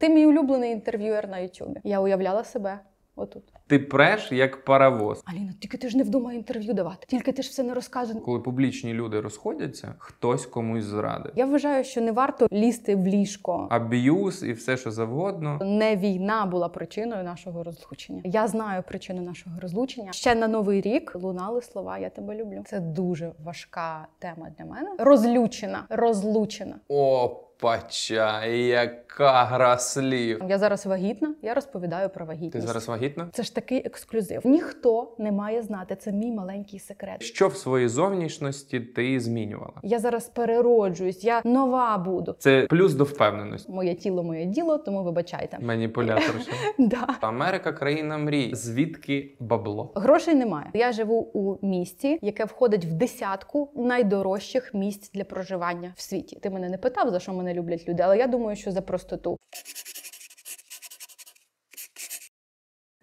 Ти мій улюблений інтерв'юер на Ютубі. Я уявляла себе отут. Ти преш як паровоз. Аліна, тільки ти ж не вдома інтерв'ю давати, тільки ти ж все не розкажеш. Коли публічні люди розходяться, хтось комусь зрадив. Я вважаю, що не варто лізти в ліжко. Аб'юз і все, що завгодно. Не війна була причиною нашого розлучення. Я знаю причину нашого розлучення. Ще на новий рік лунали слова Я тебе люблю. Це дуже важка тема для мене. Розлючена, розлучена. О, Пача яка гра слів. Я зараз вагітна, я розповідаю про вагітність. Ти зараз вагітна? Це ж такий ексклюзив. Ніхто не має знати. Це мій маленький секрет. Що в своїй зовнішності ти змінювала? Я зараз перероджуюсь, я нова буду. Це плюс до впевненості. Моє тіло, моє діло, тому вибачайте. Маніпуляторша. Да. Америка країна мрій. Звідки бабло? Грошей немає. Я живу у місті, яке входить в десятку найдорожчих місць для проживання в світі. Ти мене не питав, за що мене не люблять люди. Але я думаю, що за простоту.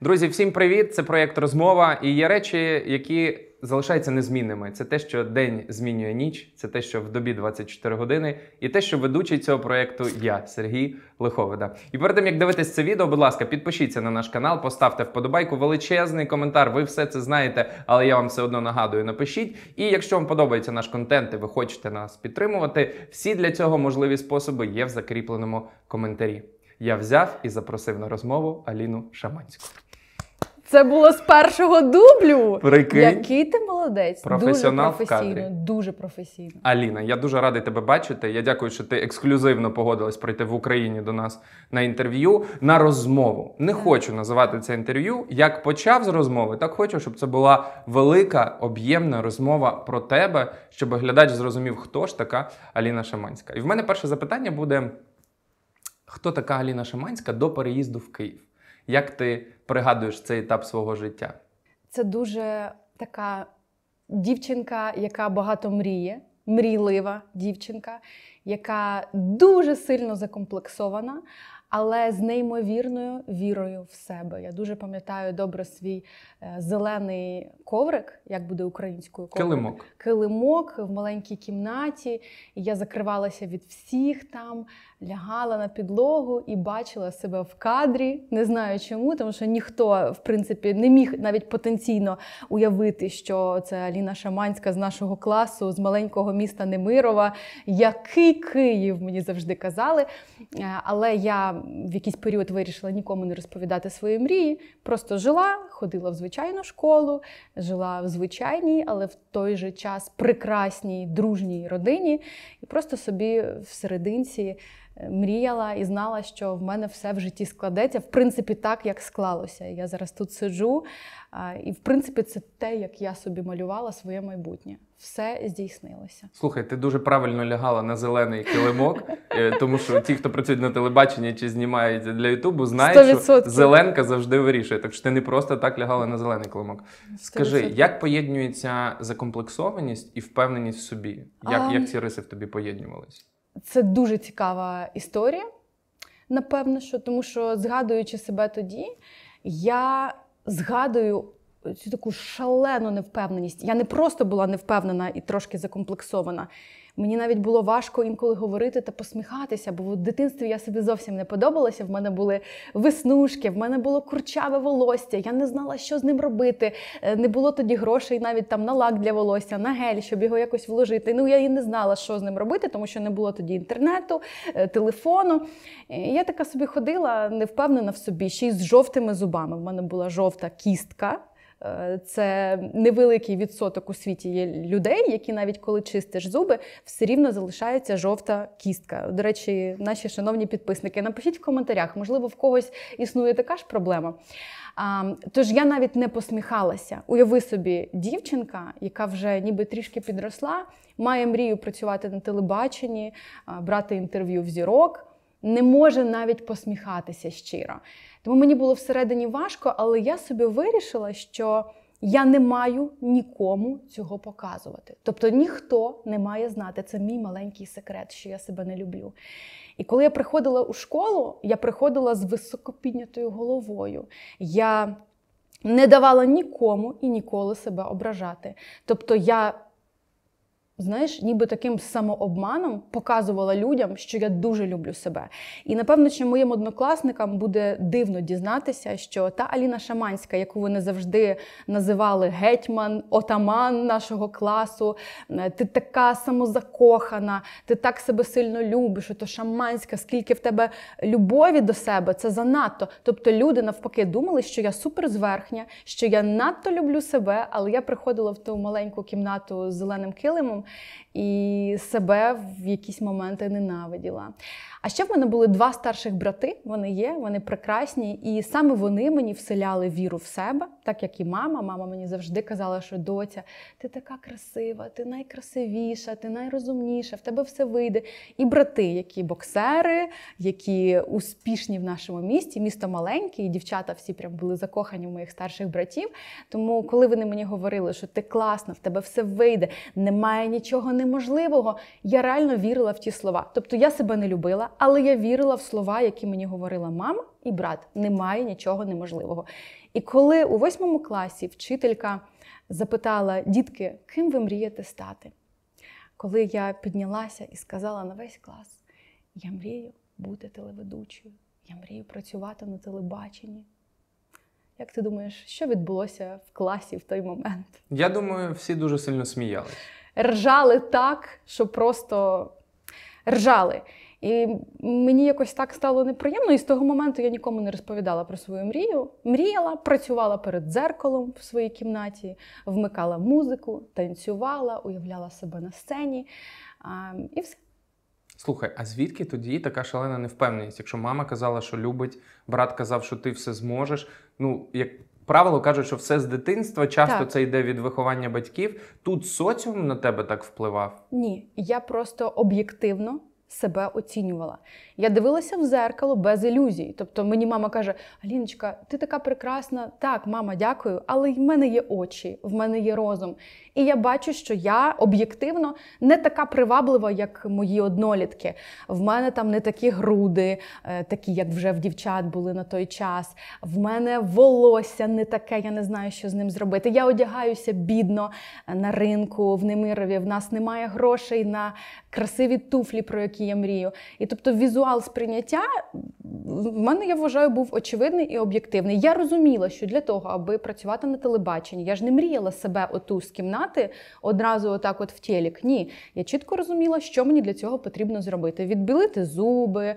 Друзі, всім привіт! Це проєкт розмова. І є речі, які залишаються незмінними. Це те, що день змінює ніч, це те, що в добі 24 години, і те, що ведучий цього проєкту я, Сергій Лиховида. І перед тим як дивитись це відео, будь ласка, підпишіться на наш канал, поставте вподобайку, величезний коментар. Ви все це знаєте, але я вам все одно нагадую. Напишіть. І якщо вам подобається наш контент, і ви хочете нас підтримувати, всі для цього можливі способи є в закріпленому коментарі. Я взяв і запросив на розмову Аліну Шаманську. Це було з першого дублю. Прикинь. Який ти молодець. Професіонал дуже професійно, в кадрі. дуже професійно. Аліна, я дуже радий тебе бачити. Я дякую, що ти ексклюзивно погодилась прийти в Україні до нас на інтерв'ю, на розмову. Не хочу називати це інтерв'ю. Як почав з розмови, так хочу, щоб це була велика, об'ємна розмова про тебе, щоб глядач зрозумів, хто ж така Аліна Шаманська. І в мене перше запитання буде: хто така Аліна Шаманська до переїзду в Київ? Як ти пригадуєш цей етап свого життя? Це дуже така дівчинка, яка багато мріє, мрійлива дівчинка, яка дуже сильно закомплексована. Але з неймовірною вірою в себе. Я дуже пам'ятаю добре свій е, зелений коврик, як буде українською коврик. Килимок Килимок в маленькій кімнаті. Я закривалася від всіх там, лягала на підлогу і бачила себе в кадрі. Не знаю чому, тому що ніхто, в принципі, не міг навіть потенційно уявити, що це Аліна Шаманська з нашого класу, з маленького міста Немирова. Який Київ мені завжди казали. Е, але я в якийсь період вирішила нікому не розповідати свої мрії. Просто жила, ходила в звичайну школу, жила в звичайній, але в той же час прекрасній, дружній родині, і просто собі всерединці мріяла і знала, що в мене все в житті складеться, в принципі, так, як склалося. Я зараз тут сиджу, і в принципі, це те, як я собі малювала своє майбутнє. Все здійснилося. Слухай, ти дуже правильно лягала на зелений килимок, е, тому що ті, хто працюють на телебаченні чи знімають для Ютубу, знають, що зеленка завжди вирішує. Так що ти не просто так лягала на зелений килимок. Скажи, 100%. як поєднюється закомплексованість і впевненість в собі? Як, а... як ці риси в тобі поєднювалися? Це дуже цікава історія, напевно, що тому що, згадуючи себе тоді, я згадую цю таку шалену невпевненість. Я не просто була невпевнена і трошки закомплексована. Мені навіть було важко інколи говорити та посміхатися, бо в дитинстві я собі зовсім не подобалася. В мене були веснушки, в мене було курчаве волосся. Я не знала, що з ним робити. Е, не було тоді грошей навіть там на лак для волосся, на гель, щоб його якось вложити. Ну я і не знала, що з ним робити, тому що не було тоді інтернету, е, телефону. Я така собі ходила, не впевнена в собі, ще й з жовтими зубами. В мене була жовта кістка. Е, це невеликий відсоток у світі є людей, які навіть коли чистиш зуби, все рівно залишається жовта кістка. До речі, наші шановні підписники, напишіть в коментарях, можливо, в когось існує така ж проблема. А, Тож я навіть не посміхалася. Уяви собі, дівчинка, яка вже ніби трішки підросла, має мрію працювати на телебаченні, брати інтерв'ю в зірок, не може навіть посміхатися щиро. Тому мені було всередині важко, але я собі вирішила, що я не маю нікому цього показувати. Тобто ніхто не має знати. Це мій маленький секрет, що я себе не люблю. І коли я приходила у школу, я приходила з високопіднятою головою. Я не давала нікому і ніколи себе ображати. Тобто я знаєш, ніби таким самообманом показувала людям, що я дуже люблю себе. І напевно, що моїм однокласникам буде дивно дізнатися, що та Аліна Шаманська, яку вони завжди називали гетьман, отаман нашого класу, е, ти така самозакохана, ти так себе сильно любиш, ото шаманська, скільки в тебе любові до себе, це занадто. Тобто люди навпаки думали, що я суперзверхня, що я надто люблю себе, але я приходила в ту маленьку кімнату з зеленим килимом і себе в якісь моменти ненавиділа. А ще в мене були два старших брати, вони є, вони прекрасні, і саме вони мені вселяли віру в себе так як і мама. Мама мені завжди казала, що доця, ти така красива, ти найкрасивіша, ти найрозумніша, в тебе все вийде. І брати, які боксери, які успішні в нашому місті, місто маленьке, і дівчата всі прям були закохані в моїх старших братів. Тому, коли вони мені говорили, що ти класна, в тебе все вийде, немає нічого неможливого, я реально вірила в ті слова. Тобто я себе не любила, але я вірила в слова, які мені говорила мама і брат. Немає нічого неможливого. І коли у восьмому класі вчителька запитала дітки, ким ви мрієте стати? Коли я піднялася і сказала на весь клас: я мрію бути телеведучою, я мрію працювати на телебаченні. Як ти думаєш, що відбулося в класі в той момент? Я думаю, всі дуже сильно сміялись. Ржали так, що просто ржали. І мені якось так стало неприємно, і з того моменту я нікому не розповідала про свою мрію. Мріяла, працювала перед дзеркалом в своїй кімнаті, вмикала музику, танцювала, уявляла себе на сцені а, і все. Слухай, а звідки тоді така шалена невпевненість? Якщо мама казала, що любить, брат казав, що ти все зможеш. Ну, як правило, кажуть, що все з дитинства, часто так. це йде від виховання батьків. Тут соціум на тебе так впливав? Ні, я просто об'єктивно себе оцінювала. Я дивилася в зеркало без ілюзій. Тобто мені мама каже: Аліночка, ти така прекрасна. Так, мама, дякую, але й в мене є очі, в мене є розум і я бачу, що я об'єктивно не така приваблива, як мої однолітки. В мене там не такі груди, е, такі, як вже в дівчат були на той час. В мене волосся не таке, я не знаю, що з ним зробити. Я одягаюся бідно е, на ринку в Немирові. В нас немає грошей на красиві туфлі, про які я мрію. І тобто, візуал сприйняття в мене я вважаю був очевидний і об'єктивний. Я розуміла, що для того, аби працювати на телебаченні, я ж не мріяла себе оту з кімнати знімати одразу отак от в тілік. Ні, я чітко розуміла, що мені для цього потрібно зробити: відбілити зуби,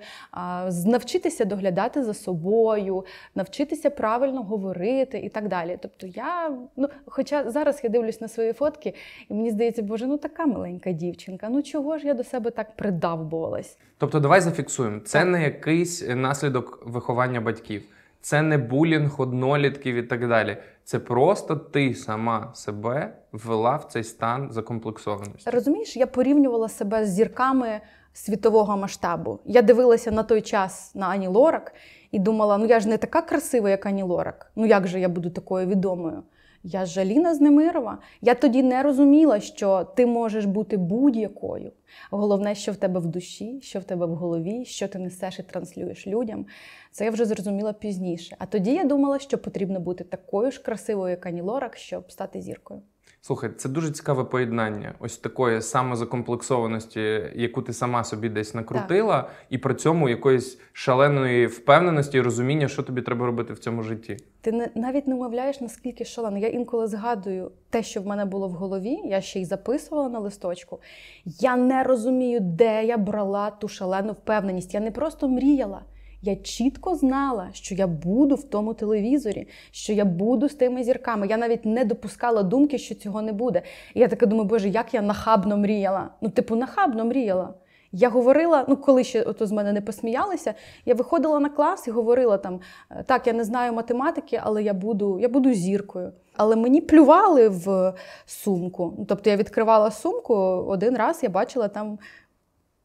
навчитися доглядати за собою, навчитися правильно говорити і так далі. Тобто, я ну, хоча зараз я дивлюсь на свої фотки, і мені здається, боже, ну така маленька дівчинка. Ну чого ж я до себе так придавбувалась? Тобто, давай зафіксуємо, це не якийсь наслідок виховання батьків це не булінг однолітків і так далі. Це просто ти сама себе ввела в цей стан закомплексованості. Розумієш, я порівнювала себе з зірками світового масштабу. Я дивилася на той час на Ані Лорак і думала: ну я ж не така красива, як Ані Лорак. Ну як же я буду такою відомою? Я Жаліна Знемирова. Я тоді не розуміла, що ти можеш бути будь-якою. Головне, що в тебе в душі, що в тебе в голові, що ти несеш і транслюєш людям. Це я вже зрозуміла пізніше. А тоді я думала, що потрібно бути такою ж красивою, як Ані Лорак, щоб стати зіркою. Слухай, це дуже цікаве поєднання ось такої самозакомплексованості, яку ти сама собі десь накрутила, так. і при цьому якоїсь шаленої впевненості і розуміння, що тобі треба робити в цьому житті. Ти не, навіть не уявляєш, наскільки шалено. Я інколи згадую те, що в мене було в голові, я ще й записувала на листочку. Я не розумію, де я брала ту шалену впевненість. Я не просто мріяла. Я чітко знала, що я буду в тому телевізорі, що я буду з тими зірками. Я навіть не допускала думки, що цього не буде. І я така думаю, боже, як я нахабно мріяла. Ну, типу, нахабно мріяла. Я говорила, ну коли ще ото з мене не посміялися, я виходила на клас і говорила там: «Е, так, я не знаю математики, але я буду, я буду зіркою. Але мені плювали в сумку. Тобто я відкривала сумку один раз, я бачила там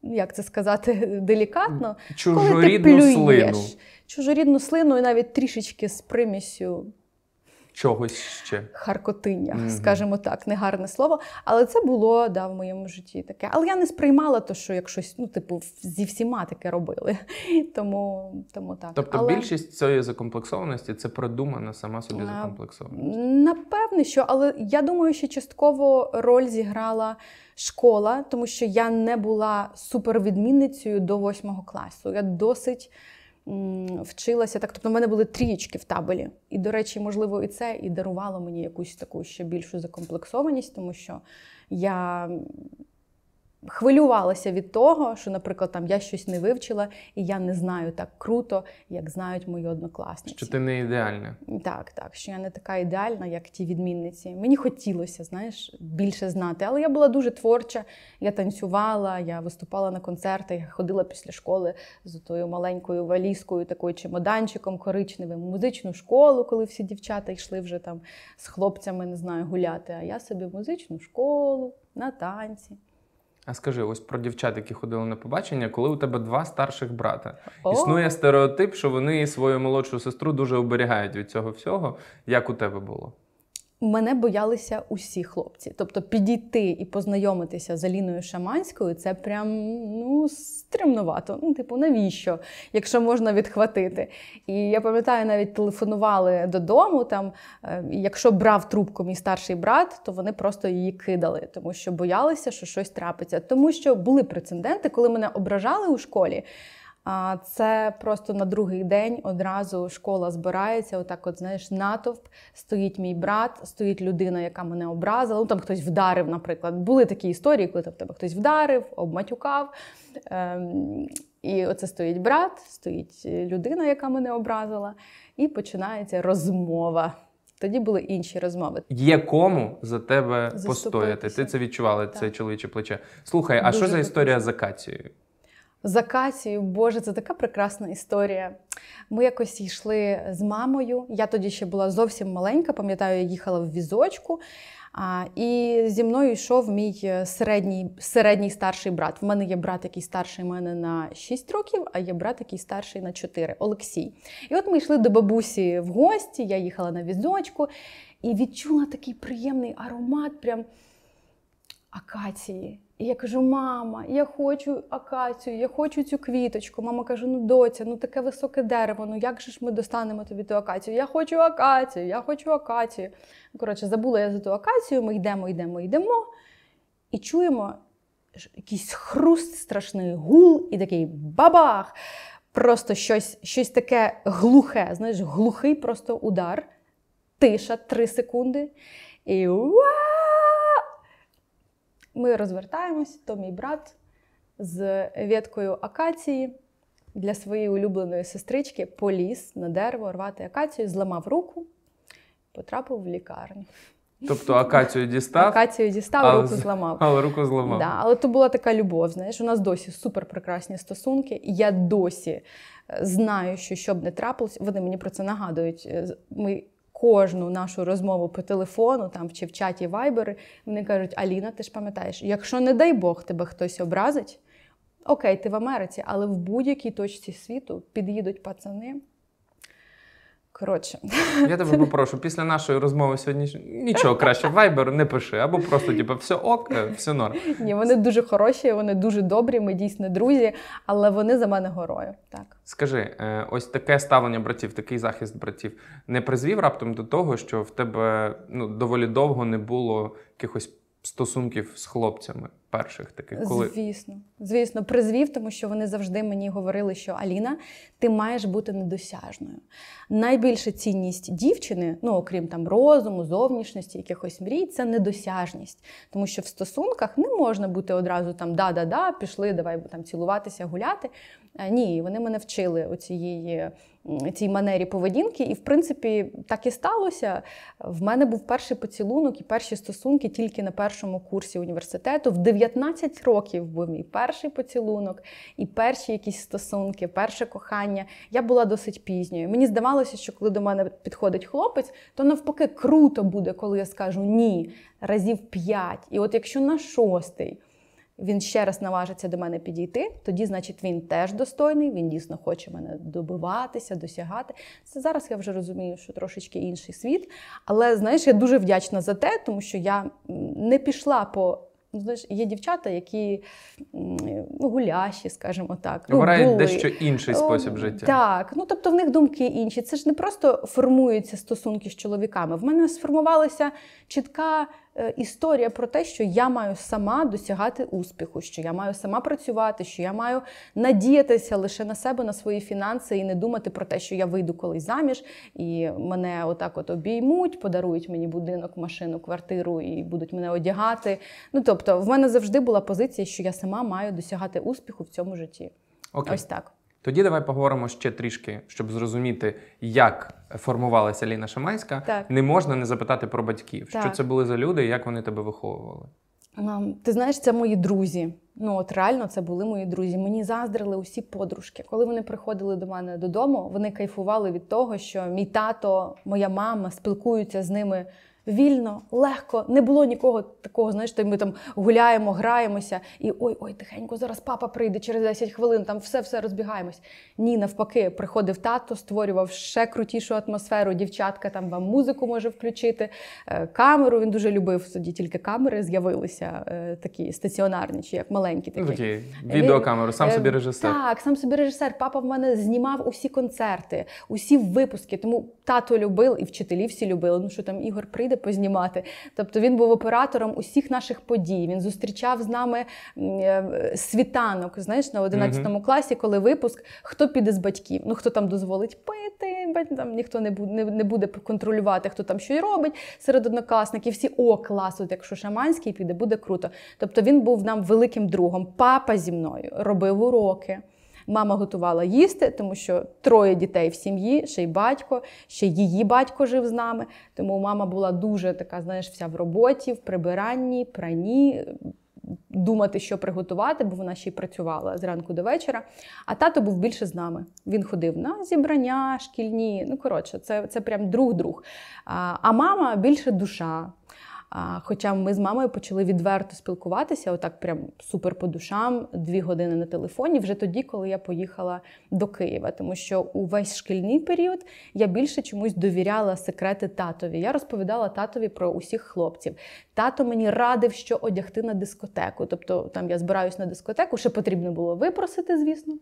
як це сказати, делікатно. Чужорідну коли ти слину. Чужорідну слину і навіть трішечки з примісю. Чогось ще харкотиння, mm-hmm. скажімо так, негарне слово. Але це було да, в моєму житті таке. Але я не сприймала то, що як щось, ну, типу, зі всіма таке робили. Тому тому так. Тобто але... більшість цієї закомплексованості це продумана сама собі е, закомплексованість? Напевне, що, але я думаю, що частково роль зіграла школа, тому що я не була супервідмінницею до восьмого класу. Я досить вчилася так. Тобто, в мене були трієчки в табелі. І, до речі, можливо, і це і дарувало мені якусь таку ще більшу закомплексованість, тому що я хвилювалася від того, що, наприклад, там я щось не вивчила, і я не знаю так круто, як знають мої однокласниці. Що ти не ідеальна? Так, так, що я не така ідеальна, як ті відмінниці. Мені хотілося, знаєш, більше знати. Але я була дуже творча. Я танцювала, я виступала на концертах, я ходила після школи з тою маленькою валізкою, такою чемоданчиком коричневим, музичну школу, коли всі дівчата йшли вже там з хлопцями, не знаю, гуляти. А я собі в музичну школу на танці. А скажи, ось про дівчат, які ходили на побачення, коли у тебе два старших брата. О. Існує стереотип, що вони свою молодшу сестру дуже оберігають від цього всього. Як у тебе було? Мене боялися усі хлопці. Тобто підійти і познайомитися з Аліною Шаманською це прям ну стримнувато. Ну, типу, навіщо, якщо можна відхватити? І я пам'ятаю, навіть телефонували додому. Там е, якщо брав трубку мій старший брат, то вони просто її кидали, тому що боялися, що щось трапиться. Тому що були прецеденти, коли мене ображали у школі. А це просто на другий день одразу школа збирається. Отак, от знаєш, натовп стоїть мій брат, стоїть людина, яка мене образила. Ну там хтось вдарив, наприклад. Були такі історії, коли там тебе хтось вдарив, обматюкав. Ем, І оце стоїть брат, стоїть е, людина, яка мене образила, і починається розмова. Тоді були інші розмови. Є кому за тебе постояти? Ти це відчувала, так. це чоловіче плече. Слухай, а Дуже що за історія з акацією? з акацією. Боже, це така прекрасна історія. Ми якось йшли з мамою. Я тоді ще була зовсім маленька, пам'ятаю, я їхала в візочку. А, І зі мною йшов мій е, середній середній старший брат. В мене є брат, який старший мене на 6 років, а є брат, який старший на 4 Олексій. І от ми йшли до бабусі в гості, я їхала на візочку і відчула такий приємний аромат прям акації. І я кажу: мама, я хочу акацію, я хочу цю квіточку. Мама каже: ну доця, ну таке високе дерево. Ну як же ж ми достанемо тобі ту акацію? Я хочу акацію, я хочу акацію. Ну, коротше, забула я за ту акацію, ми йдемо, йдемо, йдемо. І чуємо якийсь хруст страшний гул і такий бабах! Просто щось щось таке глухе, знаєш, глухий просто удар, тиша, три секунди. І уа! Ми розвертаємось, то мій брат з веткою акації для своєї улюбленої сестрички поліз на дерево рвати акацію, зламав руку, потрапив в лікарню. Тобто акацію дістав, Акацію дістав, але, руку зламав. Але руку зламав. Да, Але то була така любов. Знаєш, у нас досі супер прекрасні стосунки. Я досі е, знаю, що щоб не трапилось, вони мені про це нагадують. Е, ми кожну нашу розмову по телефону там чи в чаті вайбери вони кажуть: Аліна, ти ж пам'ятаєш, якщо, не дай Бог, тебе хтось образить, окей, ти в Америці, але в будь-якій точці світу під'їдуть пацани. Коротше, я тебе попрошу, після нашої розмови сьогодні нічого краще, вайбер не пиши, або просто типу, все ок, е, все норм. Ні, вони дуже хороші, вони дуже добрі, ми дійсно друзі, але вони за мене горою. Так скажи, е, ось таке ставлення братів, такий захист братів не призвів раптом до того, що в тебе ну доволі довго не було якихось стосунків з хлопцями перших таких, коли звісно, звісно, призвів, тому що вони завжди мені говорили, що Аліна, ти маєш бути недосяжною. Найбільша цінність дівчини, ну окрім там розуму, зовнішності, якихось мрій, це недосяжність, тому що в стосунках не можна бути одразу там да-да-да, пішли, давай там цілуватися, гуляти. Е, ні, вони мене вчили у цієї цій манері поведінки, і в принципі так і сталося. В мене був перший поцілунок і перші стосунки тільки на першому курсі університету. В 19 років був мій перший поцілунок, і перші якісь стосунки, перше кохання. Я була досить пізньою. Мені здавалося, що коли до мене підходить хлопець, то навпаки круто буде, коли я скажу ні разів п'ять. І от якщо на шостий він ще раз наважиться до мене підійти, тоді, значить, він теж достойний, він дійсно хоче мене добиватися, досягати. Це зараз я вже розумію, що трошечки інший світ. Але знаєш, я дуже вдячна за те, тому що я не пішла по. Ну, знаєш, є дівчата, які ну, гуляші, скажімо так, Обирають ну, дещо інший спосіб життя. Так, ну тобто в них думки інші. Це ж не просто формуються стосунки з чоловіками. В мене сформувалася чітка. Е, історія про те, що я маю сама досягати успіху, що я маю сама працювати, що я маю надіятися лише на себе, на свої фінанси і не думати про те, що я вийду колись заміж, і мене отак от обіймуть, подарують мені будинок, машину, квартиру і будуть мене одягати. Ну тобто, в мене завжди була позиція, що я сама маю досягати успіху в цьому житті. Окей. Ось так. Тоді давай поговоримо ще трішки, щоб зрозуміти, як формувалася Ліна Шамайська. Так. Не можна не запитати про батьків, так. що це були за люди як вони тебе виховували. Ем, ти знаєш, це мої друзі. Ну от реально це були мої друзі. Мені заздрили усі подружки. Коли вони приходили до мене додому, вони кайфували від того, що мій тато, моя мама спілкуються з ними вільно, легко, не було нікого такого, знаєш, ми там гуляємо, граємося, і ой-ой, тихенько, зараз папа прийде через 10 хвилин, там все-все розбігаємось. Ні, навпаки, приходив тато, створював ще крутішу атмосферу. Дівчатка там вам музику може включити, е, камеру. Він дуже любив. Тоді тільки камери з'явилися е, такі стаціонарні, чи як маленькі такі. Ну, такі е, відеокамери, сам собі режисер. Так, сам собі режисер. Папа в мене знімав усі концерти, усі випуски. Тому тато любив і вчителі всі любили. Ну що там Ігор прийде беседи познімати. Тобто він був оператором усіх наших подій. Він зустрічав з нами е, світанок. Знаєш, на 11 mm класі, коли випуск, хто піде з батьків? Ну хто там дозволить пити, там ніхто не буде не буде контролювати, хто там що й робить серед однокласників. Всі о клас, от якщо шаманський піде, буде круто. Тобто він був нам великим другом. Папа зі мною робив уроки. Мама готувала їсти, тому що троє дітей в сім'ї, ще й батько, ще її батько жив з нами. Тому мама була дуже така, знаєш, вся в роботі, в прибиранні, прані. Думати, що приготувати, бо вона ще й працювала з ранку до вечора. А тато був більше з нами. Він ходив на зібрання, шкільні. Ну коротше, це це прям друг-друг. А а мама більше душа. Хоча ми з мамою почали відверто спілкуватися, отак прям супер по душам, дві години на телефоні, вже тоді, коли я поїхала до Києва, тому що увесь шкільний період я більше чомусь довіряла секрети татові. Я розповідала татові про усіх хлопців. Тато мені радив, що одягти на дискотеку. Тобто, там я збираюсь на дискотеку, ще потрібно було випросити, звісно.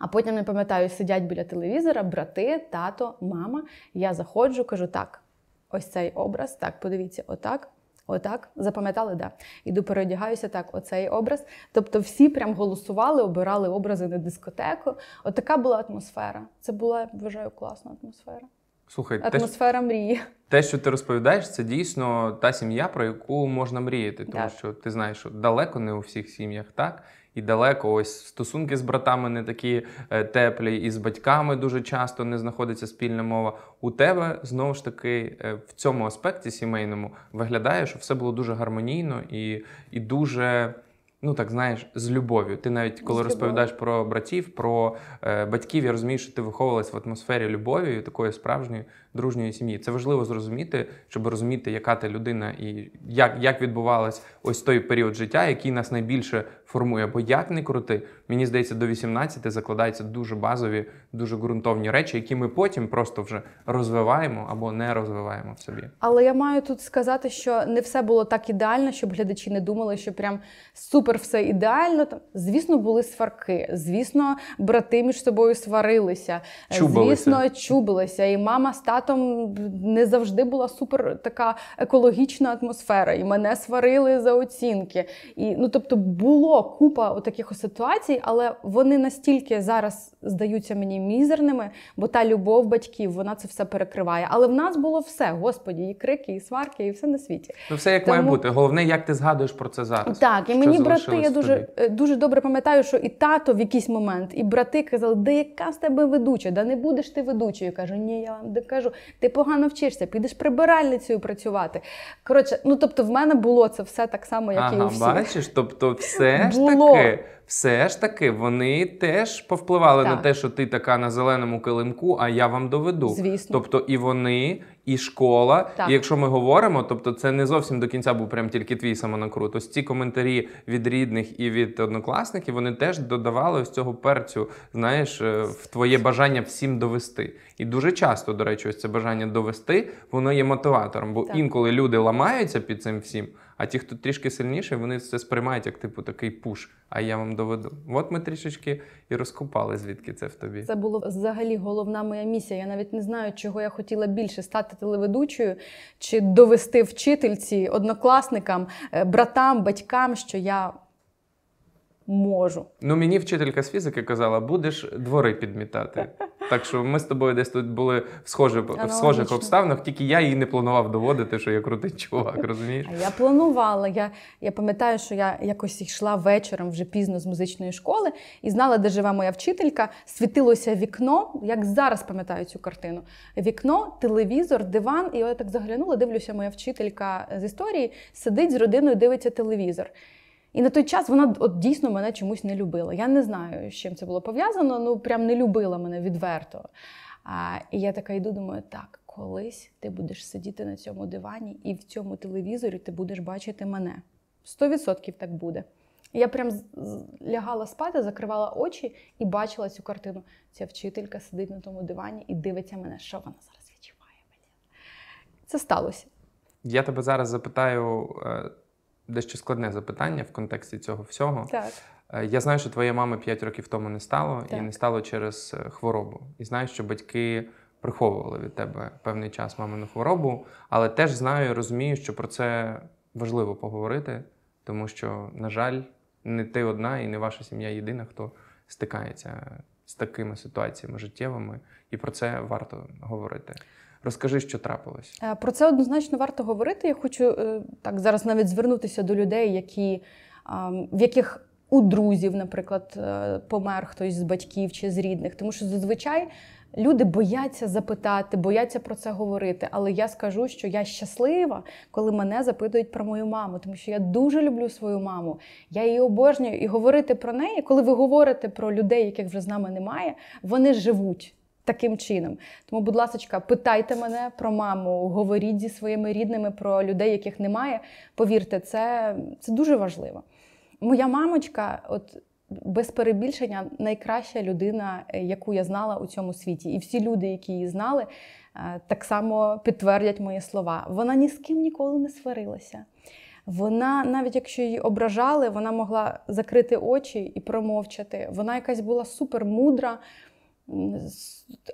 А потім не пам'ятаю, сидять біля телевізора брати, тато, мама. Я заходжу, кажу так ось цей образ. Так, подивіться, отак. Отак, запам'ятали, да. Іду переодягаюся так, оцей образ. Тобто всі прям голосували, обирали образи на дискотеку. Отака От була атмосфера. Це була, я вважаю, класна атмосфера. Слухай, атмосфера те, мрії. Те, що ти розповідаєш, це дійсно та сім'я, про яку можна мріяти, тому так. що ти знаєш, що далеко не у всіх сім'ях так і далеко. Ось стосунки з братами не такі е, теплі, і з батьками дуже часто не знаходиться спільна мова. У тебе знову ж таки е, в цьому аспекті сімейному виглядає, що все було дуже гармонійно і, і дуже. Ну, так знаєш, з любов'ю. Ти навіть коли розповідаєш про братів, про е, батьків, я розумію, що ти виховувалась в атмосфері любові, такої справжньої, дружньої сім'ї. Це важливо зрозуміти, щоб розуміти, яка ти людина і як як відбувалась ось той період життя, який нас найбільше формує. Бо як не крути, мені здається, до 18 закладаються дуже базові, дуже ґрунтовні речі, які ми потім просто вже розвиваємо або не розвиваємо в собі. Але я маю тут сказати, що не все було так ідеально, щоб глядачі не думали, що прям супер все ідеально. звісно, були сварки. Звісно, брати між собою сварилися. Чубилися. Звісно, чубилися, і мама з дівчатам не завжди була супер така екологічна атмосфера, і мене сварили за оцінки. І ну, тобто, було купа таких ситуацій, але вони настільки зараз здаються мені мізерними, бо та любов батьків вона це все перекриває. Але в нас було все, господі, і крики, і сварки, і все на світі. Ну, все як Тому... має бути. Головне, як ти згадуєш про це зараз. Так, і мені брати, я дуже е, дуже добре пам'ятаю, що і тато в якийсь момент, і брати казали, де яка з тебе ведуча, да не будеш ти ведучою. Я кажу, ні, я вам кажу ти погано вчишся, підеш прибиральницею працювати. Коротше, ну тобто, в мене було це все так само, як ага, і у всіх. бачиш, тобто, все ж таки все ж таки вони теж повпливали так. на те, що ти така на зеленому килимку, а я вам доведу. Звісно. Тобто і вони, і школа. Так. І якщо ми говоримо, тобто це не зовсім до кінця був прям тільки твій самонакрут. Ось ці коментарі від рідних і від однокласників вони теж додавали ось цього перцю, знаєш, е, в твоє бажання всім довести. І дуже часто, до речі, ось це бажання довести, воно є мотиватором, бо так. інколи люди ламаються під цим всім. А ті, хто трішки сильніший, вони це сприймають як типу такий пуш, а я вам доведу. От ми трішечки і розкопали, звідки це в тобі. Це було взагалі головна моя місія. Я навіть не знаю, чого я хотіла більше стати телеведучою чи довести вчительці, однокласникам, е, братам, батькам, що я можу. Ну мені вчителька з фізики казала, будеш двори підмітати. Так що ми з тобою десь тут були в схожих в схожих обставинах, тільки я її не планував доводити, що я крутий чувак, розумієш? А я планувала. Я я пам'ятаю, що я якось йшла вечором вже пізно з музичної школи і знала, де живе моя вчителька. Світилося вікно. Як зараз пам'ятаю цю картину: вікно, телевізор, диван. І я так заглянула, дивлюся, моя вчителька з історії сидить з родиною, дивиться телевізор. І на той час вона от дійсно мене чомусь не любила. Я не знаю, з чим це було пов'язано, ну прям не любила мене відверто. А, І я така йду, думаю, так, колись ти будеш сидіти на цьому дивані, і в цьому телевізорі ти будеш бачити мене. Сто відсотків так буде. Я прям лягала спати, закривала очі і бачила цю картину. Ця вчителька сидить на тому дивані і дивиться мене, що вона зараз відчуває. Це сталося. Я тебе зараз запитаю е, дещо складне запитання в контексті цього всього. Так. Е, я знаю, що твоя мами 5 років тому не стало так. і не стало через е, хворобу. І знаю, що батьки приховували від тебе певний час мамину хворобу, але теж знаю, і розумію, що про це важливо поговорити, тому що, на жаль, не ти одна і не ваша сім'я єдина, хто стикається з такими ситуаціями життєвими, і про це варто говорити. Розкажи, що трапилось. Е, про це однозначно варто говорити. Я хочу е, так зараз навіть звернутися до людей, які в яких у друзів, наприклад, е, помер хтось з батьків чи з рідних, тому що зазвичай люди бояться запитати, бояться про це говорити. Але я скажу, що я щаслива, коли мене запитують про мою маму, тому що я дуже люблю свою маму. Я її обожнюю і говорити про неї, коли ви говорите про людей, яких вже з нами немає, вони живуть таким чином. Тому, будь ласка, питайте мене про маму, говоріть зі своїми рідними про людей, яких немає. Повірте, це, це дуже важливо. Моя мамочка, от. Без перебільшення найкраща людина, е, яку я знала у цьому світі, і всі люди, які її знали, е, так само підтвердять мої слова. Вона ні з ким ніколи не сварилася. Вона, навіть якщо її ображали, вона могла закрити очі і промовчати. Вона якась була супермудра,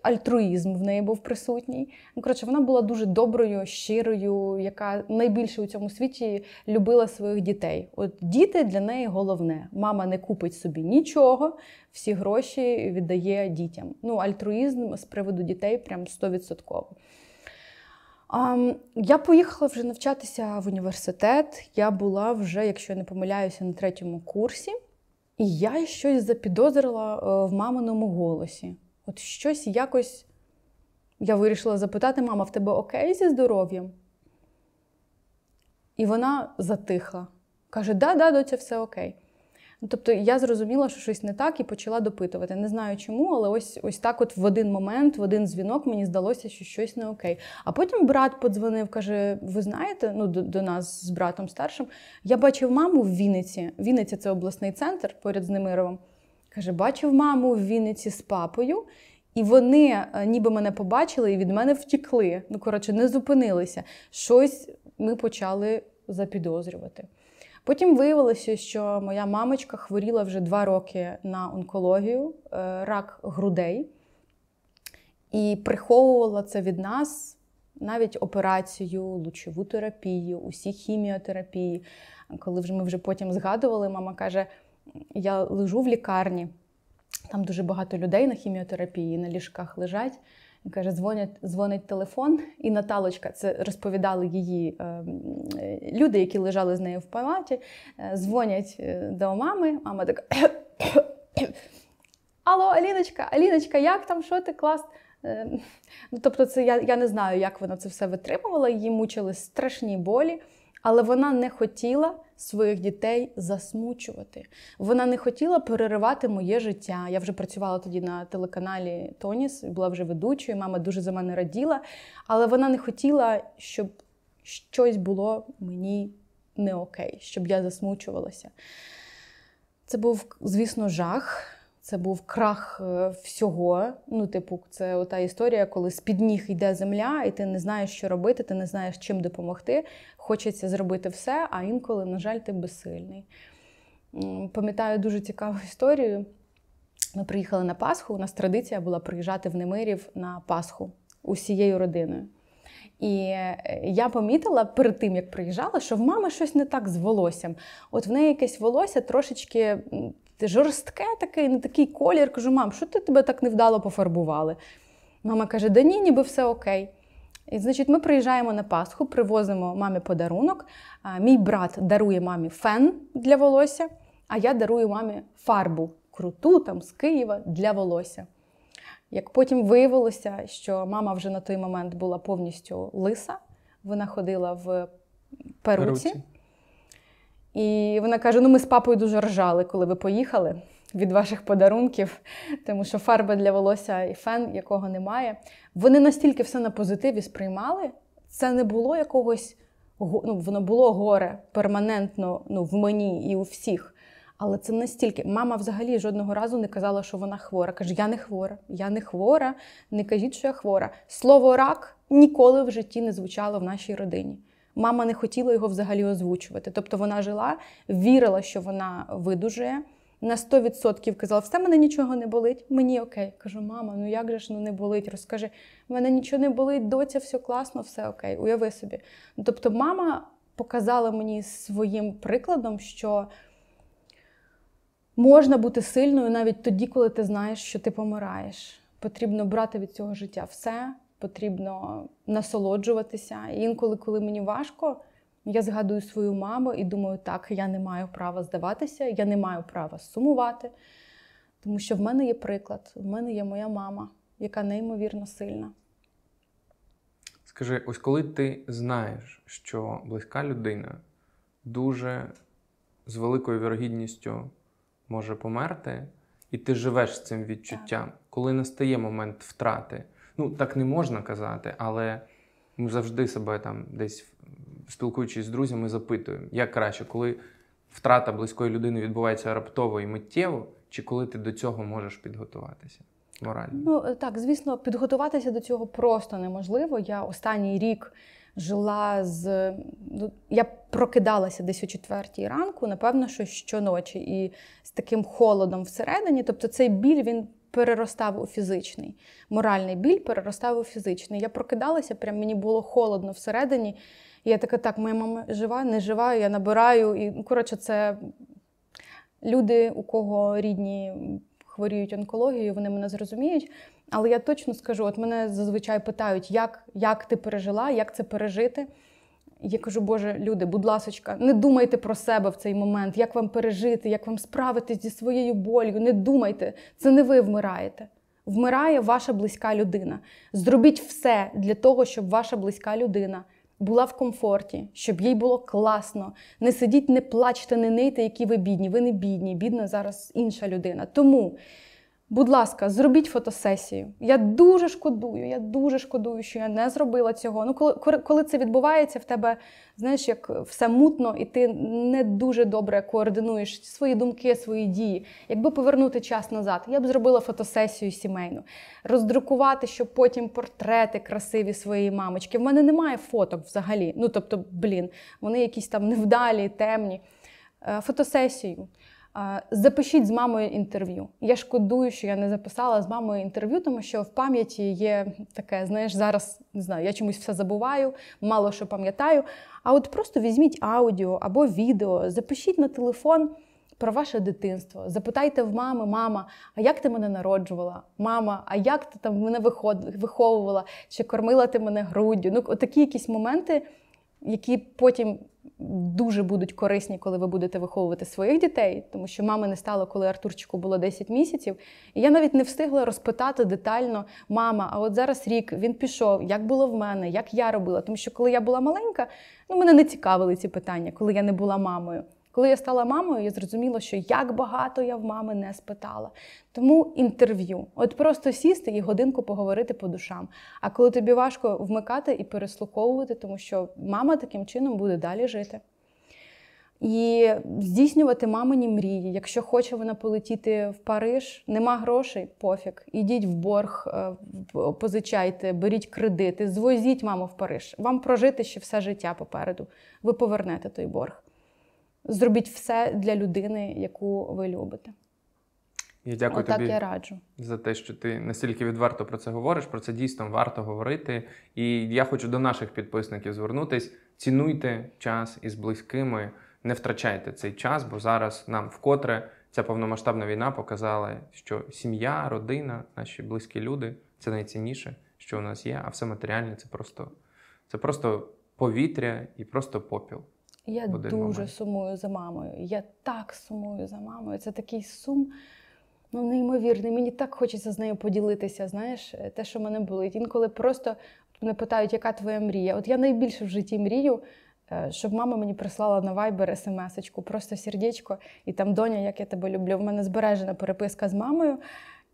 Альтруїзм в неї був присутній. Ну, коротше, вона була дуже доброю, щирою, яка найбільше у цьому світі любила своїх дітей. От діти для неї головне. Мама не купить собі нічого, всі гроші віддає дітям. Ну, альтруїзм з приводу дітей прям 100%. Я поїхала вже навчатися в університет. Я була вже, якщо я не помиляюся, на третьому курсі. І я щось запідозрила е, в маминому голосі. От щось якось я вирішила запитати: мама, в тебе окей зі здоров'ям? І вона затихла. Каже: да, да, доча, все окей. Ну, Тобто я зрозуміла, що щось не так, і почала допитувати. Не знаю чому, але ось ось так, от в один момент, в один дзвінок, мені здалося, що щось не окей. А потім брат подзвонив, каже: Ви знаєте, ну до, до нас з братом старшим. Я бачив маму в Вінниці. Вінниця це обласний центр поряд з Немировим. Каже, бачив маму в Вінниці з папою. І вони е, ніби мене побачили і від мене втікли. Ну коротше, не зупинилися. Щось ми почали запідозрювати. Потім виявилося, що моя мамочка хворіла вже два роки на онкологію, е, рак грудей, і приховувала це від нас навіть операцію, лучову терапію, усі хіміотерапії. Коли вже ми вже потім згадували, мама каже: я лежу в лікарні, там дуже багато людей на хіміотерапії, на ліжках лежать каже, дзвонять, дзвонить телефон, і Наталочка це розповідали її е, е люди, які лежали з нею в палаті, е, дзвонять е, до мами. Мама така. Алло, Аліночка, Аліночка, як там? Що ти клас? Е, ну, Тобто, це я я не знаю, як вона це все витримувала. Її мучили страшні болі але вона не хотіла своїх дітей засмучувати. Вона не хотіла переривати моє життя. Я вже працювала тоді на телеканалі Тоніс, була вже ведучою. Мама дуже за мене раділа, але вона не хотіла, щоб щось було мені не окей, щоб я засмучувалася. Це був, звісно, жах. Це був крах е, всього. Ну, типу, це ота історія, коли з-під ніг йде земля, і ти не знаєш, що робити, ти не знаєш, чим допомогти. Хочеться зробити все, а інколи, на жаль, ти безсильний. Пам'ятаю дуже цікаву історію. Ми приїхали на Пасху. У нас традиція була приїжджати в Немирів на Пасху усією родиною. І е, я помітила перед тим, як приїжджала, що в мами щось не так з волоссям. От в неї якесь волосся трошечки жорстке таке, не такий колір. Кажу, мам, що ти тебе так невдало пофарбували? Мама каже: Да ні, ніби все окей. І, значить, ми приїжджаємо на Пасху, привозимо мамі подарунок. Мій брат дарує мамі фен для волосся, а я дарую мамі фарбу круту там з Києва для волосся. Як потім виявилося, що мама вже на той момент була повністю лиса, вона ходила в перуці. І вона каже: Ну, ми з папою дуже ржали, коли ви поїхали від ваших подарунків, тому що фарби для волосся і фен, якого немає. Вони настільки все на позитиві сприймали. Це не було якогось ну, воно було горе перманентно ну, в мені і у всіх. Але це настільки мама взагалі жодного разу не казала, що вона хвора. Каже, я не хвора, я не хвора, не кажіть, що я хвора. Слово рак ніколи в житті не звучало в нашій родині. Мама не хотіла його взагалі озвучувати. Тобто вона жила, вірила, що вона видужує. На 100% казала, все мене нічого не болить, мені окей. Кажу, мама, ну як же ж ну не болить? Розкажи, в мене нічого не болить, доця, все класно, все окей, уяви собі. Тобто, мама показала мені своїм прикладом, що можна бути сильною навіть тоді, коли ти знаєш, що ти помираєш. Потрібно брати від цього життя все, потрібно насолоджуватися. І інколи, коли мені важко, я згадую свою маму і думаю, так, я не маю права здаватися, я не маю права сумувати, тому що в мене є приклад, в мене є моя мама, яка неймовірно сильна. Скажи, ось коли ти знаєш, що близька людина дуже з великою вірогідністю може померти, і ти живеш з цим відчуттям, так. коли настає момент втрати, Ну, так не можна казати, але ми завжди себе там десь спілкуючись з друзями, запитуємо, як краще, коли втрата близької людини відбувається раптово і миттєво, чи коли ти до цього можеш підготуватися? Морально? Ну е, так, звісно, підготуватися до цього просто неможливо. Я останній рік. Жила з ну, я прокидалася десь о четвертій ранку, напевно, що щоночі, і з таким холодом всередині. Тобто, цей біль він переростав у фізичний. Моральний біль переростав у фізичний. Я прокидалася, прям мені було холодно всередині. І я така, так, моя мама жива, не жива, я набираю. І ну, коротше, це люди, у кого рідні хворіють онкологією, вони мене зрозуміють. Але я точно скажу: от мене зазвичай питають, як, як ти пережила, як це пережити. Я кажу, Боже, люди, будь ласочка, не думайте про себе в цей момент, як вам пережити, як вам справитись зі своєю боль'ю. Не думайте, це не ви вмираєте. Вмирає ваша близька людина. Зробіть все для того, щоб ваша близька людина була в комфорті, щоб їй було класно. Не сидіть, не плачте, не нийте, які ви бідні. Ви не бідні, бідна зараз інша людина. Тому. Будь ласка, зробіть фотосесію. Я дуже шкодую, я дуже шкодую, що я не зробила цього. Ну, коли коли це відбувається, в тебе знаєш, як все мутно, і ти не дуже добре координуєш свої думки, свої дії. Якби повернути час назад, я б зробила фотосесію сімейну, роздрукувати, щоб потім портрети красиві своєї мамочки. В мене немає фоток взагалі. Ну тобто, блін, вони якісь там невдалі, темні. Е, фотосесію. Запишіть з мамою інтерв'ю. Я шкодую, що я не записала з мамою інтерв'ю, тому що в пам'яті є таке, знаєш, зараз не знаю, я чомусь все забуваю, мало що пам'ятаю. А от просто візьміть аудіо або відео, запишіть на телефон про ваше дитинство. Запитайте в мами, мама, а як ти мене народжувала? Мама, а як ти там мене виховувала? Чи кормила ти мене груддю? Ну, отакі якісь моменти, які потім дуже будуть корисні, коли ви будете виховувати своїх дітей, тому що мами не стало, коли Артурчику було 10 місяців. І я навіть не встигла розпитати детально мама, а от зараз рік він пішов, як було в мене, як я робила. Тому що коли я була маленька, ну мене не цікавили ці питання, коли я не була мамою. Коли я стала мамою, я зрозуміла, що як багато я в мами не спитала. Тому інтерв'ю, от просто сісти і годинку поговорити по душам. А коли тобі важко вмикати і переслуховувати, тому що мама таким чином буде далі жити. І здійснювати мамині мрії. Якщо хоче вона полетіти в Париж, нема грошей, пофіг. Ідіть в борг, е, позичайте, беріть кредити, звозіть маму в Париж. Вам прожити ще все життя попереду. Ви повернете той борг зробіть все для людини, яку ви любите. Я дякую Отак тобі я раджу за те, що ти настільки відверто про це говориш. Про це дійсно варто говорити. І я хочу до наших підписників звернутись. Цінуйте час із близькими, не втрачайте цей час, бо зараз нам вкотре ця повномасштабна війна показала, що сім'я, родина, наші близькі люди це найцінніше, що у нас є. А все матеріальне це просто це просто повітря і просто попіл. Я дуже момент. сумую за мамою. Я так сумую за мамою. Це такий сум. Ну, неймовірний, мені так хочеться з нею поділитися. Знаєш, е, те, що мене болить. Інколи просто мене питають, яка твоя мрія. От я найбільше в житті мрію, е, щоб мама мені прислала на Viber смс-очку, просто сердечко, і там доня, як я тебе люблю. В мене збережена переписка з мамою.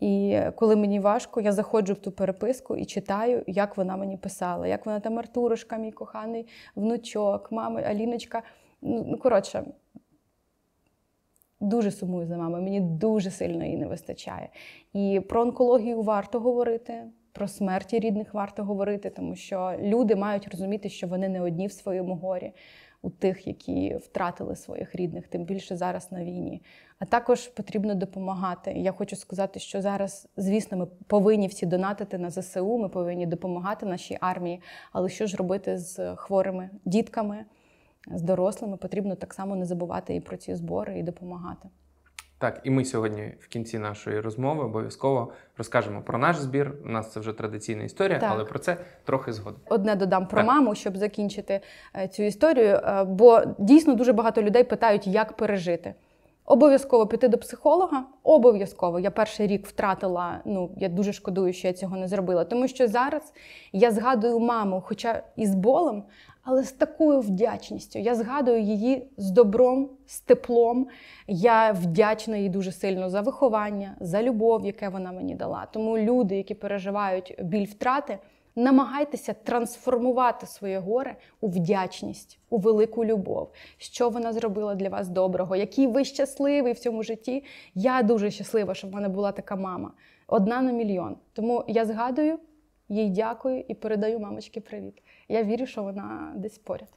І коли мені важко, я заходжу в ту переписку і читаю, як вона мені писала, як вона там Артурушка, мій коханий внучок, мама Аліночка. Ну, ну, коротше, дуже сумую за мамою, мені дуже сильно її не вистачає. І про онкологію варто говорити, про смерті рідних варто говорити, тому що люди мають розуміти, що вони не одні в своєму горі у тих, які втратили своїх рідних, тим більше зараз на війні. А також потрібно допомагати. Я хочу сказати, що зараз, звісно, ми повинні всі донатити на ЗСУ. Ми повинні допомагати нашій армії. Але що ж робити з хворими дітками, з дорослими? Потрібно так само не забувати і про ці збори, і допомагати. Так, і ми сьогодні в кінці нашої розмови обов'язково розкажемо про наш збір. У нас це вже традиційна історія, так. але про це трохи згодом. Одне додам про так. маму, щоб закінчити е, цю історію. Е, бо дійсно дуже багато людей питають, як пережити. Обов'язково піти до психолога. Обов'язково я перший рік втратила. Ну я дуже шкодую, що я цього не зробила, тому що зараз я згадую маму, хоча і з болем, але з такою вдячністю. Я згадую її з добром, з теплом. Я вдячна їй дуже сильно за виховання, за любов, яке вона мені дала. Тому люди, які переживають біль втрати намагайтеся трансформувати своє горе у вдячність, у велику любов, що вона зробила для вас доброго, який ви щасливий в цьому житті. Я дуже щаслива, що в мене була така мама. Одна на мільйон. Тому я згадую, їй дякую і передаю мамочці привіт. Я вірю, що вона десь поряд.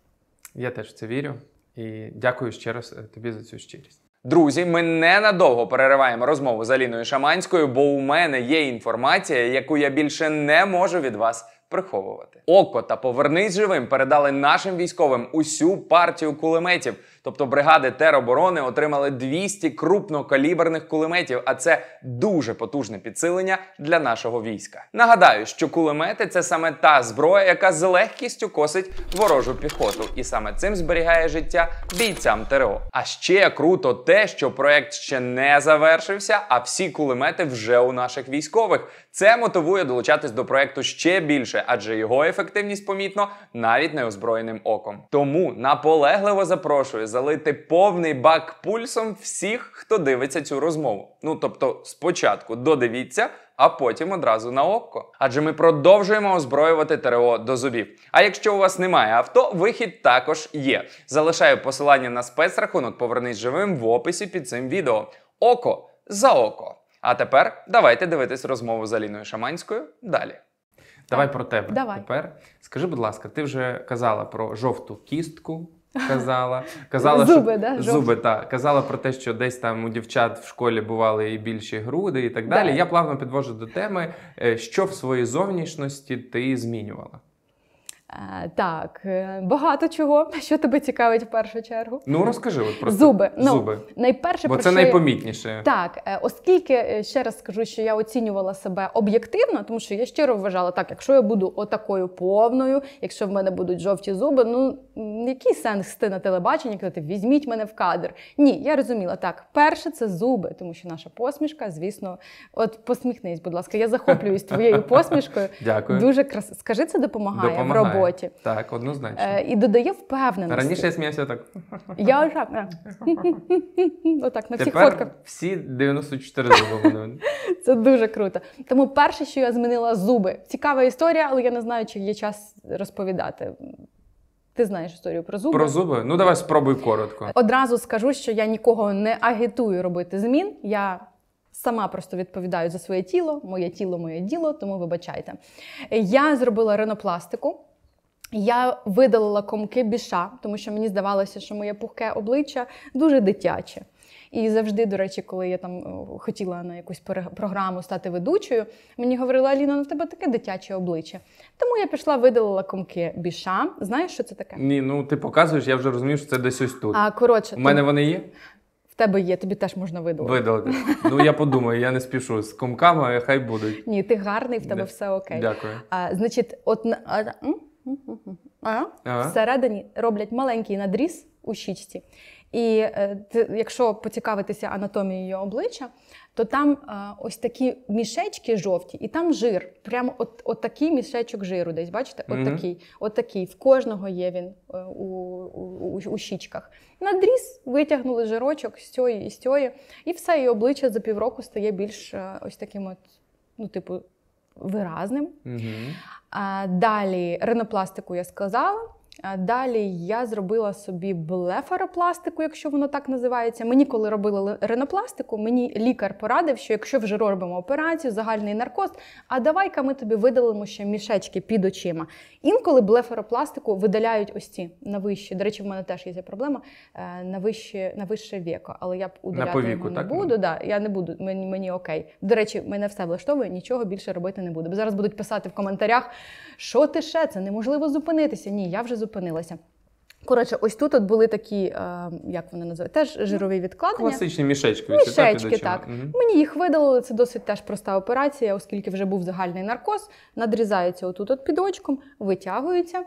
Я теж в це вірю і дякую ще раз е, тобі за цю щирість. Друзі, ми ненадовго перериваємо розмову з Аліною Шаманською, бо у мене є інформація, яку я більше не можу від вас приховувати. Око та повернись живим передали нашим військовим усю партію кулеметів. Тобто бригади тероборони отримали 200 крупнокаліберних кулеметів, а це дуже потужне підсилення для нашого війська. Нагадаю, що кулемети це саме та зброя, яка з легкістю косить ворожу піхоту, і саме цим зберігає життя бійцям ТРО. А ще круто те, що проект ще не завершився, а всі кулемети вже у наших військових. Це мотивує долучатись до проекту ще більше, адже його ефективність помітно навіть неозброєним оком. Тому наполегливо запрошую залити повний бак пульсом всіх, хто дивиться цю розмову. Ну тобто, спочатку додивіться. А потім одразу на око. Адже ми продовжуємо озброювати ТРО до зубів. А якщо у вас немає авто, вихід також є. Залишаю посилання на спецрахунок Повернись живим в описі під цим відео. Око за око. А тепер давайте дивитись розмову з Аліною Шаманською далі. Давай про тебе Давай. тепер. Скажи, будь ласка, ти вже казала про жовту кістку. Казала, казала, зуби, що... да? зуби та казала про те, що десь там у дівчат в школі бували і більші груди, і так далі. Да. Я плавно підвожу до теми, е, що в своїй зовнішності ти змінювала. Так, е, багато чого, що тебе цікавить в першу чергу. Ну розкажи от про зуби. Ну, зуби. Найперше Бо це що... найпомітніше. Так, е, оскільки е, ще раз скажу, що я оцінювала себе об'єктивно, тому що я щиро вважала, так, якщо я буду отакою повною, якщо в мене будуть жовті зуби, ну який сенс ти на телебаченні казати, візьміть мене в кадр. Ні, я розуміла так. Перше це зуби, тому що наша посмішка, звісно, от посміхнись, будь ласка, я захоплююсь твоєю посмішкою. Дякую. Дуже крас... Скажи, це допомагає в роботі роботі. Так, однозначно. Е, і додає впевненості. Раніше я сміявся так. Я отак. Е. Отак, на всіх фотках. Всі 94 зуби. Це дуже круто. Тому перше, що я змінила зуби. Цікава історія, але я не знаю, чи є час розповідати. Ти знаєш історію про зуби? Про зуби? Ну давай спробуй коротко. Одразу скажу, що я нікого не агітую робити змін. Я сама просто відповідаю за своє тіло, моє тіло, моє діло, тому вибачайте. Я зробила ринопластику. Я видалила комки біша, тому що мені здавалося, що моє пухке обличчя дуже дитяче. І завжди, до речі, коли я там хотіла на якусь програму стати ведучою, мені говорила Аліна, ну в тебе таке дитяче обличчя. Тому я пішла, видалила комки біша. Знаєш, що це таке? Ні, ну ти показуєш, я вже розумію, що це десь ось тут. А коротше, у ти... мене вони є. В тебе є, тобі теж можна видалити. Видалити. Ну я подумаю, я не спішу з комками, хай будуть. Ні, ти гарний, в тебе все окей. Дякую. А, Значить, от а, Ага. Всередині роблять маленький надріз у щічці. І е, якщо поцікавитися анатомією обличчя, то там е, ось такі мішечки жовті, і там жир. Прямо от, от такий мішечок жиру десь, бачите? От такий. Mm-hmm. От такий. В кожного є він е, у, у у, щічках. Надріз витягнули жирочок з цієї і з цієї, і все, і обличчя за півроку стає більш е, ось таким от, ну, типу, виразним. Угу. Далі ринопластику я сказала. Далі я зробила собі блефаропластику, якщо воно так називається. Мені, коли робили ринопластику, мені лікар порадив, що якщо вже робимо операцію, загальний наркоз, а давай-ка ми тобі видалимо ще мішечки під очима. Інколи блефаропластику видаляють ось ці на вищі. До речі, в мене теж є ця проблема е, на вище, на вище віко. Але я б удаляти повіку, не так? буду. Да, Я не буду, мені, мені окей. До речі, мене все влаштовує, нічого більше робити не буду. зараз будуть писати в коментарях, що ти ще це неможливо зупинитися. Ні, я вже зупинилася. Коротше, ось тут от були такі, е, як вони називають, теж ну, жирові відкладення. Класичні мішечки. Мішечки, так. Угу. Мені їх видалили, це досить теж проста операція, оскільки вже був загальний наркоз, надрізається отут от під очком, витягуються.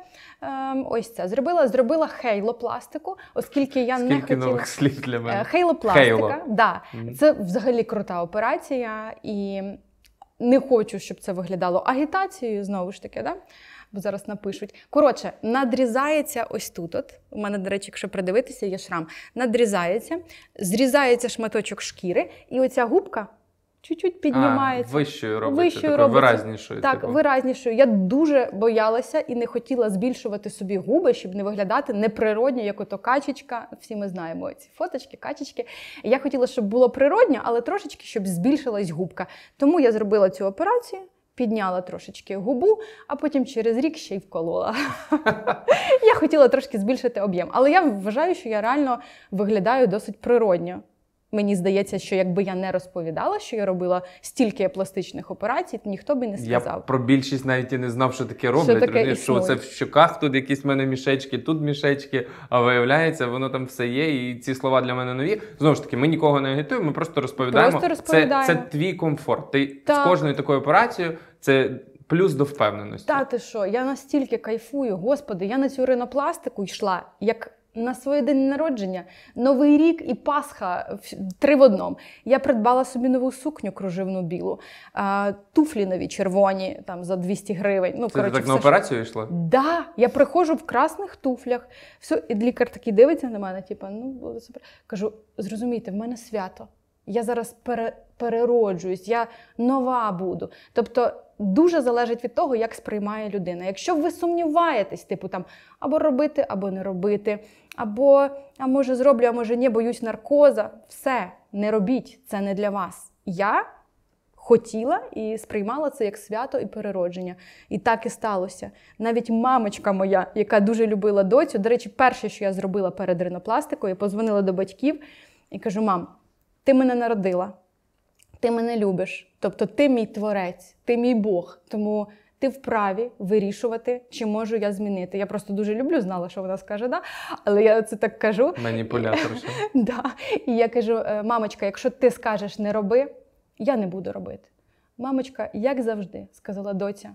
Е, ем, ось це зробила. Зробила хейлопластику, оскільки я Скільки не хотіла... нових слів для мене. Е, хейлопластика, да. Угу. Це взагалі крута операція, і не хочу, щоб це виглядало агітацією, знову ж таки. Да? бо зараз напишуть. Коротше, надрізається ось тут. От у мене, до речі, якщо придивитися, є шрам. Надрізається, зрізається шматочок шкіри, і оця губка. Чуть-чуть піднімається. А, вищою робиться, вищою робиться. виразнішою. Так, типу. виразнішою. Я дуже боялася і не хотіла збільшувати собі губи, щоб не виглядати неприродньо, як ото качечка. Всі ми знаємо ці фоточки, качечки. Я хотіла, щоб було природньо, але трошечки щоб збільшилась губка. Тому я зробила цю операцію. Підняла трошечки губу, а потім через рік ще й вколола. Я хотіла трошки збільшити об'єм, але я вважаю, що я реально виглядаю досить природньо. Мені здається, що якби я не розповідала, що я робила стільки пластичних операцій, ніхто би не сказав. Я Про більшість навіть і не знав, що таке роблять. Що таке що це в щоках тут якісь в мене мішечки, тут мішечки. А виявляється, воно там все є. І ці слова для мене нові. Знову ж таки, ми нікого не агітуємо, ми просто розповідаємо. Просто розповідаємо. Це, це твій комфорт. Ти так. з кожною такою операцією це. Плюс до впевненості. Та ти що, я настільки кайфую, господи, я на цю ринопластику йшла як на своє день народження, Новий рік і Пасха три в одному. Я придбала собі нову сукню, кружевну білу, туфлі нові червоні, там за 200 гривень. Ну, Це коротше, ти так на операцію йшла? Так, да, я приходжу в красних туфлях. Все, і лікар такий дивиться на мене, типу, ну було супер. Кажу, зрозумійте, в мене свято. Я зараз пере, перероджуюсь, я нова буду. Тобто дуже залежить від того, як сприймає людина. Якщо ви сумніваєтесь, типу там або робити, або не робити. Або, а може, зроблю, а може, ні, боюсь наркоза. Все, не робіть, це не для вас. Я хотіла і сприймала це як свято і переродження. І так і сталося. Навіть мамочка моя, яка дуже любила доцю, до речі, перше, що я зробила перед ринопластикою, позвонила до батьків і кажу: мам, ти мене народила, ти мене любиш. Тобто, ти мій творець, ти мій Бог. Тому ти вправі вирішувати, чи можу я змінити. Я просто дуже люблю, знала, що вона скаже, да, але я це так кажу. Маніпулятор. Да. І я кажу: «Е, мамочка, якщо ти скажеш не роби, я не буду робити. Мамочка, як завжди, сказала доця,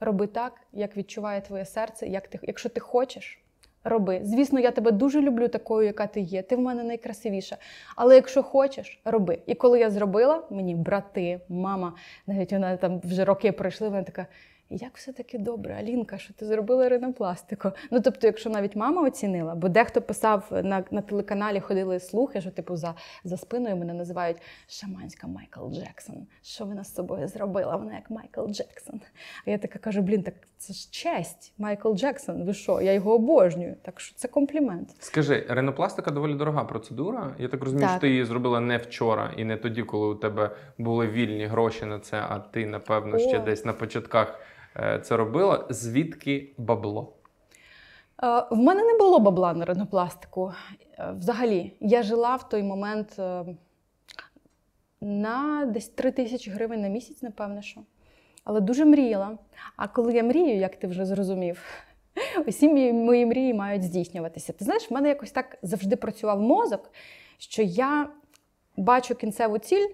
роби так, як відчуває твоє серце, як ти, якщо ти хочеш. Роби. Звісно, я тебе дуже люблю такою, яка ти є. Ти в мене найкрасивіша. Але якщо хочеш, роби. І коли я зробила, мені брати, мама, навіть вона там вже роки пройшли, вона така. Як все-таки добре, Алінка, що ти зробила ринопластику? Ну тобто, якщо навіть мама оцінила, бо дехто писав на на телеканалі, ходили слухи, що типу за за спиною мене називають Шаманська Майкл Джексон. Що вона з собою зробила? Вона як Майкл Джексон. А я така кажу: блін, так це ж честь. Майкл Джексон. Ви що? Я його обожнюю. Так що це комплімент. Скажи, ринопластика доволі дорога процедура. Я так розумію, так. що ти її зробила не вчора і не тоді, коли у тебе були вільні гроші на це, а ти напевно ще О. десь на початках. Е, це робила. Звідки бабло? Е, в мене не було бабла на ринопластику. Е, взагалі, я жила в той момент на десь 3 тисячі гривень на місяць, напевне, що. Але дуже мріяла. А коли я мрію, як ти вже зрозумів, усі мої мрії мають здійснюватися. Ти знаєш, в мене якось так завжди працював мозок, що я бачу кінцеву ціль,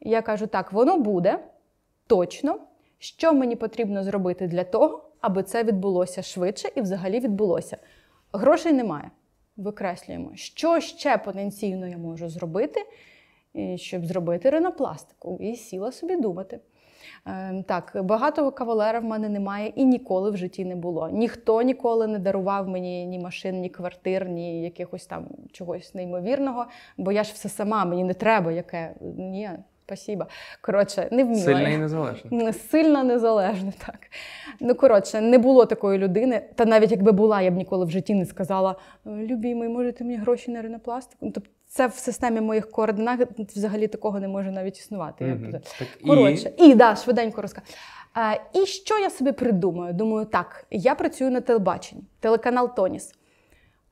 я кажу, так, воно буде точно що мені потрібно зробити для того, аби це відбулося швидше і взагалі відбулося. Грошей немає. Викреслюємо, що ще потенційно я можу зробити, щоб зробити ринопластику. І сіла собі думати. Ем, так, багатого кавалера в мене немає і ніколи в житті не було. Ніхто ніколи не дарував мені ні машин, ні квартир, ні якихось там чогось неймовірного, бо я ж все сама, мені не треба яке. Ні, Спасіба. Коротше, не вміла. Сильна і незалежна. Сильна, незалежна, так. Ну, коротше, не було такої людини. Та навіть якби була, я б ніколи в житті не сказала: «Е, любімий, може, ти мені гроші на ринопластику? Ну, тобто, це в системі моїх координат взагалі такого не може навіть існувати. Угу. Я коротше, і, і да, швиденько розкажу. Е, і що я собі придумаю? Думаю, так, я працюю на телебаченні, телеканал Тоніс.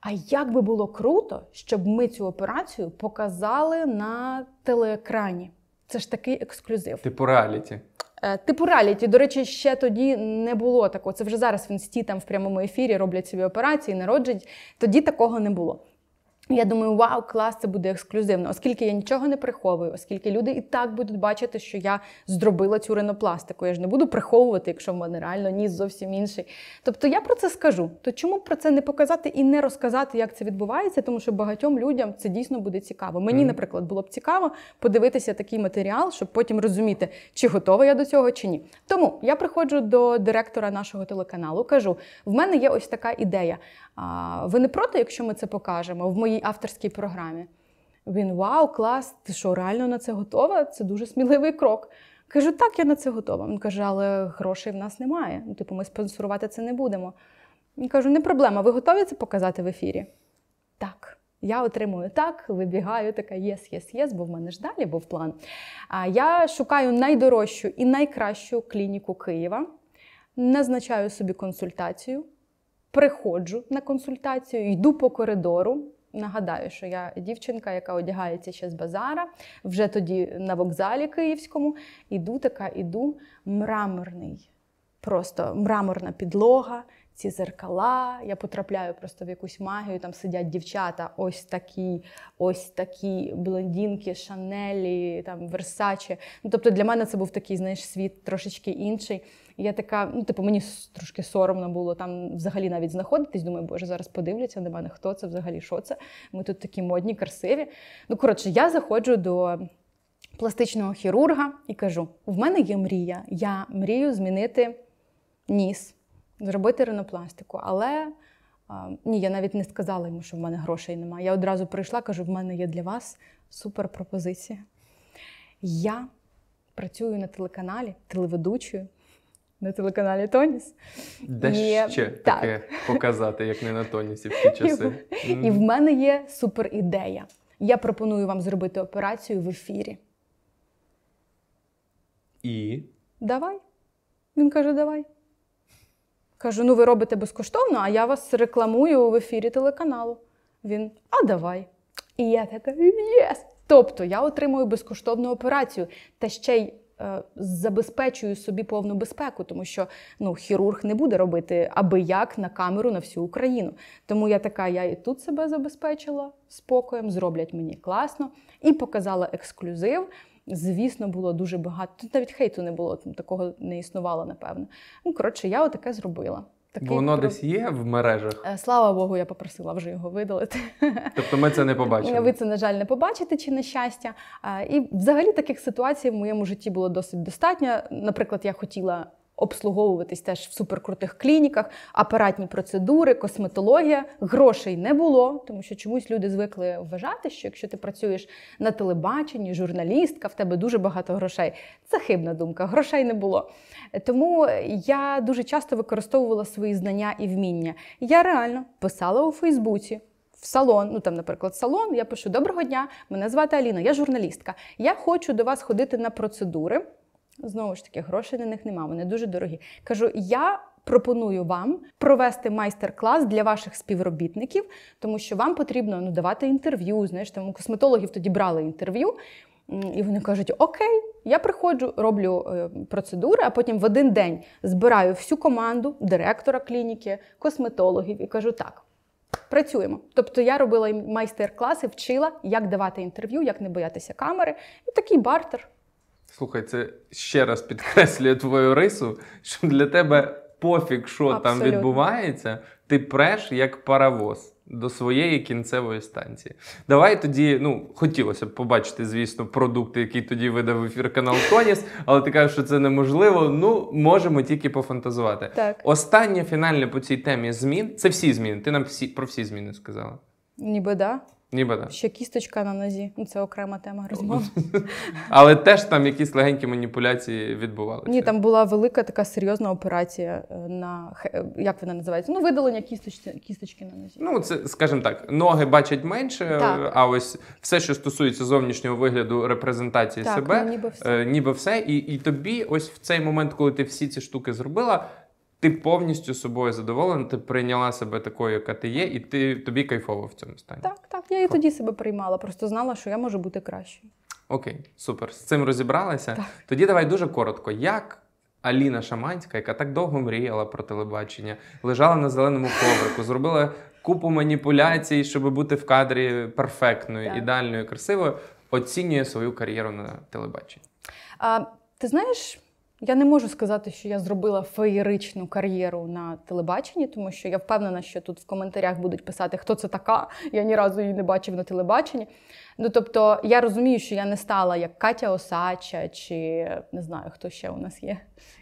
А як би було круто, щоб ми цю операцію показали на телеекрані? Це ж такий ексклюзив. Типу реаліті. Е, типу реаліті, до речі, ще тоді не було такого. Це вже зараз в інсті там в прямому ефірі роблять собі операції, народжують. Тоді такого не було. Я думаю, вау, клас, це буде ексклюзивно, оскільки я нічого не приховую, оскільки люди і так будуть бачити, що я зробила цю ринопластику. Я ж не буду приховувати, якщо в мене реально ніс зовсім інший. Тобто я про це скажу. То чому про це не показати і не розказати, як це відбувається? Тому що багатьом людям це дійсно буде цікаво. Мені, наприклад, було б цікаво подивитися такий матеріал, щоб потім розуміти, чи готова я до цього, чи ні. Тому я приходжу до директора нашого телеканалу, кажу: в мене є ось така ідея. Ви не проти, якщо ми це покажемо в моїй авторській програмі? Він вау, клас! Ти що, реально на це готова? Це дуже сміливий крок. Кажу, так, я на це готова. Він каже, але грошей в нас немає. Ну, Типу, ми спонсорувати це не будемо. Він кажу, не проблема, ви готові це показати в ефірі? Так. Я отримую так, вибігаю, така єс, єс, єс, бо в мене ж далі був план. А я шукаю найдорожчу і найкращу клініку Києва, назначаю собі консультацію приходжу на консультацію, йду по коридору. Нагадаю, що я дівчинка, яка одягається ще з базара, вже тоді на вокзалі Київському. Іду така, іду мраморний, просто мраморна підлога, ці зеркала. Я потрапляю просто в якусь магію. Там сидять дівчата, ось такі, ось такі блондінки, шанелі, там версачі. Ну, Тобто для мене це був такий, знаєш, світ трошечки інший. І я така, ну, типу, мені трошки соромно було там взагалі навіть знаходитись. Думаю, боже, зараз подивляться на мене, хто це взагалі, що це. Ми тут такі модні, красиві. Ну, коротше, я заходжу до. Пластичного хірурга і кажу: в мене є мрія. Я мрію змінити ніс, зробити ринопластику. Але а, ні, я навіть не сказала йому, що в мене грошей немає. Я одразу прийшла, кажу, в мене є для вас суперпропозиція. Я працюю на телеканалі телеведучою на телеканалі Тоніс. Де і... ще так. таке показати, як не на Тонісі в ті часи. І, mm. і в мене є супер ідея. Я пропоную вам зробити операцію в ефірі. І? Давай. Він каже, давай. Кажу: ну ви робите безкоштовно, а я вас рекламую в ефірі телеканалу. Він, а давай. І я така єс. Тобто я отримую безкоштовну операцію та ще й Е, забезпечую собі повну безпеку, тому що ну, хірург не буде робити аби як на камеру на всю Україну. Тому я така, я і тут себе забезпечила спокоєм, зроблять мені класно і показала ексклюзив. Звісно, було дуже багато. Тут навіть хейту не було, такого не існувало, напевно. Ну, коротше, я отаке зробила. Такий воно про... десь є в мережах. Е, слава Богу, я попросила вже його видалити. Тобто ми це не побачили. Ви це, на жаль, не побачите чи на щастя. І взагалі таких ситуацій в моєму житті було досить достатньо. Наприклад, я хотіла обслуговуватись теж в суперкрутих клініках, апаратні процедури, косметологія. Грошей не було, тому що чомусь люди звикли вважати, що якщо ти працюєш на телебаченні, журналістка, в тебе дуже багато грошей. Це хибна думка, грошей не було. Тому я дуже часто використовувала свої знання і вміння. Я реально писала у Фейсбуці. В салон, ну там, наприклад, салон, я пишу Доброго дня, мене звати Аліна, я журналістка. Я хочу до вас ходити на процедури. Знову ж таки, грошей на них нема, вони дуже дорогі. Кажу, я пропоную вам провести майстер-клас для ваших співробітників, тому що вам потрібно ну, давати інтерв'ю. Знаєш, там у косметологів тоді брали інтерв'ю, і вони кажуть: Окей, я приходжу, роблю е, процедури, а потім в один день збираю всю команду директора клініки, косметологів і кажу так. Працюємо. Тобто я робила майстер-класи, вчила, як давати інтерв'ю, як не боятися камери, і такий бартер. Слухай, це ще раз підкреслює твою рису, що для тебе пофіг, що Абсолютно. там відбувається, ти преш як паровоз до своєї кінцевої станції. Давай тоді, ну, хотілося б побачити, звісно, продукти, які тоді видав ефір канал Тоніс, але ти кажеш, що це неможливо. Ну, можемо тільки пофантазувати. Так. Останнє фінальне по цій темі змін це всі зміни. Ти нам всі про всі зміни сказала. Ніби да. Ніби так. Ще кісточка на нозі. ну Це окрема тема розмови. Але теж там якісь легенькі маніпуляції відбувалися. Ні, там була велика така серйозна операція е, на е, як вона називається? Ну, видалення кісточки, кісточки на нозі. Ну, це, скажімо так, ноги бачать менше, е, так. а ось все, що стосується зовнішнього вигляду репрезентації так, себе, ну, ніби все. Е, ніби все. І, і тобі, ось в цей момент, коли ти всі ці штуки зробила ти повністю собою задоволена, ти прийняла себе такою, яка ти є, і ти тобі кайфово в цьому стані. Так, так. Я і тоді себе приймала, просто знала, що я можу бути кращою. Окей, супер. З цим розібралася. Так. Тоді давай дуже коротко. Як Аліна Шаманська, яка так довго мріяла про телебачення, лежала на зеленому коврику, зробила купу маніпуляцій, щоб бути в кадрі перфектною, так. ідеальною, красивою, оцінює свою кар'єру на телебаченні. А, Ти знаєш, я не можу сказати, що я зробила феєричну кар'єру на телебаченні, тому що я впевнена, що тут в коментарях будуть писати, хто це така. Я ні разу її не бачив на телебаченні. Ну тобто, я розумію, що я не стала як Катя Осача чи не знаю, хто ще у нас є.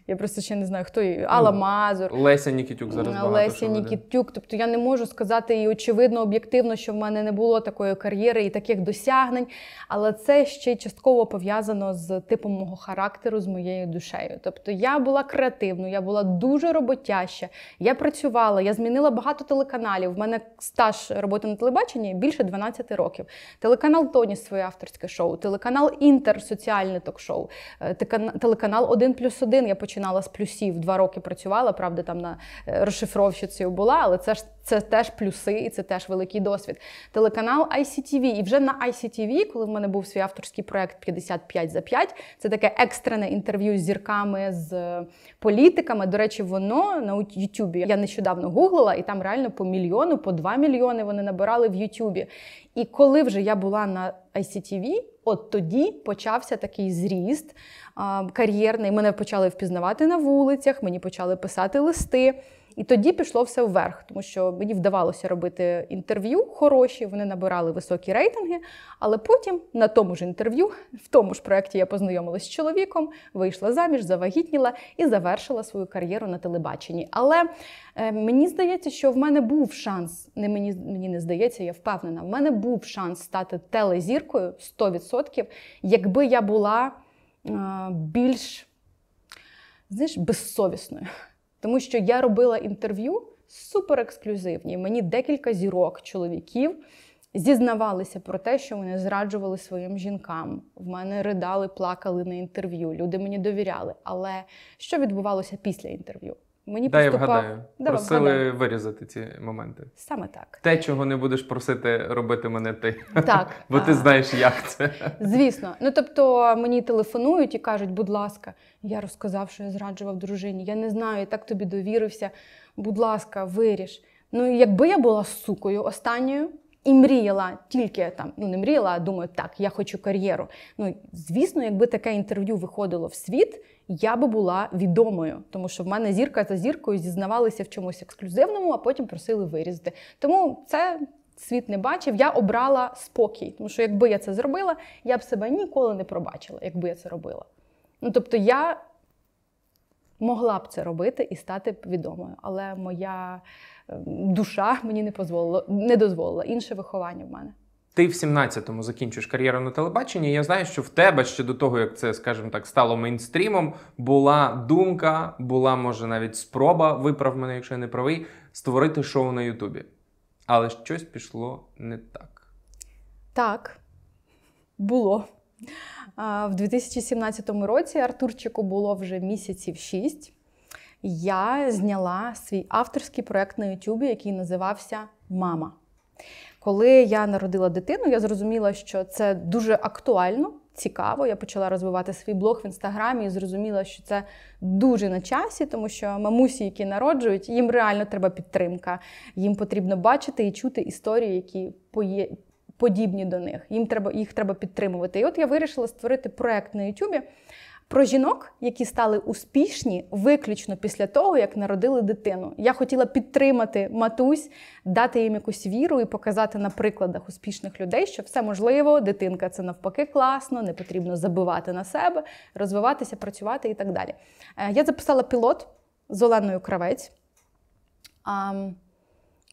Я просто ще не знаю, хто є. Ну, Алла Мазур. Леся Нікітюк зараз. Е, багато Леся Нікітюк. Тобто я не можу сказати і очевидно, об'єктивно, що в мене не було такої кар'єри і таких досягнень. Але це ще й частково пов'язано з типом мого характеру, з моєю душею ідею. Тобто я була креативною, я була дуже роботяща, я працювала, я змінила багато телеканалів. В мене стаж роботи на телебаченні більше 12 років. Телеканал Тоніс своє авторське шоу, телеканал Інтер соціальне ток-шоу, е, телеканал Один плюс один. Я починала з плюсів, два роки працювала, правда, там на е, розшифровщицею була, але це ж це теж плюси і це теж великий досвід. Телеканал ICTV. І вже на ICTV, коли в мене був свій авторський проект 55 за 5, це таке екстрене інтерв'ю з зірками спікерами, з політиками. До речі, воно на Ютубі я нещодавно гуглила, і там реально по мільйону, по два мільйони вони набирали в Ютубі. І коли вже я була на ICTV, От тоді почався такий зріст а, кар'єрний. Мене почали впізнавати на вулицях, мені почали писати листи. І тоді пішло все вверх, тому що мені вдавалося робити інтерв'ю хороші, вони набирали високі рейтинги. Але потім на тому ж інтерв'ю, в тому ж проєкті я познайомилася з чоловіком, вийшла заміж, завагітніла і завершила свою кар'єру на телебаченні. Але е, мені здається, що в мене був шанс, не мені мені не здається, я впевнена. В мене був шанс стати телезіркою 100%, якби я була е, більш знаєш, безсовісною. Тому що я робила інтерв'ю суперексклюзивні. Мені декілька зірок чоловіків зізнавалися про те, що вони зраджували своїм жінкам. В мене ридали, плакали на інтерв'ю. Люди мені довіряли. Але що відбувалося після інтерв'ю? Мені Дай поступав... вгадаю. Давай, Просили вгадаю. вирізати ці моменти. Саме так. Те, чого не будеш просити робити мене ти. Так. Бо ти знаєш, як це. Звісно. Ну тобто мені телефонують і кажуть, будь ласка, я розказав, що я зраджував дружині. Я не знаю, я так тобі довірився. Будь ласка, виріш. Ну, якби я була сукою останньою, і мріяла тільки там, ну не мріяла, а думаю, так, я хочу кар'єру. Ну звісно, якби таке інтерв'ю виходило в світ, я би була відомою, тому що в мене зірка за зіркою зізнавалися в чомусь ексклюзивному, а потім просили вирізати. Тому це. Світ не бачив, я обрала спокій, тому що якби я це зробила, я б себе ніколи не пробачила, якби я це робила. Ну тобто, я могла б це робити і стати відомою, але моя душа мені не дозволила, не дозволила інше виховання в мене. Ти в 17-му закінчиш кар'єру на телебаченні. Я знаю, що в тебе ще до того, як це, скажімо так, стало мейнстрімом, була думка, була може навіть спроба, виправ мене, якщо я не правий, створити шоу на Ютубі. Але щось пішло не так. Так, було. В 2017 році Артурчику було вже місяців 6 я зняла свій авторський проект на Ютубі, який називався Мама. Коли я народила дитину, я зрозуміла, що це дуже актуально, цікаво. Я почала розвивати свій блог в інстаграмі і зрозуміла, що це дуже на часі, тому що мамусі, які народжують, їм реально треба підтримка. Їм потрібно бачити і чути історії, які поє... подібні до них. Їм треба їх треба підтримувати. І от я вирішила створити проект на Ютубі про жінок, які стали успішні виключно після того, як народили дитину. Я хотіла підтримати матусь, дати їм якусь віру і показати на прикладах успішних людей, що все можливо, дитинка це навпаки класно, не потрібно забивати на себе, розвиватися, працювати і так далі. Е, я записала пілот з Оленою Кравець.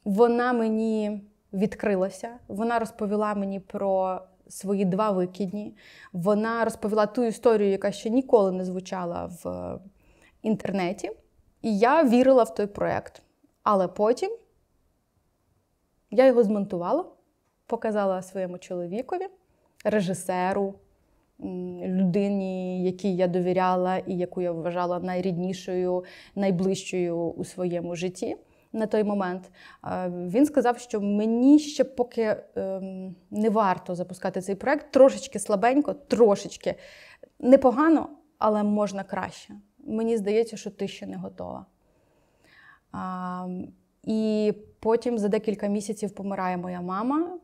Вона мені відкрилася, вона розповіла мені про свої два викідні. Вона розповіла ту історію, яка ще ніколи не звучала в е, інтернеті. І я вірила в той проєкт. Але потім я його змонтувала, показала своєму чоловікові, режисеру, людині, якій я довіряла і яку я вважала найріднішою, найближчою у своєму житті на той момент. Е, він сказав, що мені ще поки ем, не варто запускати цей проект. Трошечки слабенько, трошечки непогано, але можна краще. Мені здається, що ти ще не готова. І потім за декілька місяців помирає моя мама,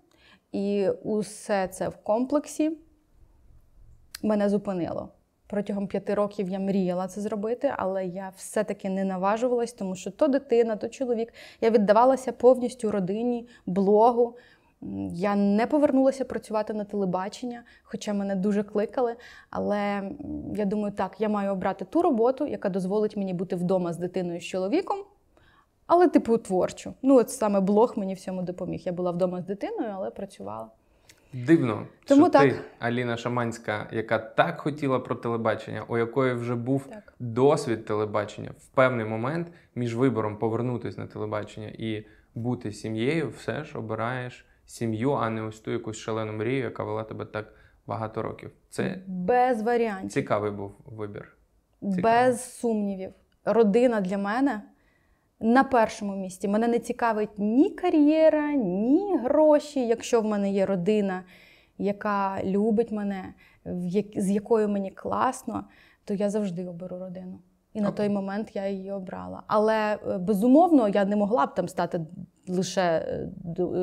і усе це в комплексі мене зупинило. Протягом п'яти років я мріяла це зробити, але я все-таки не наважувалась, тому що то дитина, то чоловік. Я віддавалася повністю родині, блогу. Я не повернулася працювати на телебачення, хоча мене дуже кликали. Але я думаю, так, я маю обрати ту роботу, яка дозволить мені бути вдома з дитиною з чоловіком, але типу творчу. Ну, от саме блог мені всьому допоміг. Я була вдома з дитиною, але працювала. Дивно, Тому що так. ти, Аліна Шаманська, яка так хотіла про телебачення, у якої вже був так. досвід телебачення в певний момент між вибором повернутися на телебачення і бути сім'єю, все ж обираєш сім'ю, а не ось ту якусь шалену мрію, яка вела тебе так багато років. Це без варіантів. Цікавий був вибір. Цікавий. Без сумнівів. Родина для мене на першому місці. Мене не цікавить ні кар'єра, ні гроші, якщо в мене є родина, яка любить мене, з якою мені класно, то я завжди оберу родину. І на той момент я її обрала. Але е, безумовно я не могла б там стати лише е,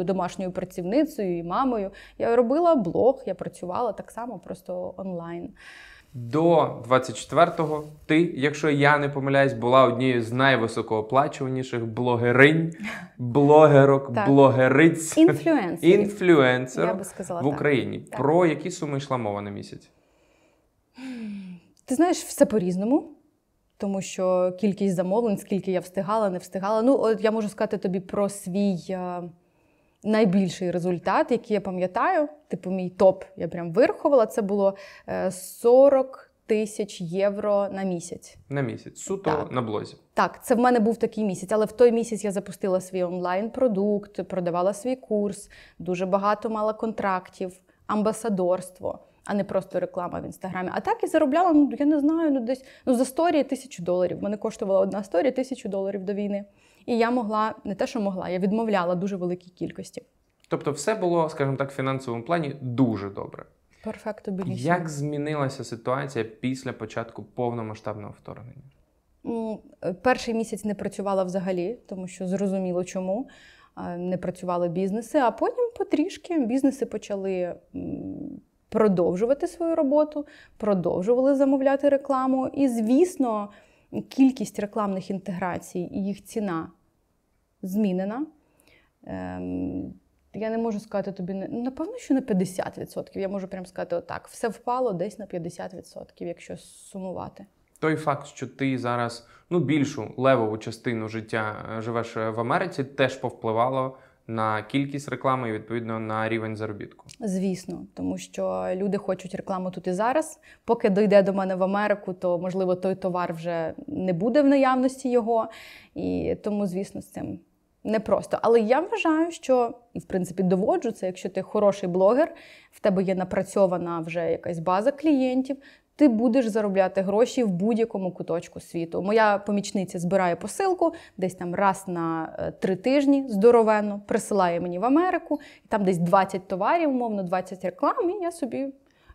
домашньою працівницею і мамою. Я робила блог, я працювала так само, просто онлайн. До 24-го ти, якщо я не помиляюсь, була однією з найвисокооплачуваніших блогеринь, блогерок, блогериць інфлюенсерів. інфлюенсер я би сказала, в Україні. Так. Про які суми йшла мова на місяць? Ти знаєш, все по-різному. Тому що кількість замовлень, скільки я встигала, не встигала. Ну, от я можу сказати тобі про свій. Е, найбільший результат, який я пам'ятаю, типу мій топ, я прям вирахувала, це було 40 е, тисяч євро на місяць. На місяць, суто так. на блозі. Так, це в мене був такий місяць, але в той місяць я запустила свій онлайн-продукт, продавала свій курс, дуже багато мала контрактів, амбасадорство. А не просто реклама в інстаграмі. А так і заробляла, ну я не знаю, ну десь ну за сторії тисячу доларів. Мене коштувала одна сторія тисячу доларів до війни і я могла не те, що могла, я відмовляла дуже великій кількості. Тобто, все було, скажімо так, в фінансовому плані дуже добре. Перфекто білісі. Як змінилася ситуація після початку повномасштабного вторгнення? Ну, е, перший місяць не працювала взагалі, тому що зрозуміло, чому не працювали бізнеси. А потім потрішки бізнеси почали продовжувати свою роботу, продовжували замовляти рекламу. І, звісно кількість рекламних інтеграцій і їх ціна змінена. Ем, я не можу сказати тобі, напевно, що на 50%. Я можу прям сказати, отак, все впало десь на 50%, якщо сумувати. Той факт, що ти зараз ну більшу левову частину життя е, живеш е, в Америці, теж повпливало на кількість реклами і відповідно на рівень заробітку? Звісно, тому що люди хочуть рекламу тут і зараз. Поки дійде до мене в Америку, то можливо той товар вже не буде в наявності його, і тому, звісно, з цим. Непросто, але я вважаю, що і в принципі доводжу це. Якщо ти хороший блогер, в тебе є напрацьована вже якась база клієнтів, ти будеш заробляти гроші в будь-якому куточку світу. Моя помічниця збирає посилку десь там раз на е, три тижні здоровенно присилає мені в Америку, і там десь 20 товарів, умовно, 20 реклам, і я собі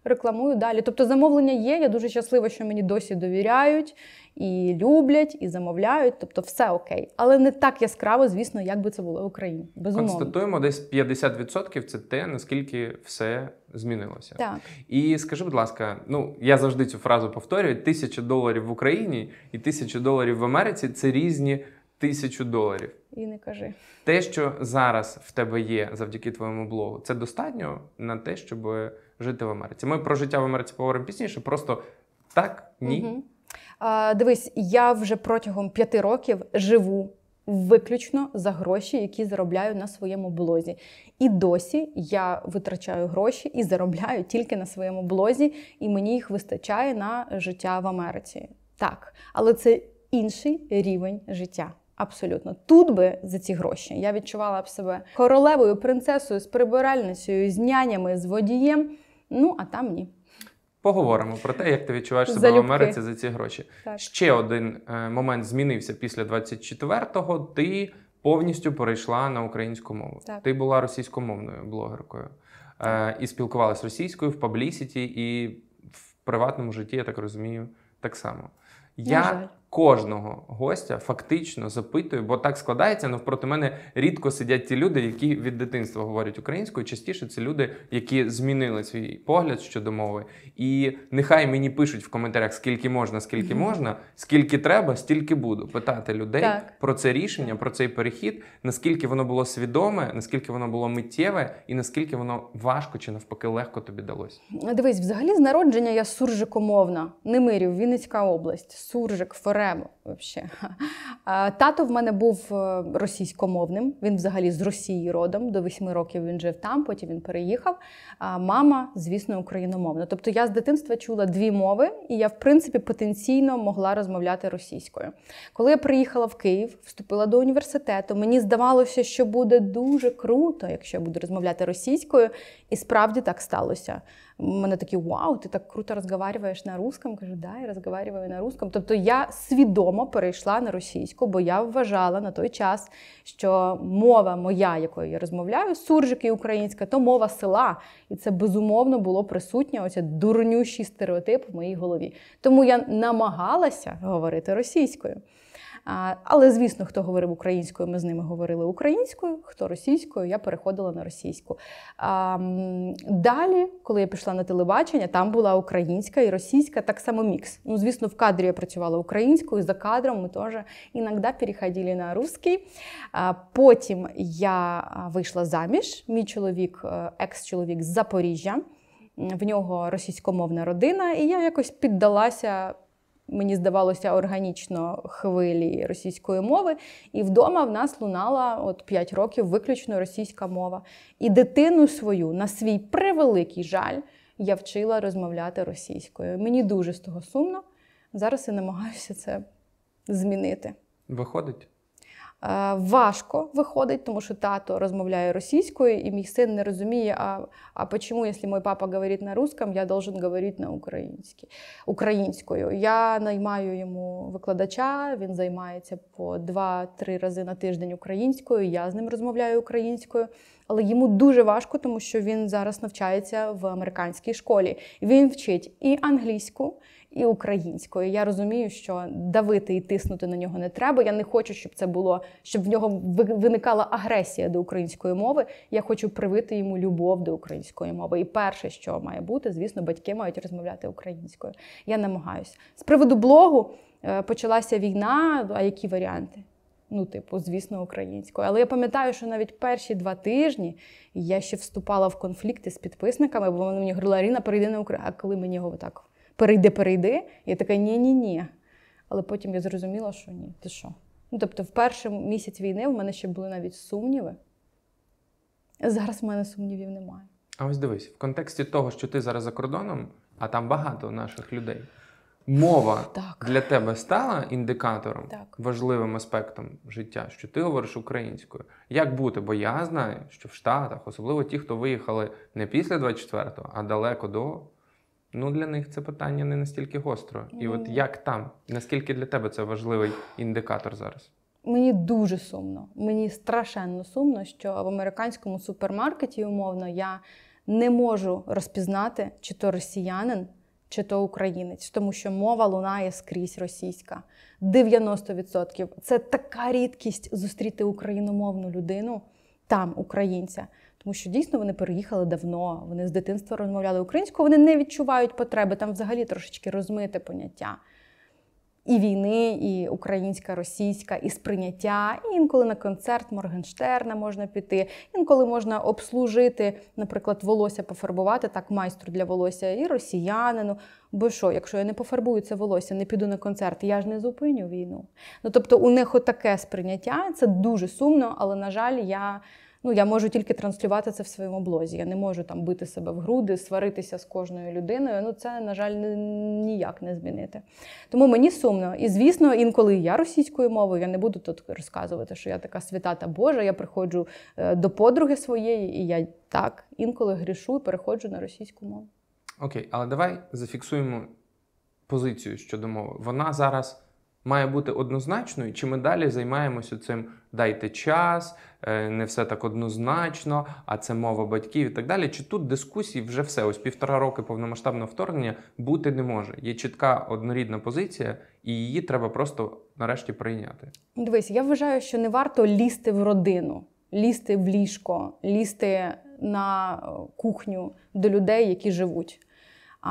рекламую далі. Тобто, замовлення є. Я дуже щаслива, що мені досі довіряють і люблять, і замовляють. Тобто, все окей, але не так яскраво, звісно, як би це було в Україні. Безумовно. Констатуємо десь 50% Це те наскільки все змінилося. Так і скажи, будь ласка, ну я завжди цю фразу повторюю: тисяча доларів в Україні і тисяча доларів в Америці це різні. Тисячу доларів і не кажи те, що зараз в тебе є завдяки твоєму блогу, це достатньо на те, щоб жити в Америці. Ми про життя в Америці поговоримо пізніше, просто так, ні. Угу. А, Дивись, я вже протягом п'яти років живу виключно за гроші, які заробляю на своєму блозі. І досі я витрачаю гроші і заробляю тільки на своєму блозі, і мені їх вистачає на життя в Америці. Так, але це інший рівень життя. Абсолютно, тут би за ці гроші я відчувала б себе королевою, принцесою з прибиральницею, з нянями, з водієм. Ну, а там ні. Поговоримо про те, як ти відчуваєш себе Залюбки. в Америці за ці гроші. Так. Ще один е, момент змінився після 24-го. Ти повністю перейшла на українську мову. Так. Ти була російськомовною блогеркою е, так. і спілкувалася російською в паблісіті і в приватному житті, я так розумію, так само. Я Кожного гостя фактично запитую, бо так складається. Навпроти мене рідко сидять ті люди, які від дитинства говорять українською. Частіше це люди, які змінили свій погляд щодо мови. І нехай мені пишуть в коментарях, скільки можна, скільки mm-hmm. можна, скільки треба, стільки буду питати людей так. про це рішення, про цей перехід, наскільки воно було свідоме, наскільки воно було миттєве, і наскільки воно важко чи навпаки легко тобі далось. Дивись, взагалі з народження я суржикомовна, Немирів, Вінницька область, суржик, форе окремо. Вообще. Тато в мене був е, російськомовним. Він взагалі з Росії родом. До восьми років він жив там, потім він переїхав. А Мама, звісно, україномовна. Тобто я з дитинства чула дві мови, і я, в принципі, потенційно могла розмовляти російською. Коли я приїхала в Київ, вступила до університету, мені здавалося, що буде дуже круто, якщо я буду розмовляти російською, і справді так сталося. Мене такі вау, ти так круто розговарюєш на русском. Кажу, да, я розговарюю на русском. Тобто я свідомо перейшла на російську, бо я вважала на той час, що мова моя, якою я розмовляю, суржик і українська, то мова села. І це безумовно було присутнє, оця дурнющий стереотип в моїй голові. Тому я намагалася говорити російською. Але, звісно, хто говорив українською, ми з ними говорили українською, хто російською, я переходила на російську. Далі, коли я пішла на телебачення, там була українська і російська, так само мікс. Ну, звісно, в кадрі я працювала українською, за кадром ми теж іноді переходили на русський. Потім я вийшла заміж. Мій чоловік, е, екс-чоловік з Запоріжжя. В нього російськомовна родина, і я якось піддалася мені здавалося, органічно хвилі російської мови. І вдома в нас лунала от 5 років виключно російська мова. І дитину свою на свій превеликий жаль я вчила розмовляти російською. Мені дуже з того сумно. Зараз я намагаюся це змінити. Виходить? Е, важко виходить, тому що тато розмовляє російською, і мій син не розуміє, а а чому, якщо мій папа говорить на русском, я должен говорити на українській українською. Я наймаю йому викладача, він займається по 2-3 рази на тиждень українською. Я з ним розмовляю українською, але йому дуже важко, тому що він зараз навчається в американській школі. Він вчить і англійську і українською. Я розумію, що давити і тиснути на нього не треба. Я не хочу, щоб це було, щоб в нього виникала агресія до української мови. Я хочу привити йому любов до української мови. І перше, що має бути, звісно, батьки мають розмовляти українською. Я намагаюся. З приводу блогу е, почалася війна. А які варіанти? Ну, типу, звісно, українською. Але я пам'ятаю, що навіть перші два тижні я ще вступала в конфлікти з підписниками, бо вони мені говорили, Аріна, перейди на Україну. А коли мені його так перейди, перейди. Я така, ні-ні-ні. Але потім я зрозуміла, що ні, ти що? Ну, Тобто, в перший місяць війни в мене ще були навіть сумніви. Зараз в мене сумнівів немає. А ось дивись, в контексті того, що ти зараз за кордоном, а там багато наших людей. Мова так. для тебе стала індикатором, так. важливим аспектом життя, що ти говориш українською. Як бути? Бо я знаю, що в Штатах, особливо ті, хто виїхали не після 24-го, а далеко до ну для них це питання не настільки гостро. І от ну. як там? Наскільки для тебе це важливий індикатор зараз? Мені дуже сумно, мені страшенно сумно, що в американському супермаркеті, умовно, я не можу розпізнати, чи то росіянин, чи то українець, тому що мова лунає скрізь російська. 90% це така рідкість зустріти україномовну людину там, українця. Тому що дійсно вони переїхали давно, вони з дитинства розмовляли українською, вони не відчувають потреби, там взагалі трошечки розмите поняття і війни, і українська, російська, і сприйняття. І інколи на концерт Моргенштерна можна піти, інколи можна обслужити, наприклад, волосся пофарбувати так, майстру для волосся і росіянину. Бо що, якщо я не пофарбую це волосся, не піду на концерт, я ж не зупиню війну. Ну тобто, у них отаке сприйняття це дуже сумно, але на жаль, я ну я можу тільки транслювати це в своєму блозі. Я не можу там бити себе в груди, сваритися з кожною людиною. Ну це, на жаль, ніяк не змінити. Тому мені сумно. І звісно, інколи я російською мовою я не буду тут розказувати, що я така свята та Божа. Я приходжу е, до подруги своєї, і я так інколи грішу і переходжу на російську мову. Окей, але давай зафіксуємо позицію щодо мови. Вона зараз має бути однозначною, чи ми далі займаємося цим дайте час, е, не все так однозначно, а це мова батьків і так далі. Чи тут дискусії вже все? Ось півтора роки повномасштабного вторгнення бути не може. Є чітка однорідна позиція, і її треба просто нарешті прийняти. Дивись, я вважаю, що не варто лізти в родину, лізти в ліжко, лізти на кухню до людей, які живуть.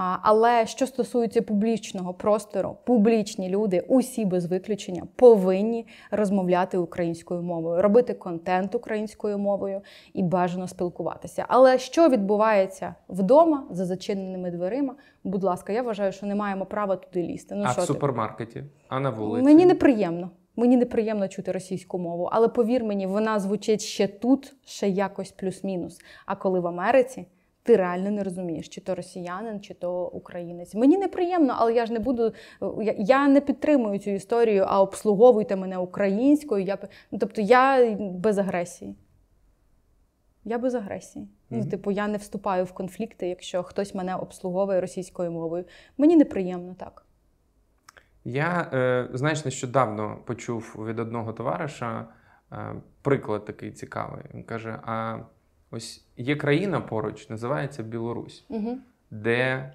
Але що стосується публічного простору, публічні люди, усі без виключення, повинні розмовляти українською мовою, робити контент українською мовою і бажано спілкуватися. Але що відбувається вдома за зачиненими дверима? Будь ласка, я вважаю, що не маємо права туди лізти. Ну а що в супермаркеті, а на вулиці мені неприємно. Мені неприємно чути російську мову, але повір мені, вона звучить ще тут, ще якось плюс-мінус. А коли в Америці ти реально не розумієш, чи то росіянин, чи то українець. Мені неприємно, але я ж не буду. Я не підтримую цю історію, а обслуговуйте мене українською. Я ну, тобто я без агресії. Я без агресії. mm-hmm. типу, я не вступаю в конфлікти, якщо хтось мене обслуговує російською мовою. Мені неприємно так. Я е, знаєш, нещодавно почув від одного товариша е, приклад такий цікавий. Він каже: а Ось є країна поруч, називається Білорусь, угу. де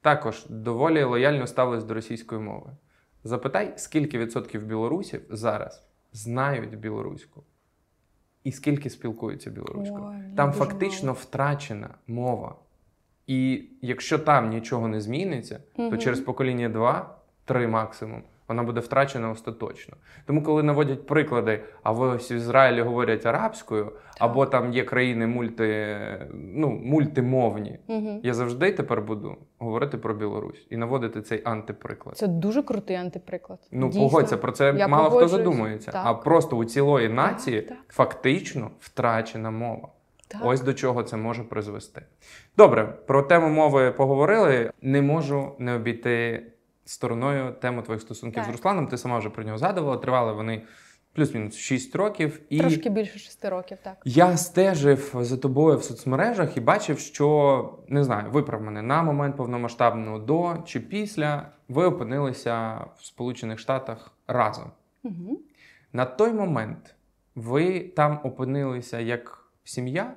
також доволі лояльно ставились до російської мови. Запитай, скільки відсотків білорусів зараз знають білоруську і скільки спілкуються білоруською. Ну, там фактично мало. втрачена мова. І якщо там нічого не зміниться, угу. то через покоління два-три максимум вона буде втрачена остаточно. Тому, коли наводять приклади, а ось в Ізраїлі говорять арабською, так. або там є країни мульти, ну, мультимовні, угу. я завжди тепер буду говорити про Білорусь і наводити цей антиприклад. Це дуже крутий антиприклад. Ну Дійсно. погодься, про це я мало погоджуюсь. хто задумується. Так. А просто у цілої нації так, фактично втрачена мова. Так. Ось до чого це може призвести. Добре, про тему мови поговорили. Не можу не обійти стороною тему твоїх стосунків так. з Русланом. Ти сама вже про нього згадувала. Тривали вони плюс-мінус 6 років. І Трошки більше 6 років, так. Я стежив за тобою в соцмережах і бачив, що не знаю, виправ мене на момент повномасштабного до чи після ви опинилися в Сполучених Штатах разом. Угу. На той момент ви там опинилися як сім'я,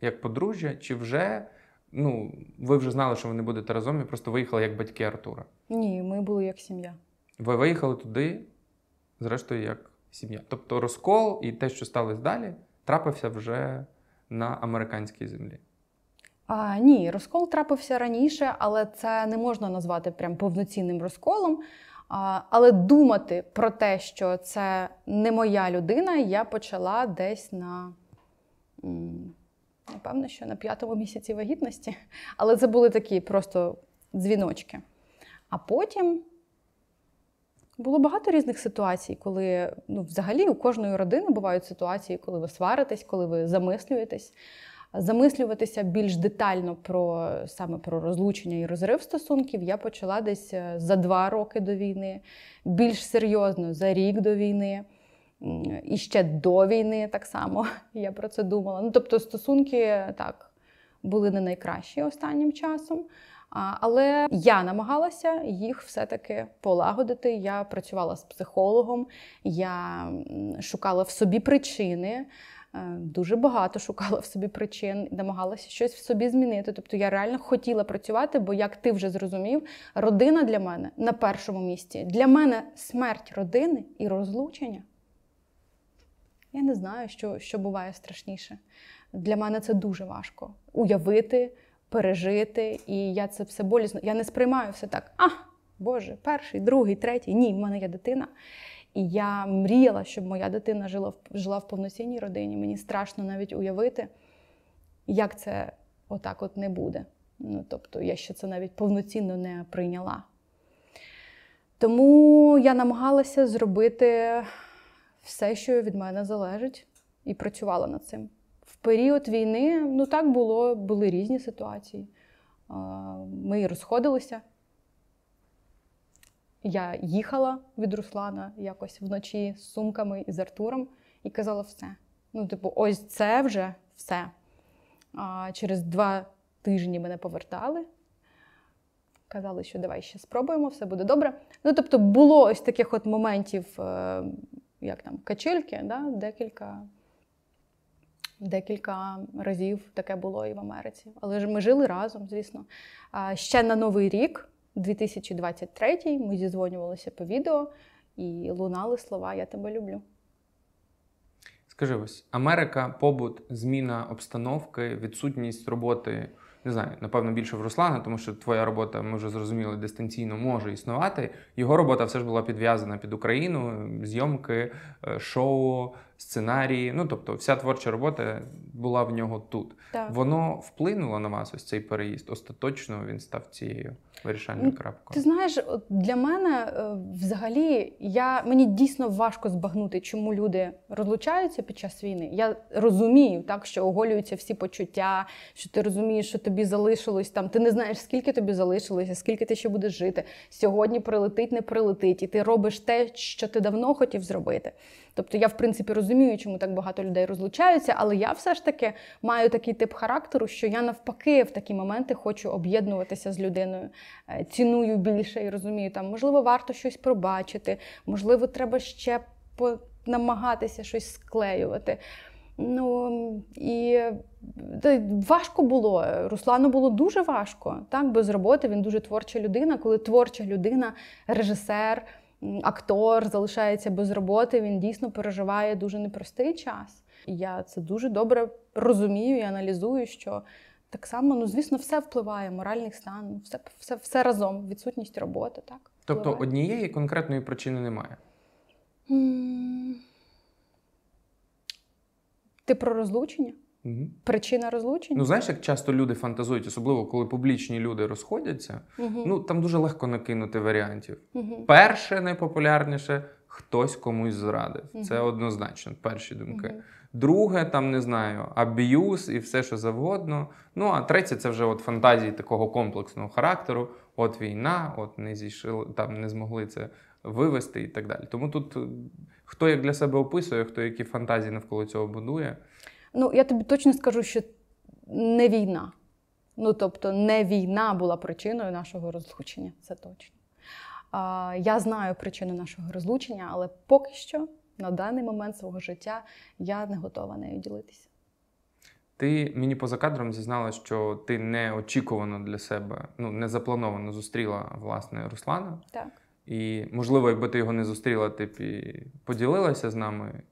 як подружжя, чи вже ну, ви вже знали, що ви не будете разом, і просто виїхали як батьки Артура. Ні, ми були як сім'я. Ви виїхали туди, зрештою, як сім'я. Тобто розкол і те, що сталося далі, трапився вже на американській землі. А, Ні, розкол трапився раніше, але це не можна назвати прям повноцінним розколом. А, Але думати про те, що це не моя людина, я почала десь на напевно, що на п'ятому місяці вагітності. Але це були такі просто дзвіночки. А потім було багато різних ситуацій, коли ну, взагалі у кожної родини бувають ситуації, коли ви сваритесь, коли ви замислюєтесь. Замислюватися більш детально про саме про розлучення і розрив стосунків я почала десь е, за два роки до війни, більш серйозно за рік до війни. І ще до війни так само я про це думала. Ну, тобто, стосунки так були не найкращі останнім часом. Але я намагалася їх все-таки полагодити. Я працювала з психологом, я шукала в собі причини, е, дуже багато шукала в собі причин, намагалася щось в собі змінити. Тобто я реально хотіла працювати, бо, як ти вже зрозумів, родина для мене на першому місці. Для мене смерть родини і розлучення я не знаю, що, що буває страшніше. Для мене це дуже важко уявити, пережити. І я це все болісно. Я не сприймаю все так. А, Боже, перший, другий, третій. Ні, в мене є дитина. І я мріяла, щоб моя дитина жила в жила в повноцінній родині. Мені страшно навіть уявити, як це отак от не буде. Ну, Тобто, я ще це навіть повноцінно не прийняла. Тому я намагалася зробити все, що від мене залежить, і працювала над цим. В період війни ну так було, були різні ситуації. Ми розходилися. Я їхала від Руслана якось вночі з сумками і з Артуром і казала все. Ну, типу, ось це вже все. А, Через два тижні мене повертали. Казали, що давай ще спробуємо, все буде добре. Ну, тобто, було ось таких от моментів е, як там, качельки, да? декілька Декілька разів таке було і в Америці. Але ж ми жили разом, звісно. А Ще на Новий рік, 2023, ми зізвонювалися по відео і лунали слова Я тебе люблю. Скажи ось Америка, побут, зміна обстановки, відсутність роботи не знаю, напевно, більше в Руслана, тому що твоя робота, ми вже зрозуміли, дистанційно може існувати. Його робота все ж була підв'язана під Україну, зйомки, е, шоу, сценарії. Ну тобто, вся творча робота була в нього тут. Так. Воно вплинуло на вас ось цей переїзд. Остаточно він став цією вирішальною ну, крапкою. Ти знаєш, для мене е, взагалі я мені дійсно важко збагнути, чому люди розлучаються під час війни. Я розумію, так що оголюються всі почуття, що ти розумієш, що тобі залишилось там. Ти не знаєш, скільки тобі залишилося, скільки ти ще будеш жити. Сьогодні прилетить, не прилетить, і ти робиш те, що ти давно хотів зробити. Тобто, я в принципі розумію розумію, чому так багато людей розлучаються, але я все ж таки маю такий тип характеру, що я навпаки в такі моменти хочу об'єднуватися з людиною, е, ціную більше і розумію, там можливо, варто щось пробачити, можливо, треба ще намагатися щось склеювати. Ну і важко було. Руслану було дуже важко, так без роботи. Він дуже творча людина, коли творча людина, режисер актор залишається без роботи, він дійсно переживає дуже непростий час. І я це дуже добре розумію і аналізую, що так само, ну звісно, все впливає, моральний стан, все все, все разом, відсутність роботи. так. Тобто однієї конкретної причини немає? Ти про розлучення? Угу. Причина розлучення? Ну, знаєш, як часто люди фантазують, особливо коли публічні люди розходяться, угу. ну там дуже легко накинути варіантів. Угу. Перше, найпопулярніше хтось комусь зрадив. Угу. Це однозначно, перші думки. Угу. Друге, там не знаю, аб'юз і все, що завгодно. Ну, а третє, це вже от фантазії такого комплексного характеру. От війна, от не зійшли, там не змогли це вивести і так далі. Тому тут е, хто як для себе описує, хто які фантазії навколо цього будує. Ну, я тобі точно скажу, що не війна. Ну, тобто, не війна була причиною нашого розлучення, це точно. А, Я знаю причину нашого розлучення, але поки що, на даний момент свого життя, я не готова нею ділитися. Ти мені поза кадром зізнала, що ти неочікувано для себе, ну незаплановано зустріла власне Руслана. Так. І, можливо, якби ти його не зустріла, ти б і поділилася з нами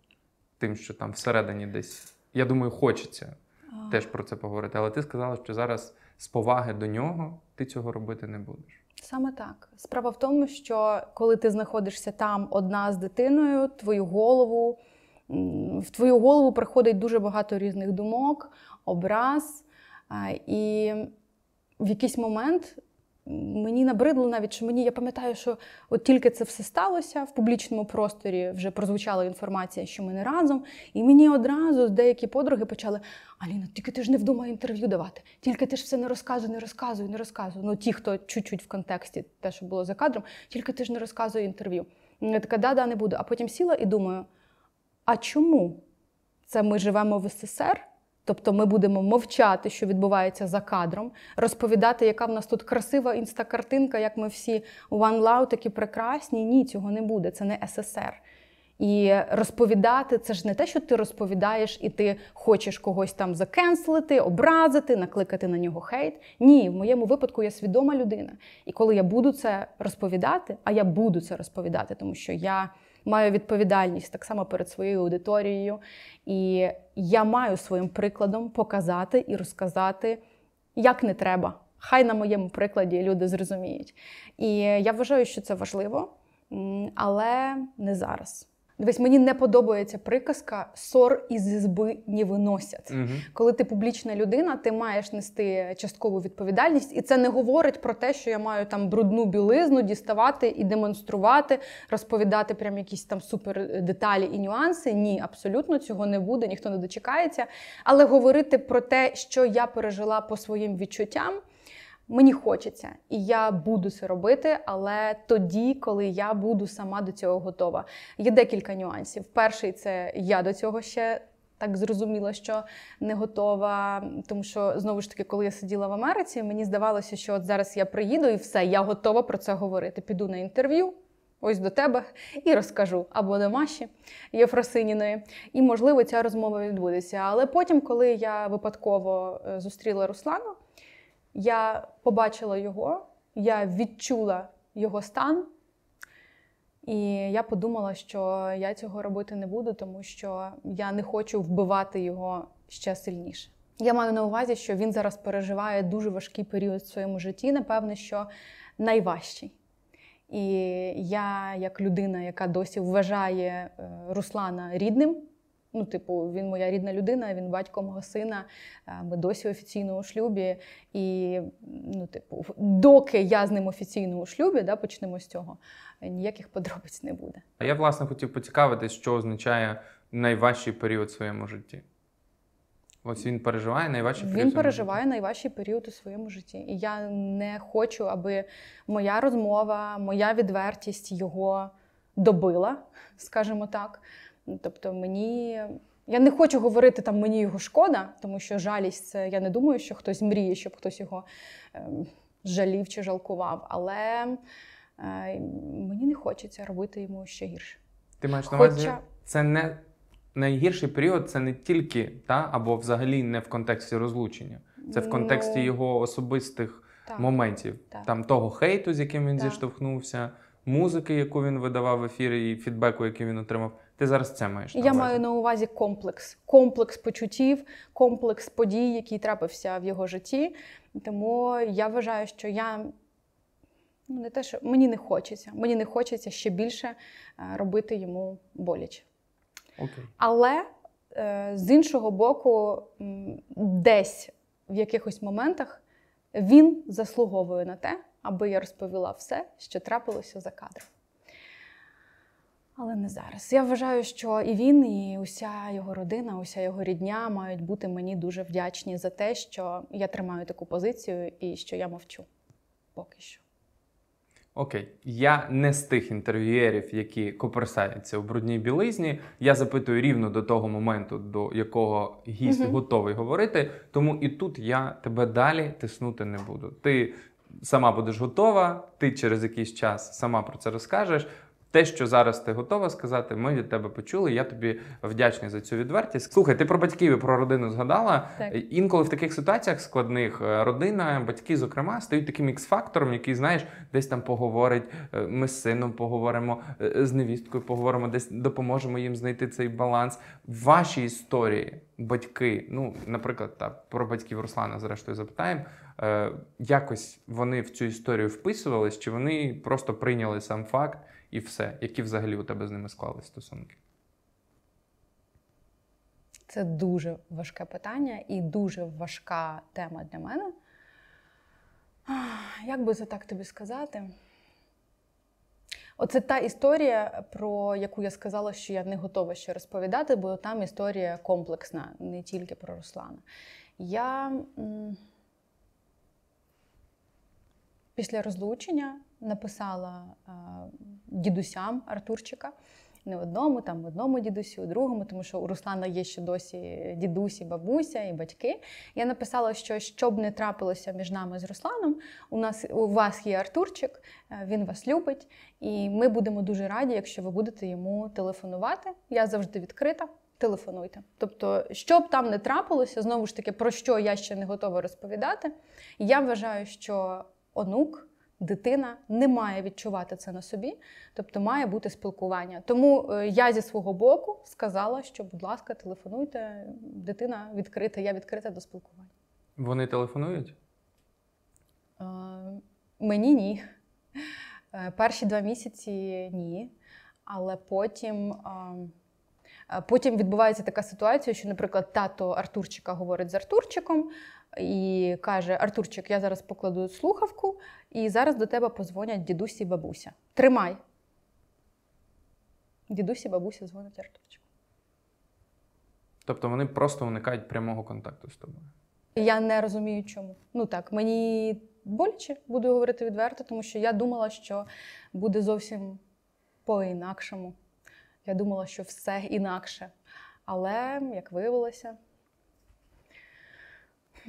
тим, що там всередині десь я думаю, хочеться а. теж про це поговорити. Але ти сказала, що зараз з поваги до нього ти цього робити не будеш. Саме так. Справа в тому, що коли ти знаходишся там одна з дитиною, твою голову в твою голову приходить дуже багато різних думок, образ, і в якийсь момент мені набридло навіть, що мені я пам'ятаю, що от тільки це все сталося в публічному просторі, вже прозвучала інформація, що ми не разом. І мені одразу деякі подруги почали: Аліна, тільки ти ж не вдумай інтерв'ю давати, тільки ти ж все не розказуй, не розказуй, не розказуй. Ну, ті, хто чуть-чуть в контексті те, що було за кадром, тільки ти ж не розказуй інтерв'ю. Я така, да, да, не буду. А потім сіла і думаю: а чому це ми живемо в СССР? Тобто ми будемо мовчати, що відбувається за кадром, розповідати, яка в нас тут красива інстакартинка, як ми всі one love, такі прекрасні. Ні, цього не буде. Це не СССР. І розповідати це ж не те, що ти розповідаєш, і ти хочеш когось там закенслити, образити, накликати на нього хейт. Ні, в моєму випадку я свідома людина. І коли я буду це розповідати, а я буду це розповідати, тому що я маю відповідальність так само перед своєю аудиторією, і я маю своїм прикладом показати і розказати, як не треба. Хай на моєму прикладі люди зрозуміють. І я вважаю, що це важливо, але не зараз. Дивись, мені не подобається приказка сор із ізби не виносять. Угу. Коли ти публічна людина, ти маєш нести часткову відповідальність, і це не говорить про те, що я маю там брудну білизну діставати і демонструвати, розповідати прям якісь там супер деталі і нюанси. Ні, абсолютно цього не буде, ніхто не дочекається. Але говорити про те, що я пережила по своїм відчуттям мені хочеться, і я буду це робити, але тоді, коли я буду сама до цього готова. Є декілька нюансів. Перший це я до цього ще. Так зрозуміла, що не готова, тому що знову ж таки, коли я сиділа в Америці, мені здавалося, що от зараз я приїду і все, я готова про це говорити. Піду на інтерв'ю, ось до тебе, і розкажу або до Маші Єфросиніної. І можливо ця розмова відбудеться. Але потім, коли я випадково е, зустріла Руслану. Я побачила його, я відчула його стан, і я подумала, що я цього робити не буду, тому що я не хочу вбивати його ще сильніше. Я маю на увазі, що він зараз переживає дуже важкий період в своєму житті, напевне, що найважчий. І я, як людина, яка досі вважає е, Руслана рідним, Ну, типу, він моя рідна людина, він батько мого сина. Е, ми досі офіційно у шлюбі. І, ну, типу, доки я з ним офіційно у шлюбі, да, почнемо з цього, е, ніяких подробиць не буде. А я власне хотів поцікавитись, що означає найважчий період в своєму житті. Ось він переживає найважчий період. Він переживає найважчий період у своєму житті. І я не хочу, аби моя розмова, моя відвертість його добила, скажімо так. Ну, тобто мені. Я не хочу говорити там мені його шкода, тому що жалість це я не думаю, що хтось мріє, щоб хтось його ем, жалів чи жалкував. Але е, мені не хочеться робити йому ще гірше. Ти маєш на увазі, це не найгірший період, це не тільки та або взагалі не в контексті розлучення, це в ну, контексті ну... його особистих так, моментів, так. там того хейту, з яким він так. зіштовхнувся, музики, яку він видавав в ефірі, і фідбеку, який він отримав. Ти зараз це маєш на увазі? я маю на увазі комплекс, комплекс почуттів, комплекс подій, який трапився в його житті. Тому я вважаю, що я ну не те, що мені не хочеться. Мені не хочеться ще більше е, робити йому боляче. Окей. Але е, з іншого боку, десь в якихось моментах він заслуговує на те, аби я розповіла все, що трапилося за кадром але не зараз. Я вважаю, що і він, і уся його родина, уся його рідня мають бути мені дуже вдячні за те, що я тримаю таку позицію і що я мовчу поки що. Окей, я не з тих інтерв'юєрів, які коперсаються у брудній білизні. Я запитую рівно до того моменту, до якого гість угу. готовий говорити. Тому і тут я тебе далі тиснути не буду. Ти сама будеш готова, ти через якийсь час сама про це розкажеш. Те, що зараз ти готова сказати, ми від тебе почули. Я тобі вдячний за цю відвертість. Слухай, ти про батьків і про родину згадала. Так. Е, інколи в таких ситуаціях складних е, родина, батьки, зокрема, стають таким ікс-фактором, який, знаєш, десь там поговорить. Е, ми з сином поговоримо, з невісткою поговоримо, десь допоможемо їм знайти цей баланс. Ваші історії, батьки, ну, наприклад, та про батьків Руслана, зрештою, запитаємо. Якось вони в цю історію вписувались, чи вони просто прийняли сам факт і все. Які взагалі у тебе з ними склали стосунки? Це дуже важке питання і дуже важка тема для мене. Як би це так тобі сказати? Оце та історія, про яку я сказала, що я не готова ще розповідати, бо там історія комплексна, не тільки про Руслана. Я після розлучення написала е, дідусям Артурчика. Не одному, там одному дідусю, другому, тому що у Руслана є ще досі дідусі, бабуся і батьки. Я написала, що щоб не трапилося між нами з Русланом, у нас у вас є Артурчик, е, він вас любить, і ми будемо дуже раді, якщо ви будете йому телефонувати. Я завжди відкрита. Телефонуйте. Тобто, що б там не трапилося, знову ж таки, про що я ще не готова розповідати. Я вважаю, що онук дитина не має відчувати це на собі, тобто має бути спілкування. Тому е, я зі свого боку сказала, що, будь ласка, телефонуйте, дитина відкрита, я відкрита до спілкування. Вони телефонують? Е, мені ні. Е, перші два місяці ні. Але потім. Потім відбувається така ситуація, що, наприклад, тато Артурчика говорить з Артурчиком, і каже: Артурчик, я зараз покладу слухавку, і зараз до тебе позвонять дідусі і бабуся. Тримай. Дідусі, і бабуся дзвонять Артурчику. Тобто вони просто уникають прямого контакту з тобою. Я не розумію, чому. Ну так, мені боляче буду говорити відверто, тому що я думала, що буде зовсім по-інакшому. Я думала, що все інакше. Але як виявилося.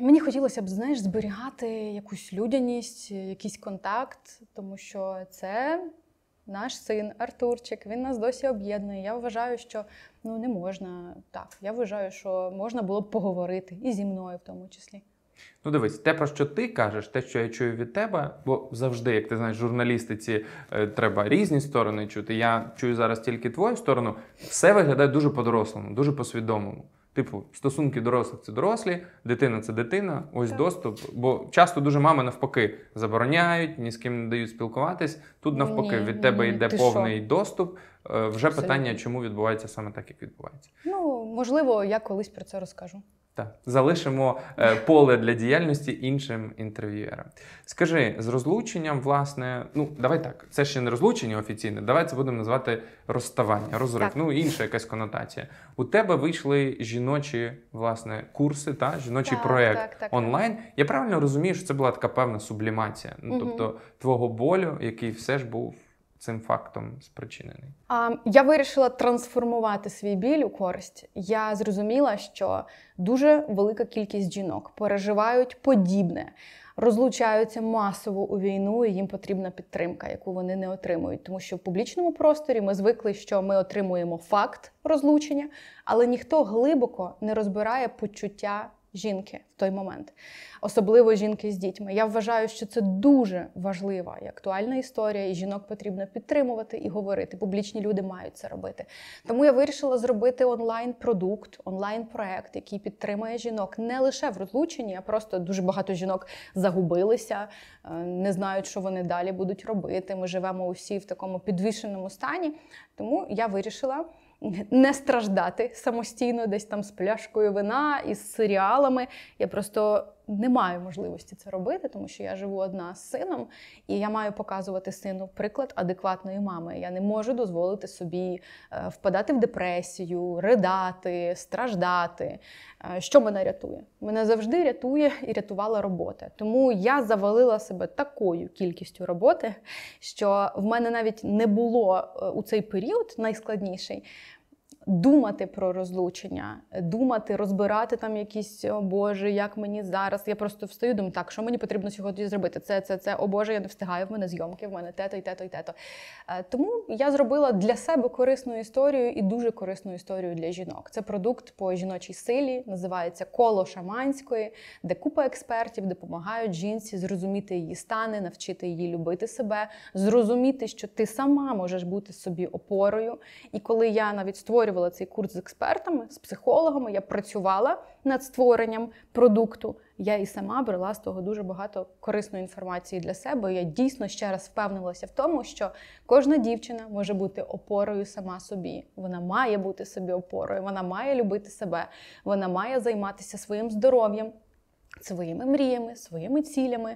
Мені хотілося б, знаєш, зберігати якусь людяність, якийсь контакт, тому що це наш син Артурчик, він нас досі об'єднує. Я вважаю, що ну не можна так. Я вважаю, що можна було б поговорити і зі мною в тому числі. Ну, дивись, те, про що ти кажеш, те, що я чую від тебе, бо завжди, як ти знаєш, журналістиці е, треба різні сторони чути. Я чую зараз тільки твою сторону, все виглядає дуже по-дорослому, дуже по-свідомому. Типу, стосунки дорослих це дорослі, дитина це дитина, ось так. доступ. Бо часто дуже мами навпаки забороняють, ні з ким не дають спілкуватись. Тут навпаки, ні, від тебе ні, йде повний що? доступ. Е, вже Абсолютно. питання, чому відбувається саме так, як відбувається. Ну можливо, я колись про це розкажу. Та залишимо е, поле для діяльності іншим інтерв'юерам. Скажи, з розлученням, власне, ну давай так, це ще не розлучення офіційне, давай це будемо називати розставання, розрив, так. ну інша якась конотація. У тебе вийшли жіночі власне курси та жіночий так, проект так, онлайн. Я правильно розумію, що це була така певна сублімація, ну тобто твого болю, який все ж був цим фактом спричинений? А, я вирішила трансформувати свій біль у користь. Я зрозуміла, що дуже велика кількість жінок переживають подібне. Розлучаються масово у війну, і їм потрібна підтримка, яку вони не отримують, тому що в публічному просторі ми звикли, що ми отримуємо факт розлучення, але ніхто глибоко не розбирає почуття жінки в той момент, особливо жінки з дітьми. Я вважаю, що це дуже важлива і актуальна історія, і жінок потрібно підтримувати і говорити. Публічні люди мають це робити. Тому я вирішила зробити онлайн-продукт, онлайн-проект, який підтримує жінок не лише в розлученні, а просто дуже багато жінок загубилися, е, не знають, що вони далі будуть робити. Ми живемо усі в такому підвішеному стані. Тому я вирішила не страждати самостійно, десь там з пляшкою вина із серіалами. Я просто не маю можливості це робити, тому що я живу одна з сином, і я маю показувати сину приклад адекватної мами. Я не можу дозволити собі е, впадати в депресію, ридати, страждати. Е, що мене рятує? Мене завжди рятує і рятувала робота. Тому я завалила себе такою кількістю роботи, що в мене навіть не було е, у цей період найскладніший думати про розлучення, думати, розбирати там якісь о Боже, як мені зараз. Я просто встаю, думаю, так, що мені потрібно сьогодні зробити? Це, це, це, о Боже, я не встигаю, в мене зйомки, в мене тето і тето, і тето. Е, тому я зробила для себе корисну історію і дуже корисну історію для жінок. Це продукт по жіночій силі, називається коло шаманської, де купа експертів допомагають жінці зрозуміти її стани, навчити її любити себе, зрозуміти, що ти сама можеш бути собі опорою. І коли я навіть створювала створювала цей курс з експертами, з психологами. Я працювала над створенням продукту. Я і сама брала з того дуже багато корисної інформації для себе. Я дійсно ще раз впевнилася в тому, що кожна дівчина може бути опорою сама собі. Вона має бути собі опорою, вона має любити себе, вона має займатися своїм здоров'ям, своїми мріями, своїми цілями.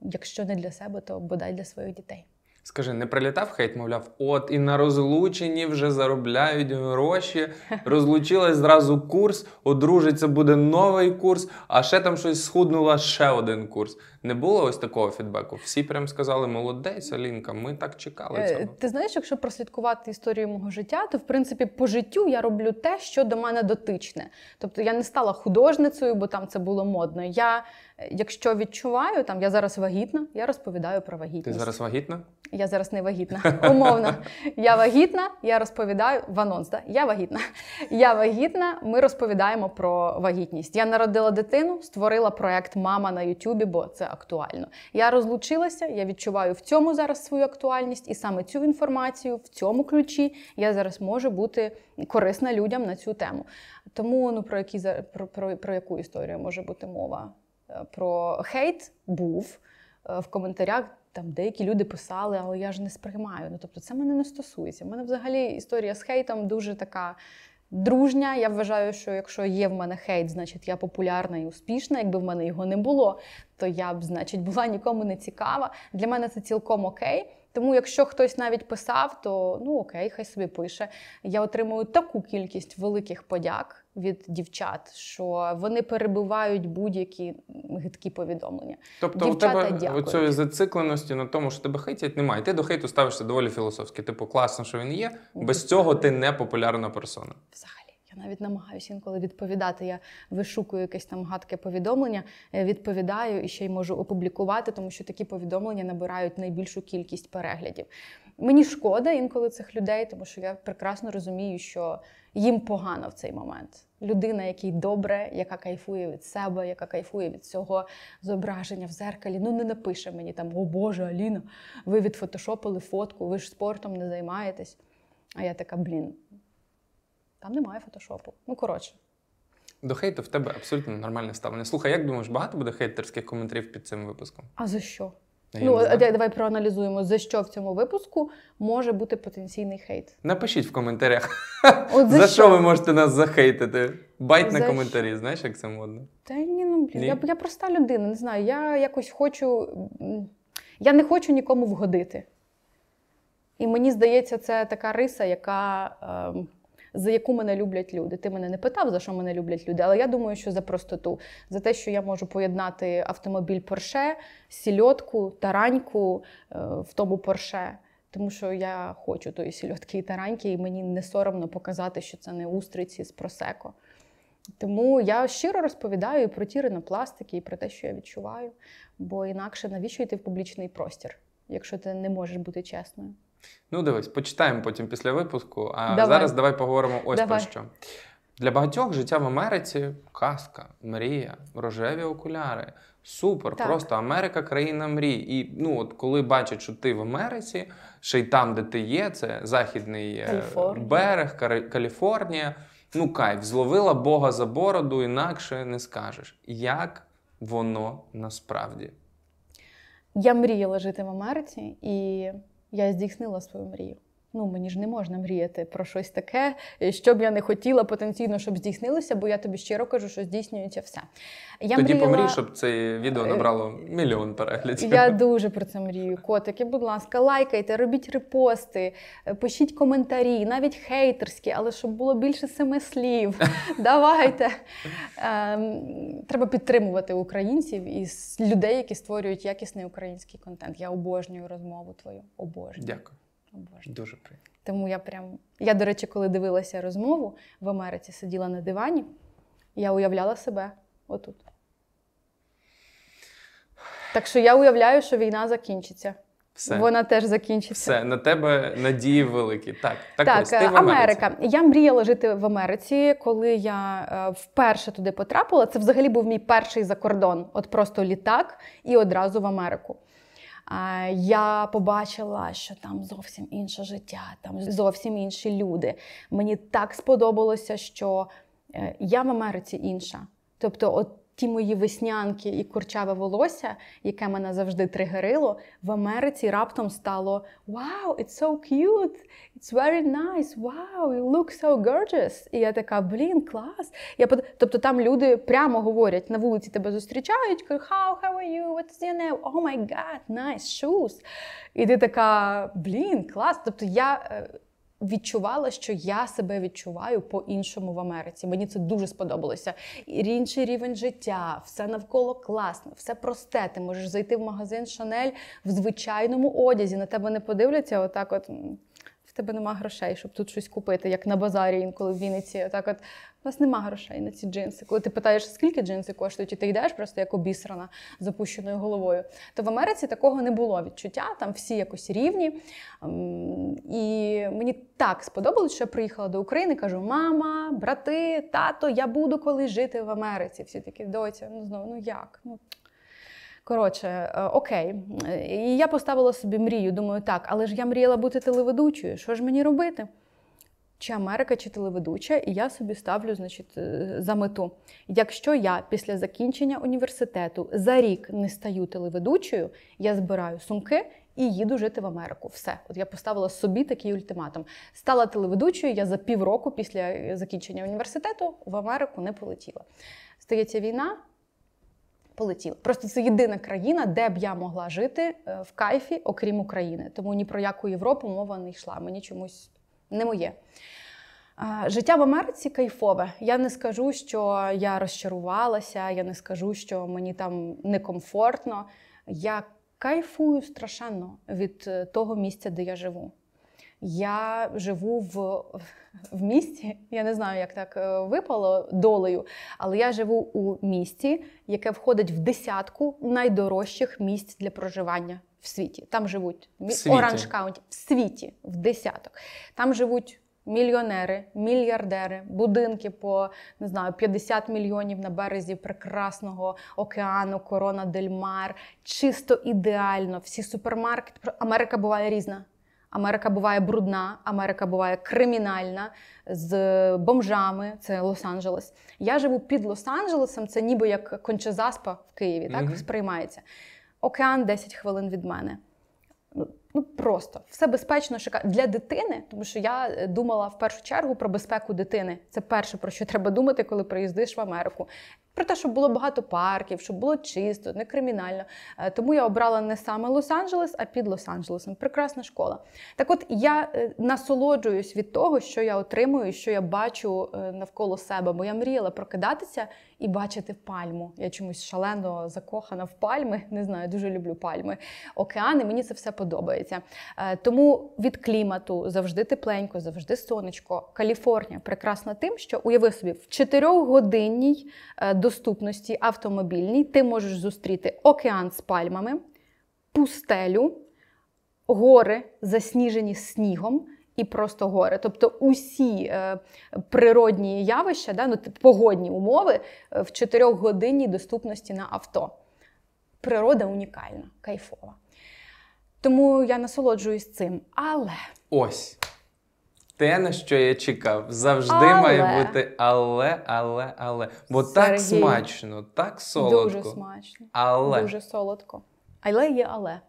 Якщо не для себе, то бодай для своїх дітей. Скажи, не прилітав хейт, мовляв, от і на розлученні вже заробляють гроші, розлучилась зразу курс, одружиться буде новий курс, а ще там щось схуднула ще один курс. Не було ось такого фідбеку. Всі прям сказали, молодець, Алінка, ми так чекали. Е, цього. Ти знаєш, якщо прослідкувати історію мого життя, то в принципі по життю я роблю те, що до мене дотичне. Тобто я не стала художницею, бо там це було модно. Я якщо відчуваю, там я зараз вагітна, я розповідаю про вагітність. Ти зараз вагітна? Я зараз не вагітна. Умовно, я вагітна, я розповідаю в анонс, да? я вагітна. Я вагітна, ми розповідаємо про вагітність. Я народила дитину, створила проект Мама на Ютубі, бо це актуально. Я розлучилася, я відчуваю в цьому зараз свою актуальність, і саме цю інформацію в цьому ключі я зараз можу бути корисна людям на цю тему. Тому ну про які про, про, про яку історію може бути мова? про хейт був е, в коментарях. Там деякі люди писали, але я ж не сприймаю. Ну тобто, це мене не стосується. У мене взагалі історія з хейтом дуже така дружня. Я вважаю, що якщо є в мене хейт, значить я популярна і успішна. Якби в мене його не було, то я б, значить, була нікому не цікава. Для мене це цілком окей. Тому, якщо хтось навіть писав, то ну окей, хай собі пише. Я отримую таку кількість великих подяк від дівчат, що вони перебувають будь-які гидкі повідомлення. Тобто Дівчата у тебе дякують. цієї зацикленості на тому, що тебе хейтять, немає. Ти до хейту ставишся доволі філософськи. Типу, класно, що він є. Без Дівчата. цього ти не популярна персона. Взагалі. Я навіть намагаюся інколи відповідати. Я вишукую якесь там гадке повідомлення, е, відповідаю і ще й можу опублікувати, тому що такі повідомлення набирають найбільшу кількість переглядів мені шкода інколи цих людей, тому що я прекрасно розумію, що їм погано в цей момент. Людина, якій добре, яка кайфує від себе, яка кайфує від цього зображення в зеркалі. Ну не напише мені там О Боже, Аліна, ви відфотошопили фотку, ви ж спортом не займаєтесь. А я така, блін, там немає фотошопу. Ну, коротше. До хейту в тебе абсолютно нормальне ставлення. Слухай, як думаєш, багато буде хейтерських коментарів під цим випуском? А за що? ну, давай проаналізуємо, за що в цьому випуску може бути потенційний хейт. Напишіть в коментарях, От за, за що ви можете нас захейтити. Байт за на коментарі, що? знаєш, як це модно? Та ні, ну блін. Я, я проста людина, не знаю. Я якось хочу. Я не хочу нікому вгодити. І мені здається, це така риса, яка. Е, за яку мене люблять люди. Ти мене не питав, за що мене люблять люди, але я думаю, що за простоту, за те, що я можу поєднати автомобіль Порше, сільотку, тараньку е, в тому Порше. Тому що я хочу тої сільотки і тараньки, і мені не соромно показати, що це не устриці з просеко. Тому я щиро розповідаю і про ті ринопластики, і про те, що я відчуваю. Бо інакше навіщо йти в публічний простір, якщо ти не можеш бути чесною. Ну, дивись, почитаємо потім після випуску. А давай. зараз давай поговоримо ось давай. про що. Для багатьох життя в Америці казка, мрія, рожеві окуляри. Супер, так. просто Америка країна мрій. І ну, от коли бачать, що ти в Америці, ще й там, де ти є, це Західний е, Каліфорнія. берег, Каліфорнія. Ну, кайф, зловила Бога за бороду, інакше не скажеш. Як воно насправді? Я мріяла жити в Америці і я здійснила свою мрію ну мені ж не можна мріяти про щось таке, е, що б я не хотіла потенційно, щоб здійснилося, бо я тобі щиро кажу, що здійснюється все. Я Тоді мріяла... помрій, щоб це відео е, набрало мільйон переглядів. Я дуже про це мрію. Котики, будь ласка, лайкайте, робіть репости, е, пишіть коментарі, навіть хейтерські, але щоб було більше семи слів. Давайте. Ем, треба підтримувати українців і людей, які створюють якісний український контент. Я обожнюю розмову твою. Обожнюю. Дякую. Боже. Дуже приємно. Тому я прям. Я, до речі, коли дивилася розмову в Америці, сиділа на дивані, я уявляла себе отут. Так що я уявляю, що війна закінчиться. Все. Вона теж закінчиться. Все, на тебе надії великі. Так, так, так ось, ти в е, Америка. Я мріяла жити в Америці, коли я е, вперше туди потрапила. Це взагалі був мій перший закордон. От просто літак і одразу в Америку. Я побачила, що там зовсім інше життя, там зовсім інші люди. Мені так сподобалося, що е, я в Америці інша. Тобто, от ті мої веснянки і курчаве волосся, яке мене завжди тригерило, в Америці раптом стало Wow, it's so cute! It's very nice! Wow, you look so gorgeous! І я така, блін, клас! Я Тобто там люди прямо говорять, на вулиці тебе зустрічають, кажуть, how, how are you? What's your name? Oh my god, nice shoes! І ти така, блін, клас! Тобто я е, відчувала, що я себе відчуваю по-іншому в Америці. Мені це дуже сподобалося. Інший рівень життя, все навколо класно, все просте. Ти можеш зайти в магазин Шанель в звичайному одязі. На тебе не подивляться, отак от тебе нема грошей, щоб тут щось купити, як на базарі інколи в Вінниці. Так от у нас нема грошей на ці джинси. Коли ти питаєш, скільки джинси коштують, і ти йдеш просто як обісрана запущеною головою. То в Америці такого не було відчуття, там всі якось рівні. Ем, і мені так сподобалось, що я приїхала до України, кажу: мама, брати, тато, я буду коли жити в Америці. Всі такі доця, ну знову ну як? Ну Коротше, е, окей. Е, і я поставила собі мрію, думаю, так, але ж я мріяла бути телеведучою. Що ж мені робити? Чи Америка, чи телеведуча, і я собі ставлю, значить, е, за мету. Якщо я після закінчення університету за рік не стаю телеведучою, я збираю сумки. І їду жити в Америку. Все, от я поставила собі такий ультиматум. Стала телеведучою. Я за півроку після закінчення університету в Америку не полетіла. Стається війна полетіла. Просто це єдина країна, де б я могла жити е, в кайфі, окрім України. Тому ні про яку Європу мова не йшла. Мені чомусь не моє. Життя в Америці кайфове. Я не скажу, що я розчарувалася, я не скажу, що мені там некомфортно. Я кайфую страшенно від е, того місця, де я живу. Я живу в в місті. Я не знаю, як так е, випало долею, але я живу у місті, яке входить в десятку найдорожчих місць для проживання в світі. Там живуть Оранж Каунті в світі, в десяток. Там живуть. Мільйонери, мільярдери, будинки по не знаю 50 мільйонів на березі прекрасного океану, корона Дель Мар чисто ідеально. Всі супермаркети. Америка буває різна. Америка буває брудна, Америка буває кримінальна з е, бомжами. Це Лос-Анджелес. Я живу під Лос-Анджелесом, це ніби як кончезаспа в Києві, так mm-hmm. сприймається. Океан 10 хвилин від мене. Ну, ну просто все безпечно шикарно. для дитини, тому що я е, думала в першу чергу про безпеку дитини. Це перше про що треба думати, коли приїздиш в Америку. Про те, щоб було багато парків, щоб було чисто, не кримінально. Е, тому я обрала не саме Лос-Анджелес, а під Лос-Анджелесом. Прекрасна школа. Так от я е, насолоджуюсь від того, що я отримую, що я бачу е, навколо себе, бо я мріяла прокидатися і бачити пальму. Я чомусь шалено закохана в пальми. Не знаю, дуже люблю пальми, океани. Мені це все подобається. Е, тому від клімату завжди тепленько, завжди сонечко. Каліфорнія прекрасна тим, що уяви собі в чотирьохгодинній е, доступності автомобільній ти можеш зустріти океан з пальмами, пустелю, гори засніжені снігом і просто горе. Тобто усі е, природні явища, да, ну, погодні умови е, в 4 годинній доступності на авто. Природа унікальна, кайфова. Тому я насолоджуюсь цим. Але. Ось. Те, на що я чекав, завжди але. має бути але, але, але. Бо Сергій. так смачно, так солодко. Дуже смачно. Але. Дуже солодко. Але є але.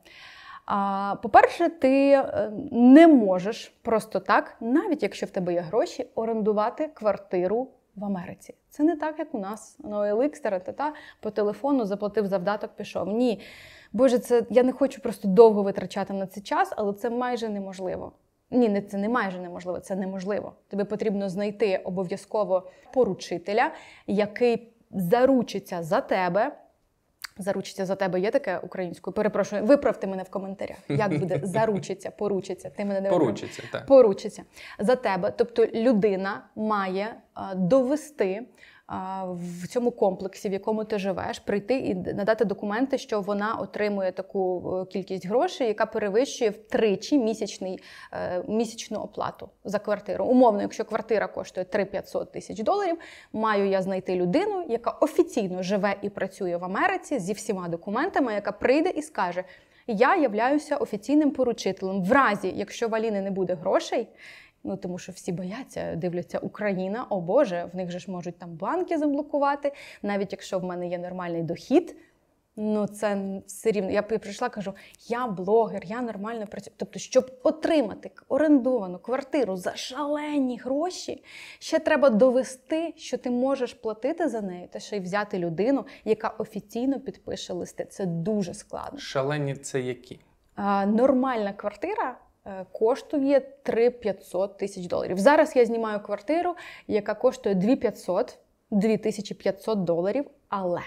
По-перше, ти е, не можеш просто так, навіть якщо в тебе є гроші, орендувати квартиру в Америці. Це не так, як у нас. Ну, еликстера, та по телефону заплатив завдаток, пішов. Ні, Боже, це я не хочу просто довго витрачати на цей час, але це майже неможливо. Ні, не це не майже неможливо, це неможливо. Тобі потрібно знайти обов'язково поручителя, який заручиться за тебе заручиться за тебе. Є таке українською? Перепрошую, виправте мене в коментарях. Як буде заручиться, поручиться? Ти мене не поручиться, так. поручиться за тебе. Тобто людина має е, довести в цьому комплексі, в якому ти живеш, прийти і надати документи, що вона отримує таку е, кількість грошей, яка перевищує втричі місячний, е, місячну оплату за квартиру. Умовно, якщо квартира коштує 3-500 тисяч доларів, маю я знайти людину, яка офіційно живе і працює в Америці зі всіма документами, яка прийде і скаже. Я являюся офіційним поручителем. В разі, якщо в Аліни не буде грошей, Ну тому що всі бояться, дивляться Україна, о Боже, в них же ж можуть там банки заблокувати, навіть якщо в мене є нормальний дохід. Ну, це все рівно. Я прийшла, кажу, я блогер, я нормально працюю. Тобто, щоб отримати орендовану квартиру за шалені гроші, ще треба довести, що ти можеш платити за неї, та ще й взяти людину, яка офіційно підпише листи. Це дуже складно. Шалені це які? А, Нормальна квартира Е, коштує 3500 тисяч доларів. Зараз я знімаю квартиру, яка коштує 2 2500 доларів, але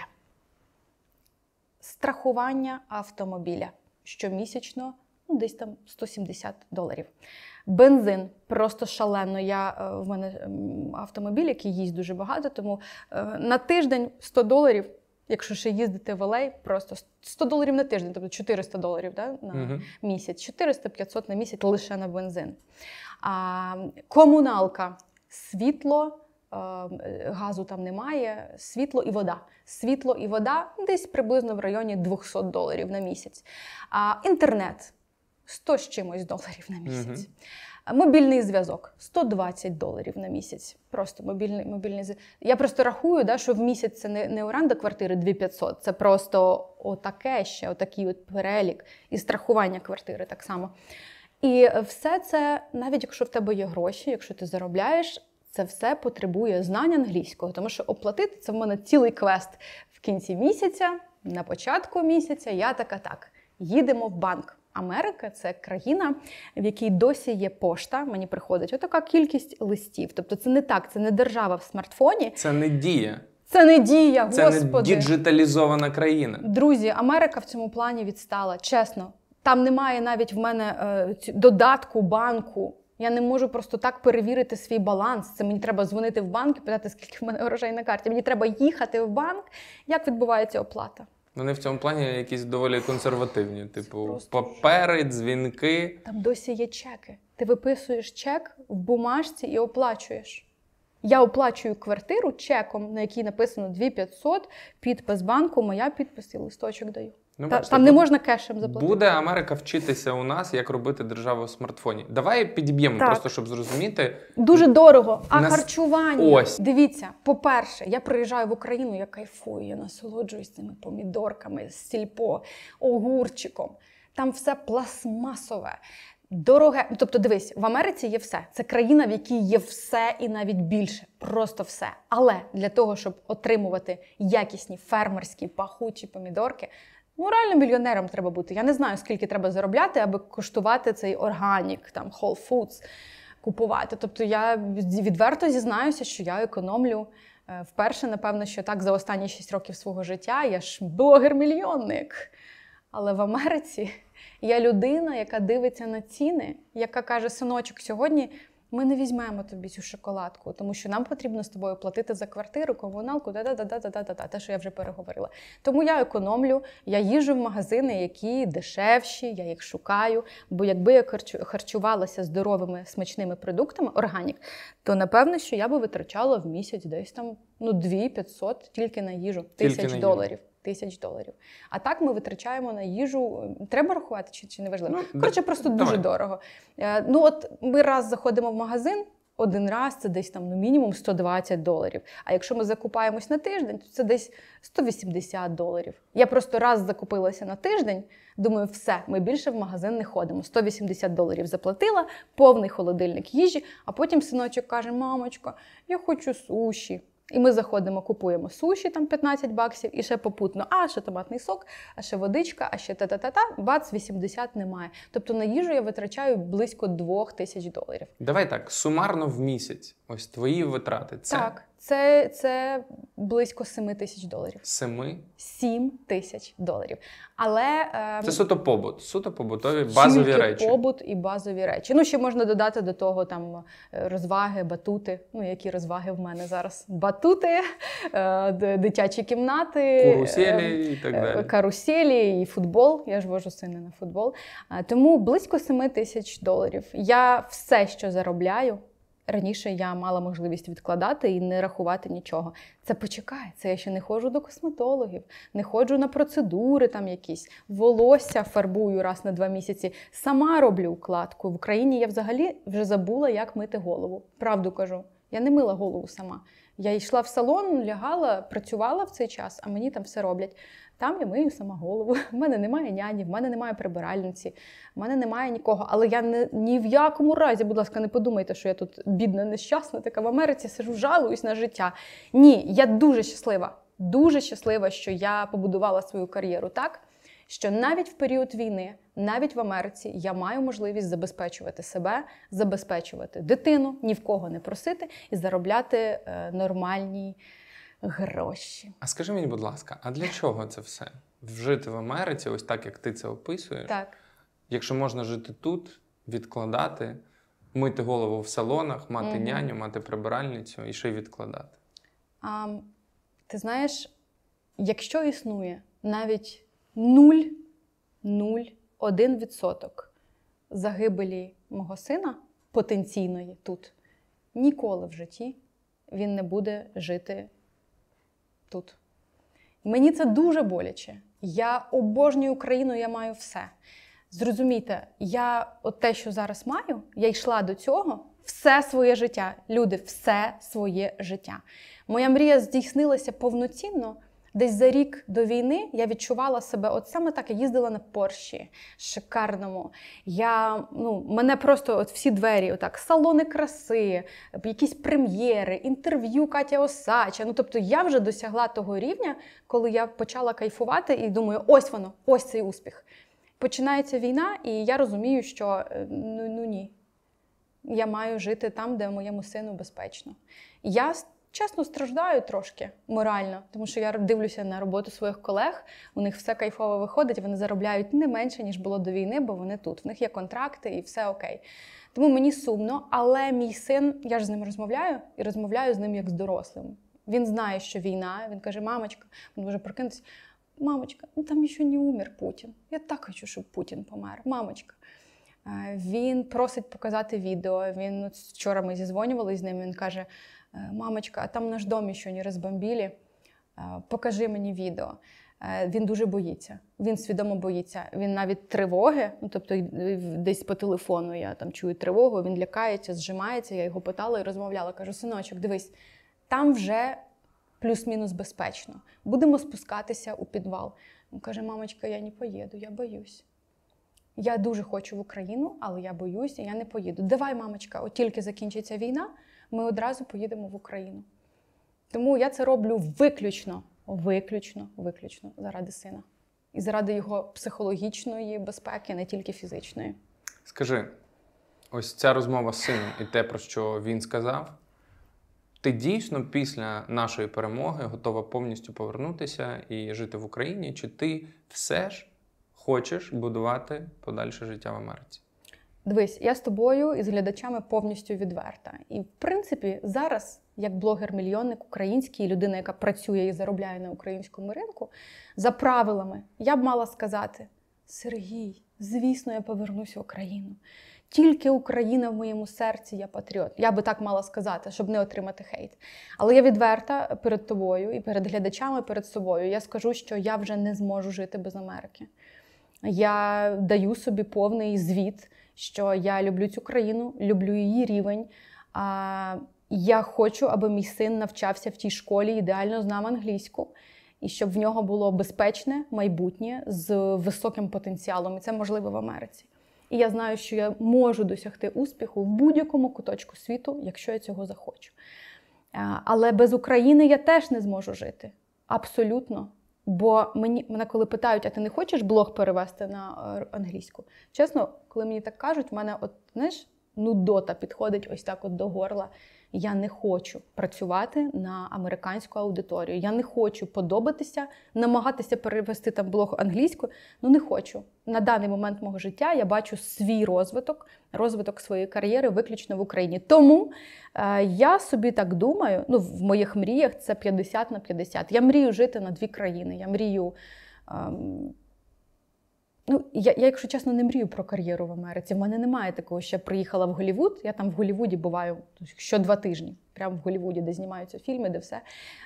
страхування автомобіля щомісячно ну, Десь там 170 доларів. Бензин просто шалено. Я, е, В мене автомобіль, який їсть дуже багато, тому е, на тиждень 100 доларів Якщо ще їздити в Алей, просто 100 доларів на тиждень, тобто 400 доларів да, на uh-huh. місяць, 400-500 на місяць лише на бензин. А, Комуналка, світло, а, е, газу там немає, світло і вода. Світло і вода десь приблизно в районі 200 доларів на місяць. А, Інтернет 100 з чимось доларів на місяць. Uh-huh. Мобільний зв'язок 120 доларів на місяць. Просто мобільний мобільний Я просто рахую, да, що в місяць це не не оренда квартири 2500, це просто отаке ще, отакий от перелік і страхування квартири так само. І все це, навіть якщо в тебе є гроші, якщо ти заробляєш, це все потребує знань англійського, тому що оплатити це в мене цілий квест в кінці місяця, на початку місяця. Я така так. Їдемо в банк. Америка це країна, в якій досі є пошта. Мені приходить отака кількість листів. Тобто, це не так, це не держава в смартфоні. Це не дія. Це не дія, це господи. не діджиталізована країна. Друзі, Америка в цьому плані відстала. Чесно, там немає навіть в мене е, додатку банку. Я не можу просто так перевірити свій баланс. Це мені треба дзвонити в банк і питати, скільки в мене грошей на карті. Мені треба їхати в банк. Як відбувається оплата? Вони в цьому плані якісь доволі консервативні, типу папери, дзвінки. Там досі є чеки. Ти виписуєш чек в бумажці і оплачуєш. Я оплачую квартиру чеком, на якій написано 2500, підпис банку, моя підпис і листочок даю. Ну, Та, бачите, Там не можна кешем заплатити. Буде Америка вчитися у нас, як робити державу в смартфоні. Давай підіб'ємо, просто щоб зрозуміти. Дуже дорого. А Нас... харчування. Ось. Дивіться, по-перше, я приїжджаю в Україну, я кайфую, я насолоджуюсь цими помідорками, сільпо, огурчиком. Там все пластмасове. Дороге, тобто, дивись, в Америці є все. Це країна, в якій є все і навіть більше, просто все. Але для того, щоб отримувати якісні фермерські пахучі помідорки, Ну, реально мільйонером треба бути. Я не знаю, скільки треба заробляти, аби коштувати цей органік, там Whole Foods, купувати. Тобто я відверто зізнаюся, що я економлю е, вперше, напевно, що так за останні 6 років свого життя я ж блогер-мільйонник. Але в Америці я людина, яка дивиться на ціни, яка каже: синочок, сьогодні. Ми не візьмемо тобі цю шоколадку, тому що нам потрібно з тобою платити за квартиру, комуналку, да да да да да да те, що я вже переговорила. Тому я економлю, я їжу в магазини, які дешевші, я їх шукаю. Бо якби я харчувалася здоровими смачними продуктами, органік, то напевно, що я би витрачала в місяць десь там ну 2500 тільки на їжу, тисяч доларів. Тисяч доларів. А так ми витрачаємо на їжу. Треба рахувати чи чи не важливо? Ну, Коротше, просто давай. дуже дорого. Е, ну от ми раз заходимо в магазин. Один раз це десь там ну мінімум 120 доларів. А якщо ми закупаємось на тиждень, то це десь 180 доларів. Я просто раз закупилася на тиждень, думаю, все, ми більше в магазин не ходимо. 180 доларів заплатила, повний холодильник їжі, а потім синочок каже: Мамочка, я хочу суші. І ми заходимо, купуємо суші, там 15 баксів, і ще попутно, а ще томатний сок, а ще водичка, а ще та-та-та-та, бац, 80 немає. Тобто на їжу я витрачаю близько 2 тисяч доларів. Давай так, сумарно в місяць. Ось твої витрати. Це так. Це це близько 7 тисяч доларів. 7? 7 тисяч доларів. Але ем, це суто побут, суто побутові базові типу, речі. Побут і базові речі. Ну ще можна додати до того там е, розваги, батути. Ну які розваги в мене зараз? Батути, е, дитячі кімнати, каруселі ем, і так е, далі. Каруселі і футбол. Я ж вожу сина на футбол. Е, тому близько 7 тисяч доларів. Я все, що заробляю. Раніше я мала можливість відкладати і не рахувати нічого. Це почекає, це я ще не ходжу до косметологів, не ходжу на процедури там якісь, волосся фарбую раз на два місяці. Сама роблю укладку. В Україні я взагалі вже забула, як мити голову. Правду кажу, я не мила голову сама. Я йшла в салон, лягала, працювала в цей час, а мені там все роблять. Там я мию сама голову. В мене немає няні, в мене немає прибиральниці, в мене немає нікого. Але я не, ні в якому разі, будь ласка, не подумайте, що я тут бідна, нещасна, така в Америці сижу, жалуюсь на життя. Ні, я дуже щаслива, дуже щаслива, що я побудувала свою кар'єру так що навіть в період війни, навіть в Америці, я маю можливість забезпечувати себе, забезпечувати дитину, ні в кого не просити і заробляти е, нормальні гроші. А скажи мені, будь ласка, а для чого це все? Вжити в Америці, ось так як ти це описуєш, так якщо можна жити тут, відкладати, мити голову в салонах, мати mm-hmm. няню, мати прибиральницю і ще й відкладати. А, Ти знаєш, якщо існує навіть 0,01% загибелі мого сина потенційної тут. Ніколи в житті він не буде жити тут. Мені це дуже боляче. Я обожнюю Україну, я маю все. Зрозумійте, я от те, що зараз маю, я йшла до цього все своє життя. Люди, все своє життя. Моя мрія здійснилася повноцінно десь за рік до війни я відчувала себе, от саме так я їздила на Порші шикарному. Я, ну, Мене просто от всі двері, отак, салони краси, якісь прем'єри, інтерв'ю Катя Осача. Ну, Тобто я вже досягла того рівня, коли я почала кайфувати і думаю, ось воно, ось цей успіх. Починається війна, і я розумію, що е, ну, ну ні. Я маю жити там, де моєму сину безпечно. Я Чесно, страждаю трошки морально, тому що я дивлюся на роботу своїх колег. У них все кайфово виходить. Вони заробляють не менше ніж було до війни, бо вони тут. В них є контракти і все окей. Тому мені сумно, але мій син, я ж з ним розмовляю і розмовляю з ним як з дорослим. Він знає, що війна. Він каже: Мамочка, він може прокинутися. Мамочка, ну там ще не умер Путін. Я так хочу, щоб Путін помер. Мамочка. Е, він просить показати відео. Він от вчора ми зізвонювали з ним. Він каже: Е, мамочка, а там наш дом ще не розбомбілі, е, покажи мені відео. Е, він дуже боїться, він свідомо боїться. Він навіть тривоги, ну тобто десь по телефону я там чую тривогу, він лякається, зжимається. Я його питала і розмовляла. Кажу, синочок, дивись, там вже плюс-мінус безпечно. Будемо спускатися у підвал. Він каже, мамочка, я не поїду, я боюсь. Я дуже хочу в Україну, але я боюсь, і я не поїду. Давай, мамочка, от тільки закінчиться війна, ми одразу поїдемо в Україну. Тому я це роблю виключно, виключно, виключно заради сина і заради його психологічної безпеки, не тільки фізичної. Скажи, ось ця розмова з сином і те, про що він сказав. Ти дійсно після нашої перемоги готова повністю повернутися і жити в Україні? Чи ти все ж хочеш будувати подальше життя в Америці? Дивись, я з тобою і з глядачами повністю відверта. І, в принципі, зараз, як блогер-мільйонник український, людина, яка працює і заробляє на українському ринку, за правилами я б мала сказати: Сергій, звісно, я повернуся в Україну. Тільки Україна в моєму серці, я патріот. Я би так мала сказати, щоб не отримати хейт. Але я відверта перед тобою і перед глядачами, перед собою. Я скажу, що я вже не зможу жити без Америки. Я даю собі повний звіт що я люблю цю країну, люблю її рівень. А, Я хочу, аби мій син навчався в тій школі, ідеально знав англійську, і щоб в нього було безпечне майбутнє з високим потенціалом. І це можливо в Америці. І я знаю, що я можу досягти успіху в будь-якому куточку світу, якщо я цього захочу. Але без України я теж не зможу жити. Абсолютно. Бо мені мене коли питають, а ти не хочеш блог перевести на е, англійську? Чесно, коли мені так кажуть, в мене от знаєш, нудота підходить ось так от до горла. Я не хочу працювати на американську аудиторію. Я не хочу подобатися, намагатися перевести там блог англійською. Ну не хочу. На даний момент мого життя я бачу свій розвиток, розвиток своєї кар'єри виключно в Україні. Тому е, я собі так думаю, ну в моїх мріях це 50 на 50. Я мрію жити на дві країни. Я мрію. Е, Ну, я, я, якщо чесно, не мрію про кар'єру в Америці. В мене немає такого, що я приїхала в Голівуд. Я там в Голівуді буваю ну, що два тижні, прямо в Голівуді, де знімаються фільми, де все.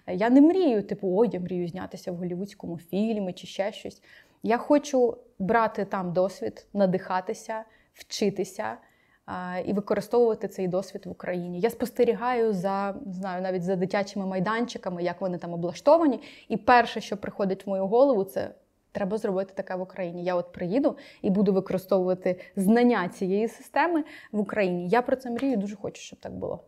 Я не мрію, типу, ой, я мрію знятися в голівудському фільмі чи ще щось. Я хочу брати там досвід, надихатися, вчитися а, і використовувати цей досвід в Україні. Я спостерігаю за не знаю, навіть за дитячими майданчиками, як вони там облаштовані. І перше, що приходить в мою голову, це. Треба зробити таке в Україні. Я от приїду і буду використовувати знання цієї системи в Україні. Я про це мрію, дуже хочу, щоб так було.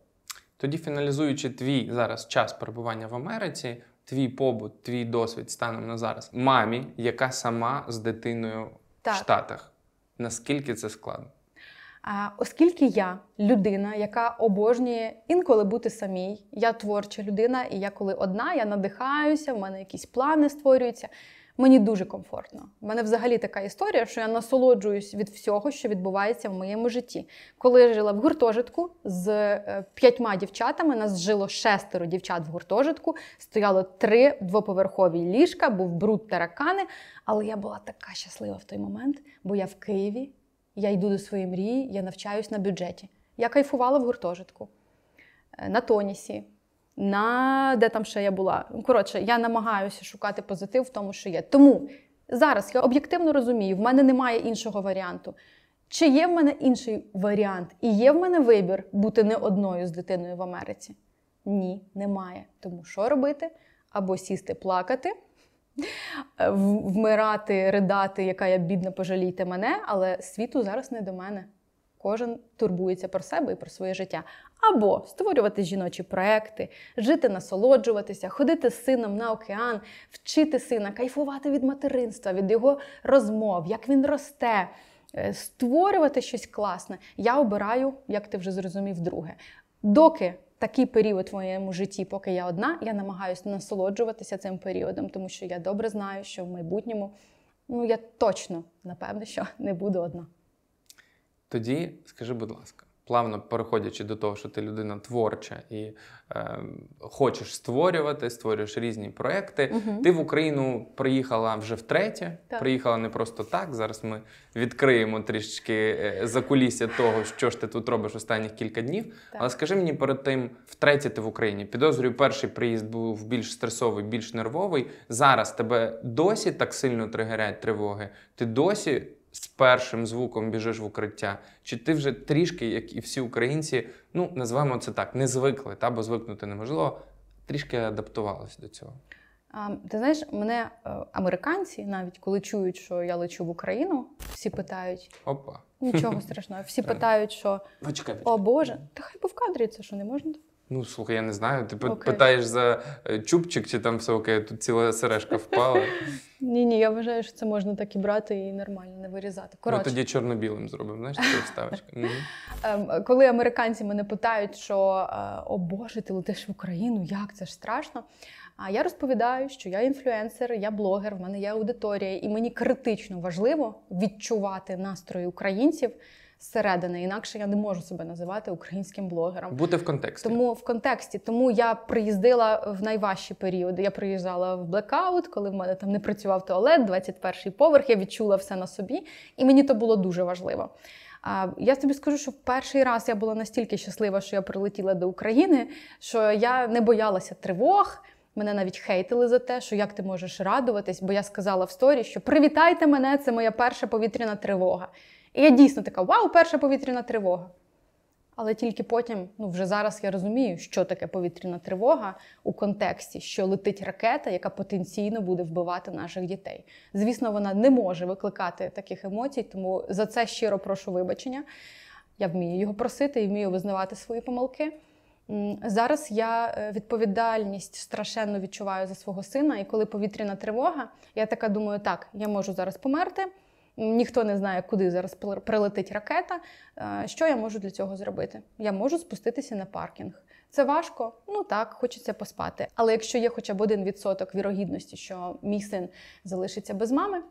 Тоді, фіналізуючи твій зараз час перебування в Америці, твій побут, твій досвід станом на зараз, мамі, яка сама з дитиною так. в Штатах. Наскільки це складно? А, Оскільки я людина, яка обожнює інколи бути самій, я творча людина, і я коли одна, я надихаюся, в мене якісь плани створюються. Мені дуже комфортно. У мене взагалі така історія, що я насолоджуюсь від всього, що відбувається в моєму житті. Коли я жила в гуртожитку з е, п'ятьма дівчатами, нас жило шестеро дівчат в гуртожитку, стояло три двоповерхові ліжка, був бруд таракани. Але я була така щаслива в той момент, бо я в Києві, я йду до своєї мрії, я навчаюсь на бюджеті. Я кайфувала в гуртожитку е, на тонісі на де там ще я була. Коротше, я намагаюся шукати позитив в тому, що є. Тому зараз я об'єктивно розумію, в мене немає іншого варіанту. Чи є в мене інший варіант? І є в мене вибір бути не одною з дитиною в Америці? Ні, немає. Тому що робити? Або сісти, плакати, вмирати, ридати, яка я бідна, пожалійте мене, але світу зараз не до мене кожен турбується про себе і про своє життя. Або створювати жіночі проекти, жити, насолоджуватися, ходити з сином на океан, вчити сина, кайфувати від материнства, від його розмов, як він росте, е, створювати щось класне. Я обираю, як ти вже зрозумів, друге. Доки. Такий період в моєму житті, поки я одна, я намагаюся насолоджуватися цим періодом, тому що я добре знаю, що в майбутньому ну я точно напевне, що не буду одна. Тоді скажи, будь ласка, плавно переходячи до того, що ти людина творча і е, хочеш створювати, створюєш різні проекти. Угу. Ти в Україну приїхала вже втретє. Так. Приїхала не просто так. Зараз ми відкриємо трішки е, закулісся того, що ж ти тут робиш останніх кілька днів. Так. Але скажи мені перед тим, втретє, ти в Україні. Підозрюю, перший приїзд був більш стресовий, більш нервовий. Зараз тебе досі так сильно тригерять тривоги. Ти досі з першим звуком біжиш в укриття, чи ти вже трішки, як і всі українці, ну називаємо це так, не звикли, та бо звикнути неможливо, трішки адаптувалися до цього. А, ти знаєш, мене е, американці навіть коли чують, що я лечу в Україну, всі питають Опа. нічого страшного, всі питають, що почекай, почекай. о Боже, та хай був в кадрі це що не можна. Ну, слухай, я не знаю. Ти okay. питаєш за е, чубчик, чи там все окей, тут ціла сережка впала. Ні, ні, я вважаю, що це можна так і брати і нормально не вирізати. Ми тоді чорно-білим зробимо, знаєш, це вставочка. Ем, коли американці мене питають, що е, о Боже, ти летиш в Україну, як це ж страшно. А я розповідаю, що я інфлюенсер, я блогер, в мене є аудиторія, і мені критично важливо відчувати настрої українців зсередини. Інакше я не можу себе називати українським блогером. Бути в контексті. Тому в контексті. Тому я приїздила в найважчі періоди. Я приїжджала в блекаут, коли в мене там не працював туалет, 21-й поверх. Я відчула все на собі, і мені то було дуже важливо. Я тобі скажу, що в перший раз я була настільки щаслива, що я прилетіла до України, що я не боялася тривог. Мене навіть хейтили за те, що як ти можеш радуватись, бо я сказала в сторі, що привітайте мене, це моя перша повітряна тривога. І я дійсно така: вау, перша повітряна тривога. Але тільки потім, ну вже зараз я розумію, що таке повітряна тривога у контексті, що летить ракета, яка потенційно буде вбивати наших дітей. Звісно, вона не може викликати таких емоцій, тому за це щиро прошу вибачення. Я вмію його просити і вмію визнавати свої помилки. Зараз я е, відповідальність страшенно відчуваю за свого сина, і коли повітряна тривога, я така думаю, так, я можу зараз померти. Ніхто не знає, куди зараз прилетить ракета. Е, що я можу для цього зробити? Я можу спуститися на паркінг. Це важко, ну так, хочеться поспати. Але якщо є хоча б один відсоток вірогідності, що мій син залишиться без мами,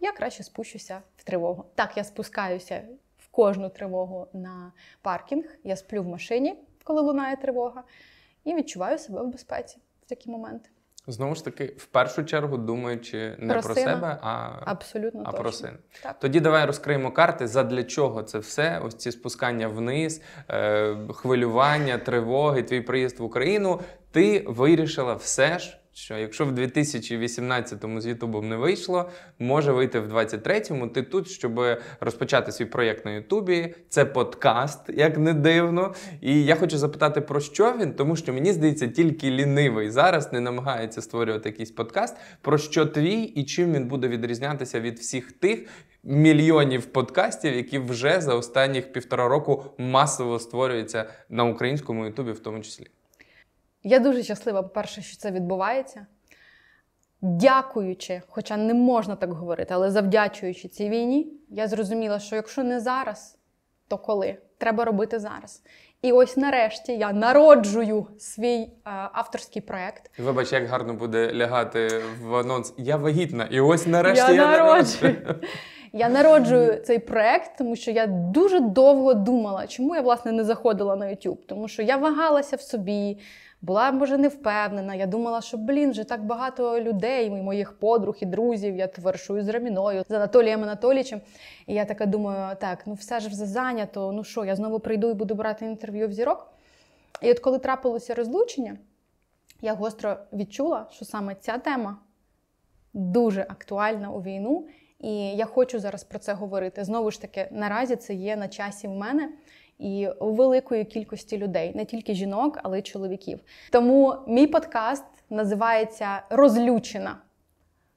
я краще спущуся в тривогу. Так, я спускаюся в кожну тривогу на паркінг. Я сплю в машині, коли лунає тривога, і відчуваю себе в безпеці в такі моменти. Знову ж таки, в першу чергу думаючи не про, про себе, а Абсолютно а точно. про син. Так. Тоді давай розкриємо карти. Задля чого це все? Ось ці спускання вниз, е, хвилювання, тривоги, твій приїзд в Україну. Ти вирішила все ж що якщо в 2018-му з Ютубом не вийшло, може вийти в 23-му. Ти тут, щоб розпочати свій проєкт на Ютубі. Це подкаст, як не дивно. І я хочу запитати, про що він, тому що мені здається, тільки лінивий зараз не намагається створювати якийсь подкаст. Про що твій і чим він буде відрізнятися від всіх тих. Мільйонів подкастів, які вже за останніх півтора року масово створюються на українському Ютубі, в тому числі. Я дуже щаслива, по-перше, що це відбувається. Дякуючи, хоча не можна так говорити, але завдячуючи цій війні, я зрозуміла, що якщо не зараз, то коли? Треба робити зараз. І ось нарешті я народжую свій е, авторський проект. Вибач, як гарно буде лягати в анонс. Я вагітна, і ось нарешті я, я народжую. Я народжую цей проект, тому що я дуже довго думала, чому я власне не заходила на YouTube. Тому що я вагалася в собі була може не впевнена. Я думала, що блін, вже так багато людей, моїх подруг і друзів. Я товаришую з Раміною, з Анатолієм Анатолійчем. І я така думаю, так, ну все ж зайнято, ну що, я знову прийду і буду брати інтерв'ю в зірок. І от коли трапилося розлучення, я гостро відчула, що саме ця тема дуже актуальна у війну. І я хочу зараз про це говорити. Знову ж таки, наразі це є на часі в мене і великої кількості людей, не тільки жінок, але й чоловіків. Тому мій подкаст називається Розлючена.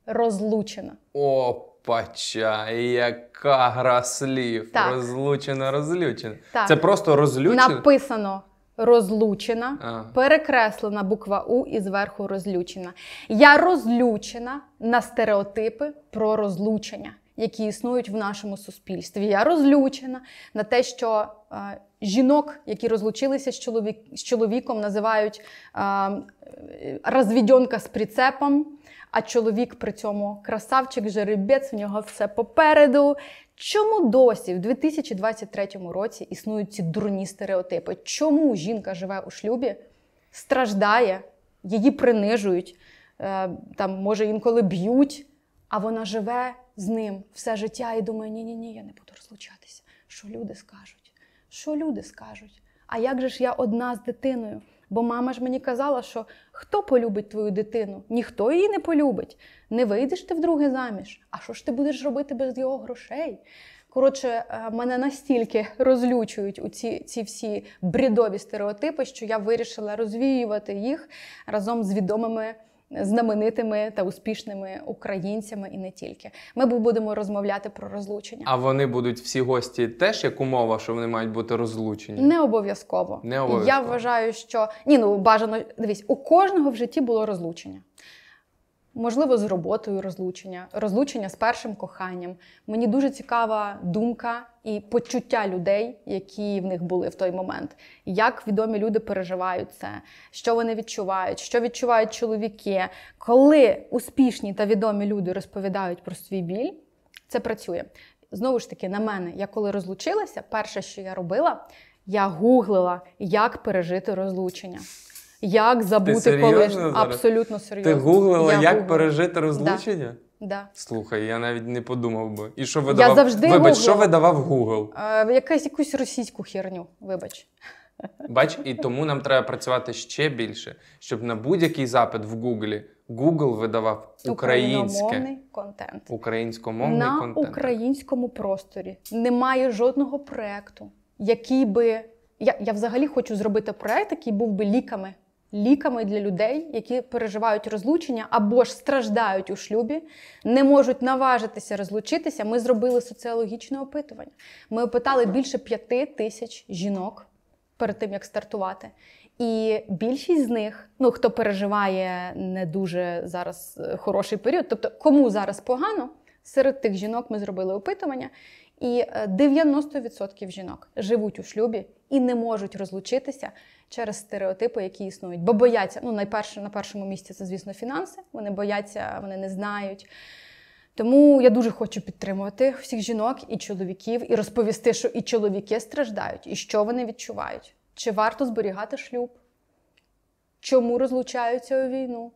Розлучена. Опача, яка гра слів. Так. Розлучена, розлючена. Так. Це просто розлючена. Написано. Розлучена, а. перекреслена буква У і зверху розлючена. Я розлючена на стереотипи про розлучення які існують в нашому суспільстві. Я розлючена на те, що е, жінок, які розлучилися з, чоловік, з чоловіком, називають е, розвідьонка з прицепом, а чоловік при цьому красавчик, жеребець, в нього все попереду. Чому досі в 2023 році існують ці дурні стереотипи? Чому жінка живе у шлюбі, страждає, її принижують, е, там, може інколи б'ють, а вона живе з ним все життя і думаю, ні-ні ні, я не буду розлучатися. Що люди скажуть? Що люди скажуть? А як же ж я одна з дитиною? Бо мама ж мені казала, що хто полюбить твою дитину? Ніхто її не полюбить. Не вийдеш ти вдруге заміж. А що ж ти будеш робити без його грошей? Коротше, е, мене настільки розлючують у ці, ці всі брідові стереотипи, що я вирішила розвіювати їх разом з відомими знаменитими та успішними українцями, і не тільки. Ми будемо розмовляти про розлучення. А вони будуть всі гості теж як умова, що вони мають бути розлучені? Не обов'язково. Не обов'язково. Я вважаю, що ні, ну бажано дивись, у кожного в житті було розлучення можливо, з роботою розлучення, розлучення з першим коханням. Мені дуже цікава думка і почуття людей, які в них були в той момент. Як відомі люди переживають це, що вони відчувають, що відчувають чоловіки, коли успішні та відомі люди розповідають про свій біль, це працює. Знову ж таки, на мене, я коли розлучилася, перше, що я робила, я гуглила, як пережити розлучення. Як забути Ти колишнього. Зараз? Абсолютно серйозно. Ти гуглила, я як гуглила. пережити розлучення? Да. да. Слухай, я навіть не подумав би. І що видавав? Я завжди Вибач, гуглила. що видавав Google? Е, якась якусь російську херню, вибач. Бач, і тому нам треба працювати ще більше, щоб на будь-який запит в Google Google видавав українське контент. Українськомовний на контент. на українському просторі. Немає жодного проекту, який би я, я взагалі хочу зробити проект, який був би ліками ліками для людей, які переживають розлучення або ж страждають у шлюбі, не можуть наважитися розлучитися. Ми зробили соціологічне опитування. Ми опитали більше п'яти тисяч жінок перед тим, як стартувати. І більшість з них, ну хто переживає не дуже зараз е, хороший період, тобто кому зараз погано, серед тих жінок ми зробили опитування. І 90% е, жінок живуть у шлюбі і не можуть розлучитися через стереотипи, які існують, бо бояться. Ну, найперше на першому місці це, звісно, фінанси. Вони бояться, вони не знають. Тому я дуже хочу підтримувати всіх жінок і чоловіків і розповісти, що і чоловіки страждають, і що вони відчувають. Чи варто зберігати шлюб? Чому розлучаються у війну?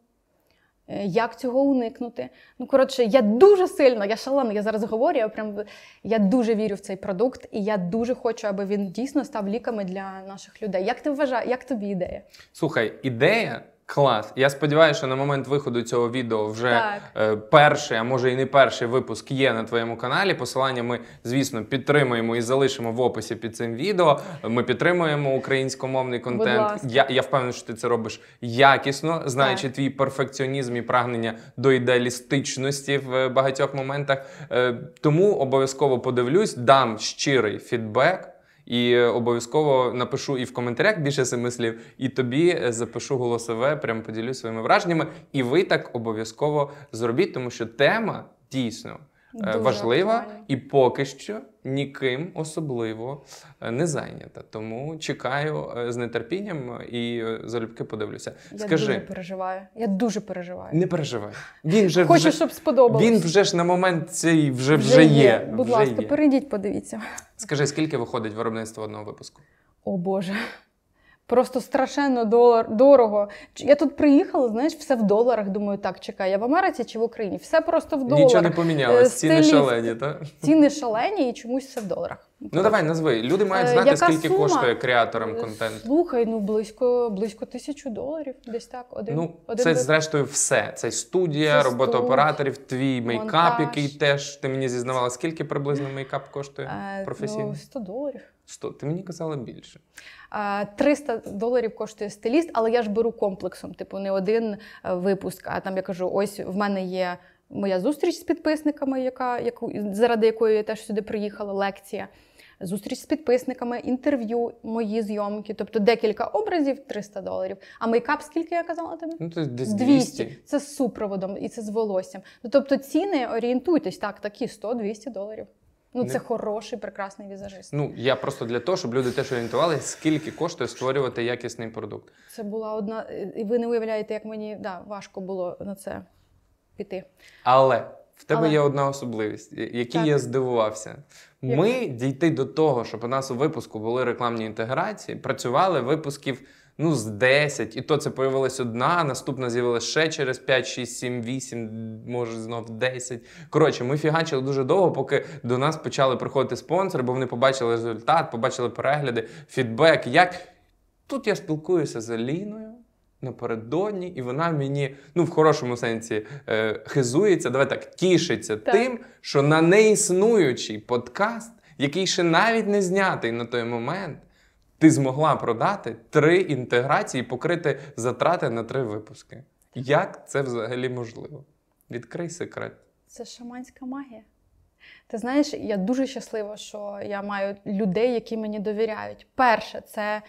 Е, як цього уникнути. Ну, коротше, я дуже сильно, я шалена, я зараз говорю, я прям я дуже вірю в цей продукт, і я дуже хочу, аби він дійсно став ліками для наших людей. Як ти вважаєш, як тобі ідея? Слухай, ідея Клас. Я сподіваюся, що на момент виходу цього відео вже е, перший, а може і не перший випуск є на твоєму каналі. Посилання ми, звісно, підтримуємо і залишимо в описі під цим відео. Ми підтримуємо українськомовний контент. Я я впевнений, що ти це робиш якісно, знаючи так. твій перфекціонізм і прагнення до ідеалістичності в е, багатьох моментах. Е, тому обов'язково подивлюсь, дам щирий фідбек. І обов'язково напишу і в коментарях більше семи слів, і тобі е, запишу голосове, Прямо поділюсь своїми враженнями. І ви так обов'язково зробіть, тому що тема дійсно Дуже важлива і поки що ніким особливо е, не зайнята. Тому чекаю е, з нетерпінням і е, залюбки подивлюся. Я Скажи, дуже переживаю. Я дуже переживаю. Не переживай. Він вже Хочу, вже, щоб сподобалось. Він вже ж на момент цей вже вже, вже є. є. Будь вже ласка, перейдіть, подивіться. Скажи, скільки виходить виробництво одного випуску? О Боже. Просто страшенно долар, дорого. Я тут приїхала, знаєш, все в доларах. Думаю, так, чекай, я в Америці чи в Україні? Все просто в доларах. Нічого не помінялось, е, ціни шалені, так? Ціни шалені і чомусь все в доларах. Ну давай назви. Люди мають е, знати, Яка скільки сума? коштує креаторам контенту. Е, слухай, ну близько близько тисячу доларів. Десь так. Один, ну, один Це, до... зрештою, все. Це студія, це операторів. твій мейкап, монтаж. який теж ти мені зізнавала, скільки приблизно мейкап коштує ну, професійно? Ну, 100 доларів. 100. Ти мені казала більше. 300 доларів коштує стиліст, але я ж беру комплексом, типу, не один е, випуск. А там я кажу: ось в мене є моя зустріч з підписниками, яка, яку, заради якої я теж сюди приїхала, лекція. Зустріч з підписниками, інтерв'ю, мої зйомки, тобто декілька образів 300 доларів. А мейкап, скільки я казала тобі? Ну, то десь 200. 200. Це з супроводом і це з волоссям. Ну, Тобто ціни орієнтуйтесь, так, такі 100-200 доларів. Ну, це хороший, прекрасний візажист. Ну я просто для того, щоб люди теж орієнтувалися, скільки коштує створювати якісний продукт. Це була одна, і ви не уявляєте, як мені да, важко було на це піти. Але в тебе Але... є одна особливість, якій я здивувався. Ми як? дійти до того, щоб у нас у випуску були рекламні інтеграції, працювали випусків ну, з 10, і то це появилась одна, наступна з'явилася ще через 5, 6, 7, 8, може знов 10. Коротше, ми фігачили дуже довго, поки до нас почали приходити спонсори, бо вони побачили результат, побачили перегляди, фідбек. Як тут я спілкуюся з Аліною. Напередодні, і вона мені, ну в хорошому сенсі, е, хизується, давай так тішиться так. тим, що на неіснуючий подкаст, який ще навіть не знятий на той момент, ти змогла продати три інтеграції, і покрити затрати на три випуски. Як це взагалі можливо? Відкрий секрет. Це шаманська магія. Ти знаєш, я дуже щаслива, що я маю людей, які мені довіряють. Перше, це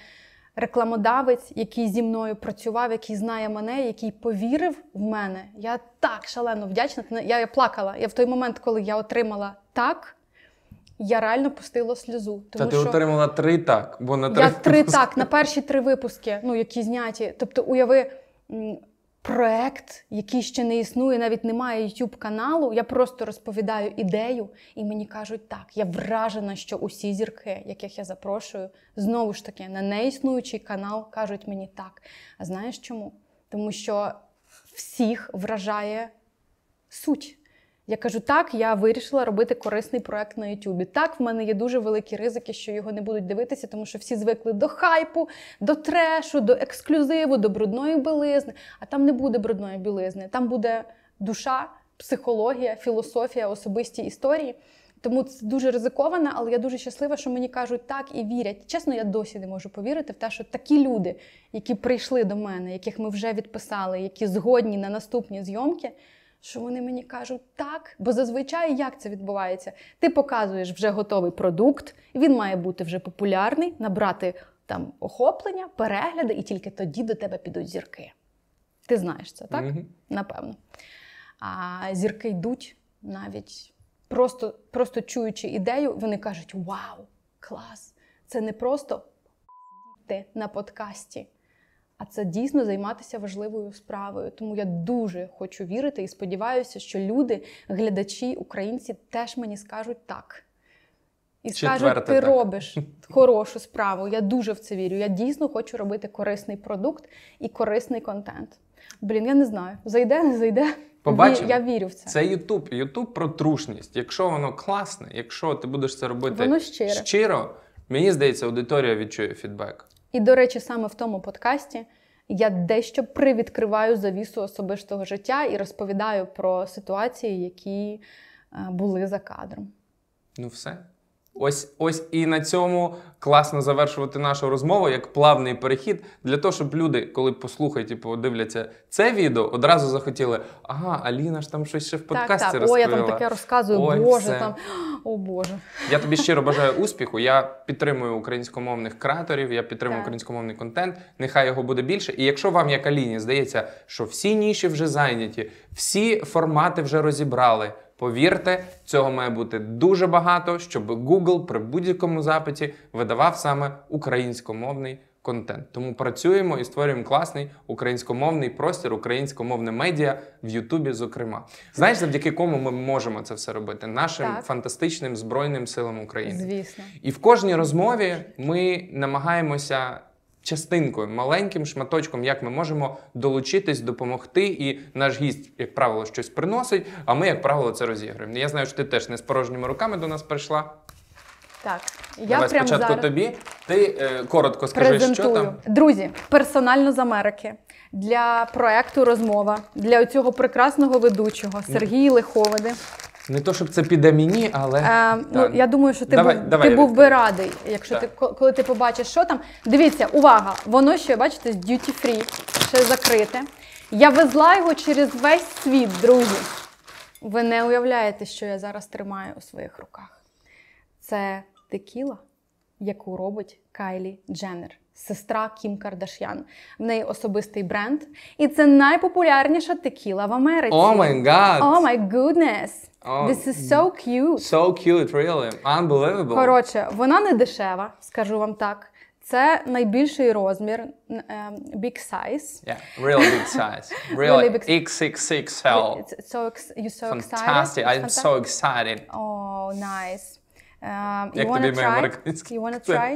рекламодавець, який зі мною працював, який знає мене, який повірив в мене. Я так шалено вдячна. Я плакала. Я в той момент, коли я отримала так я реально пустила сльозу. Тому Та ти що отримала три так, бо на три я три так на перші три випуски, ну які зняті. Тобто, уяви проект, який ще не існує, навіть немає youtube каналу. Я просто розповідаю ідею, і мені кажуть, так я вражена, що усі зірки, яких я запрошую, знову ж таки на неіснуючий канал кажуть мені так. А знаєш чому? Тому що всіх вражає суть. Я кажу, так, я вирішила робити корисний проект на Ютубі. Так, в мене є дуже великі ризики, що його не будуть дивитися, тому що всі звикли до хайпу, до трешу, до ексклюзиву, до брудної білизни. А там не буде брудної білизни, там буде душа, психологія, філософія, особисті історії. Тому це дуже ризиковано, але я дуже щаслива, що мені кажуть так і вірять. Чесно, я досі не можу повірити в те, що такі люди, які прийшли до мене, яких ми вже відписали, які згодні на наступні зйомки що вони мені кажуть так. Бо зазвичай як це відбувається? Ти показуєш вже готовий продукт, він має бути вже популярний, набрати там охоплення, перегляди, і тільки тоді до тебе підуть зірки. Ти знаєш це, так? Mm-hmm. Напевно. А зірки йдуть навіть просто просто чуючи ідею, вони кажуть: Вау, клас! Це не просто на подкасті а це дійсно займатися важливою справою. Тому я дуже хочу вірити і сподіваюся, що люди, глядачі, українці теж мені скажуть так. І скажуть, ти так. робиш хорошу справу. Я дуже в це вірю. Я дійсно хочу робити корисний продукт і корисний контент. Блін, я не знаю. Зайде, не зайде. Побачимо. Я вірю в це. Це Ютуб. Ютуб про трушність. Якщо воно класне, якщо ти будеш це робити щиро. щиро, мені здається, аудиторія відчує фідбек. І, до речі, саме в тому подкасті я дещо привідкриваю завісу особистого життя і розповідаю про ситуації, які е, були за кадром. Ну, все. Ось ось і на цьому класно завершувати нашу розмову як плавний перехід для того, щоб люди, коли послухають і подивляться це відео, одразу захотіли. Ага, Аліна ж там щось ще в подкасті так, так. розповіла. Ой, я там таке розказую. Ой, Боже все. там о Боже. Я тобі щиро бажаю успіху. Я підтримую українськомовних креаторів, я підтримую так. українськомовний контент. Нехай його буде більше. І якщо вам, як Аліні, здається, що всі ніші вже зайняті, всі формати вже розібрали. Повірте, цього має бути дуже багато, щоб Google при будь-якому запиті видавав саме українськомовний контент. Тому працюємо і створюємо класний українськомовний простір, українськомовне медіа в Ютубі. Зокрема, знаєш, завдяки кому ми можемо це все робити? Нашим так. фантастичним збройним силам України. Звісно, і в кожній розмові ми намагаємося частинкою, маленьким шматочком, як ми можемо долучитись, допомогти. І наш гість, як правило, щось приносить, а ми, як правило, це розіграємо. Я знаю, що ти теж не з порожніми руками до нас прийшла. Так, я Давай прям спочатку зараз... тобі. Ти е, коротко скажи, Презентую. що там. Друзі, персонально з Америки для проекту розмова для цього прекрасного ведучого Сергії Лиховиди. Не то, щоб це піде мені, але е, ну, я думаю, що ти давай, був давай, ти був би радий, якщо так. ти коли ти побачиш, що там. Дивіться, увага! Воно ще бачите, з duty free, ще закрите. Я везла його через весь світ, друзі. Ви не уявляєте, що я зараз тримаю у своїх руках. Це текіла, яку робить Кайлі Дженнер. Сестра Кім Кардаш'ян. В неї особистий бренд. І це найпопулярніша текіла в Америці. О май гад! О май гуднес! Oh, This is so cute. So cute, really. Unbelievable. Коротше, вона не дешева, скажу вам так. Це найбільший розмір н- big size. Yeah, really big size. Really, big size. XXXL. It's so you're so Fantastic. excited. I'm Fantas- so excited. Oh, nice. Um, you wanna try? You wanna try?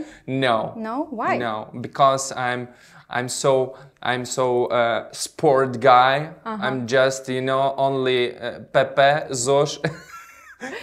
No. No? Why? No, because I'm I'm so I'm so uh, sport guy. Ага. I'm just, you know, only uh, Pepe, Зош.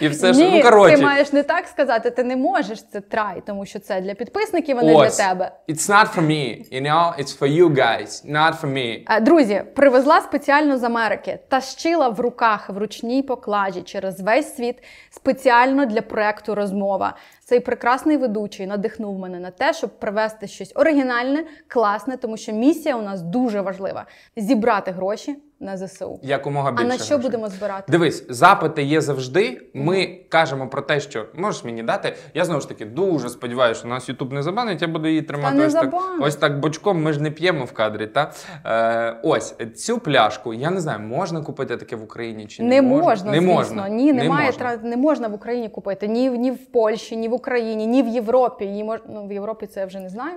І все ж ну Ні, коротше. ти маєш не так сказати, ти не можеш це трай, тому що це для підписників, а не для тебе. It's not for me, you know, it's for you guys, not for me. Е, Друзі, привезла спеціально з Америки та щила в руках в ручній поклажі через весь світ спеціально для проекту розмова. Цей прекрасний ведучий надихнув мене на те, щоб привести щось оригінальне, класне, тому що місія у нас дуже важлива зібрати гроші на ЗСУ. Якомога більше. А на що грошей. будемо збирати? Дивись, запити є завжди. Ми кажемо про те, що можеш мені дати. Я знову ж таки дуже сподіваюся, що нас Ютуб не забанить, я буду її тримати. Та не ось так ось так бочком. Ми ж не п'ємо в кадрі. Та е, ось цю пляшку. Я не знаю, можна купити таке в Україні чи не, не можна, можна не можна. Ні, не можна. Тра... не можна в Україні купити ні ні в Польщі, ні в Україні, ні в Європі. Ні мож... ну, в Європі це я вже не знаю.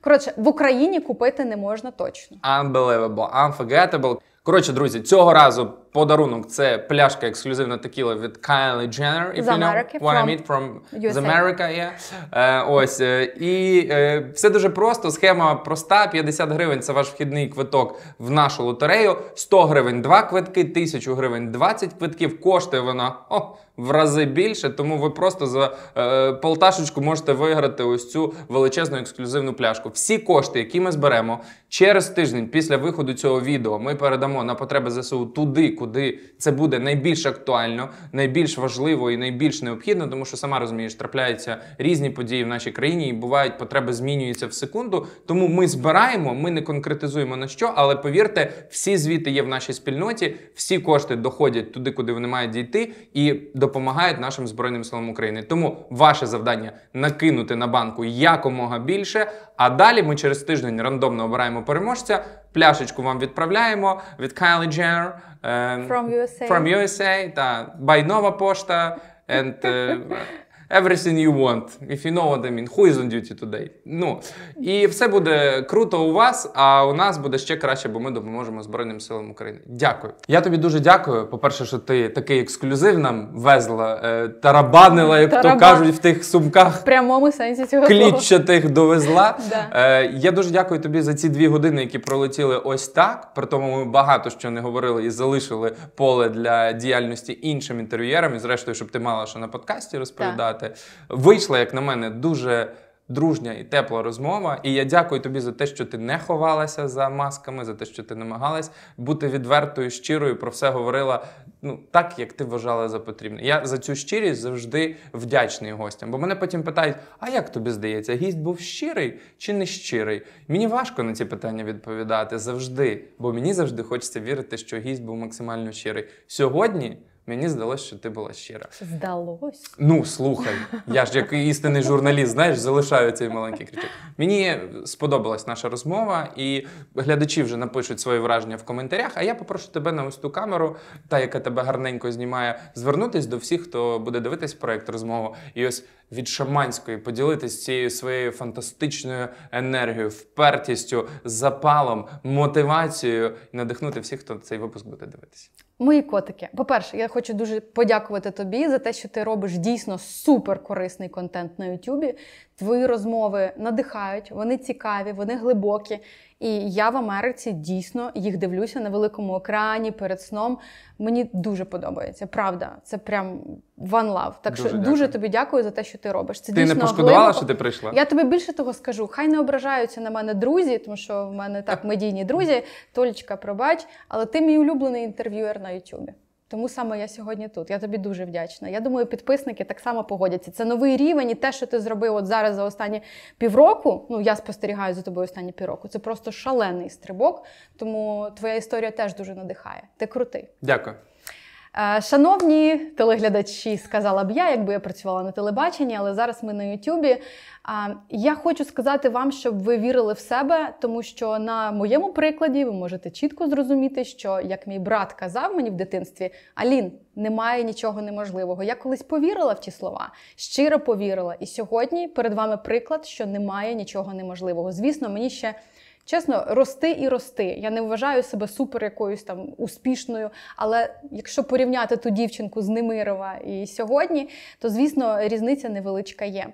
Коротше, в Україні купити не можна точно. Unbelievable, unforgettable. Коротше, друзі, цього разу подарунок це пляшка ексклюзивна текіла від Kylie Jenner, if you know what I mean, from the America, yeah. Е, Ось. е, І е, все дуже просто. Схема проста: 50 гривень це ваш вхідний квиток в нашу лотерею. 100 гривень 2 квитки, 1000 гривень 20 квитків. Коштує вона о, в рази більше, тому ви просто за е, полташечку можете виграти ось цю величезну ексклюзивну пляшку. Всі кошти, які ми зберемо через тиждень після виходу цього відео, ми передамо на потреби ЗСУ туди, куди куди це буде найбільш актуально, найбільш важливо і найбільш необхідно, тому що сама розумієш, трапляються різні події в нашій країні, і бувають потреби змінюються в секунду. Тому ми збираємо, ми не конкретизуємо на що, але повірте, всі звіти є в нашій спільноті, всі кошти доходять туди, куди вони мають дійти, і допомагають нашим збройним силам України. Тому ваше завдання накинути на банку якомога більше. А далі ми через тиждень рандомно обираємо переможця, пляшечку вам відправляємо від Kylie Jenner, um, From USA. From USA, та Байнова пошта and uh, everything you want, if you know what I mean. Who is on duty today? Ну, І все буде круто у вас, а у нас буде ще краще, бо ми допоможемо Збройним силам України. Дякую. Я тобі дуже дякую. По-перше, що ти такий ексклюзив нам везла, е, тарабанила, як Тарабан. то кажуть, в тих сумках. В прямому сенсі цього клітчатих довезла. Да. Е, Я дуже дякую тобі за ці дві години, які пролетіли ось так. При тому ми багато що не говорили і залишили поле для діяльності іншим інтерв'єрам. І зрештою, щоб ти мала що на подкасті розповідати сказати. Вийшла, як на мене, дуже дружня і тепла розмова. І я дякую тобі за те, що ти не ховалася за масками, за те, що ти намагалась бути відвертою, щирою, про все говорила ну так, як ти вважала за потрібне. Я за цю щирість завжди вдячний гостям. Бо мене потім питають: а як тобі здається, гість був щирий чи не щирий? Мені важко на ці питання відповідати завжди, бо мені завжди хочеться вірити, що гість був максимально щирий сьогодні. Мені здалося, що ти була щира. Здалось? Ну слухай, я ж як істинний журналіст, знаєш, залишаю цей маленький крючок. Мені сподобалась наша розмова, і глядачі вже напишуть свої враження в коментарях. А я попрошу тебе на ось ту камеру, та яка тебе гарненько знімає, звернутись до всіх, хто буде дивитись проект розмову, і ось від шаманської поділитись цією своєю фантастичною енергією, впертістю, запалом, мотивацією і надихнути всіх, хто цей випуск буде дивитися. Мої котики, по-перше, я хочу дуже подякувати тобі за те, що ти робиш дійсно супер корисний контент на Ютубі. Твої розмови надихають, вони цікаві, вони глибокі. І я в Америці дійсно їх дивлюся на великому екрані перед сном. Мені дуже подобається. Правда, це прям one love. Так дуже що дякую. дуже тобі дякую за те, що ти робиш. Це ти дійсно не пошкодувала, глибоко. що ти прийшла. Я тобі більше того скажу. Хай не ображаються на мене друзі, тому що в мене так медійні друзі. Толічка, пробач, але ти мій улюблений інтерв'юер на Ютубі. Тому саме я сьогодні тут. Я тобі дуже вдячна. Я думаю, підписники так само погодяться. Це новий рівень, і те, що ти зробив от зараз за останні півроку. Ну я спостерігаю за тобою останні півроку. Це просто шалений стрибок. Тому твоя історія теж дуже надихає. Ти крутий. Дякую. Е, шановні телеглядачі, сказала б я, якби я працювала на телебаченні, але зараз ми на Ютубі. Е, я хочу сказати вам, щоб ви вірили в себе, тому що на моєму прикладі ви можете чітко зрозуміти, що як мій брат казав мені в дитинстві, Алін немає нічого неможливого. Я колись повірила в ті слова, щиро повірила. І сьогодні перед вами приклад, що немає нічого неможливого. Звісно, мені ще. Чесно, рости і рости. Я не вважаю себе супер якоюсь там успішною. Але якщо порівняти ту дівчинку з Немирова і сьогодні, то звісно різниця невеличка є.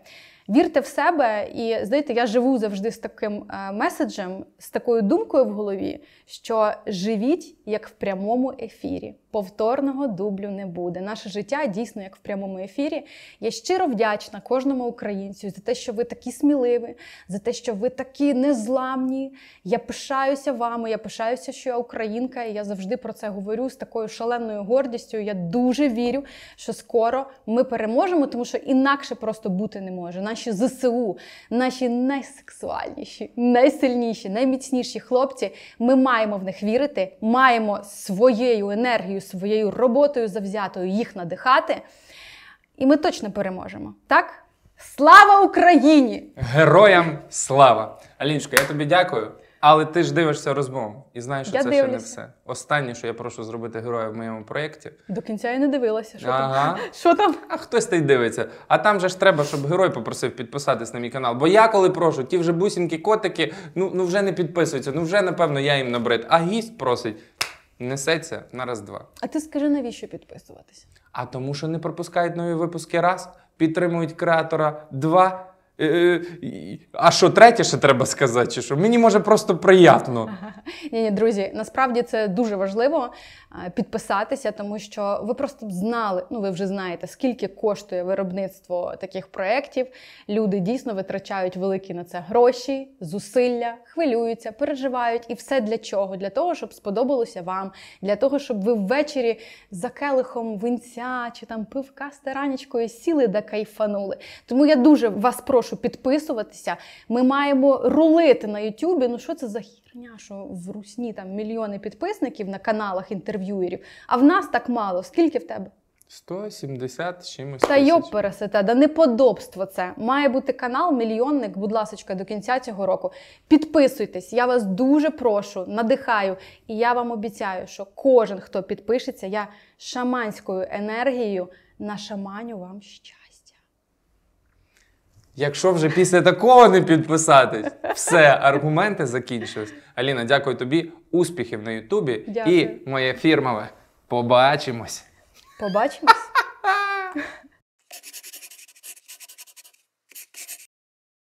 Вірте в себе, і знаєте, я живу завжди з таким е, меседжем, з такою думкою в голові, що живіть як в прямому ефірі. Повторного дублю не буде. Наше життя дійсно як в прямому ефірі. Я щиро вдячна кожному українцю за те, що ви такі сміливі, за те, що ви такі незламні. Я пишаюся вами, я пишаюся, що я українка, і я завжди про це говорю з такою шаленою гордістю. Я дуже вірю, що скоро ми переможемо, тому що інакше просто бути не може. Наші ЗСУ, наші найсексуальніші, найсильніші, найміцніші хлопці. Ми маємо в них вірити. маємо маємо своєю енергією, своєю роботою завзятою їх надихати. І ми точно переможемо. Так? Слава Україні! Героям слава! Аліночко, я тобі дякую. Але ти ж дивишся розмову і знаєш, що я це дивлюся. ще не все. Останнє, що я прошу зробити героя в моєму проєкті. До кінця я не дивилася, що ага. там. Що там? А хтось та й дивиться. А там же ж треба, щоб герой попросив підписатись на мій канал. Бо я коли прошу, ті вже бусінки, котики, ну ну вже не підписуються, ну вже напевно я їм набрид. А гість просить несеться на раз-два. А ти скажи, навіщо підписуватись? А тому, що не пропускають нові випуски раз, підтримують креатора два. Е, е, а що третє, ще треба сказати, чи що мені може просто приємно. Ні, ні, друзі, насправді це дуже важливо е, підписатися, тому що ви просто б знали, ну ви вже знаєте, скільки коштує виробництво таких проєктів. Люди дійсно витрачають великі на це гроші, зусилля, хвилюються, переживають. І все для чого? Для того, щоб сподобалося вам, для того, щоб ви ввечері за келихом винця чи там пивка з таранічкою сіли да кайфанули. Тому я дуже вас прошу прошу підписуватися. Ми маємо рулити на Ютубі. Ну що це за хірня? Що в Русні там мільйони підписників на каналах інтерв'юєрів, а в нас так мало. Скільки в тебе? 170 чимось. Та йоп пересете, да неподобство це. Має бути канал Мільйонник, будь ласка, до кінця цього року. Підписуйтесь, я вас дуже прошу, надихаю. І я вам обіцяю, що кожен, хто підпишеться, я шаманською енергією нашаманю вам щастя. Якщо вже після такого не підписатись, все, аргументи закінчились. Аліна, дякую тобі. Успіхів на Ютубі Дякую. і моє фірмове. Побачимось. Побачимось.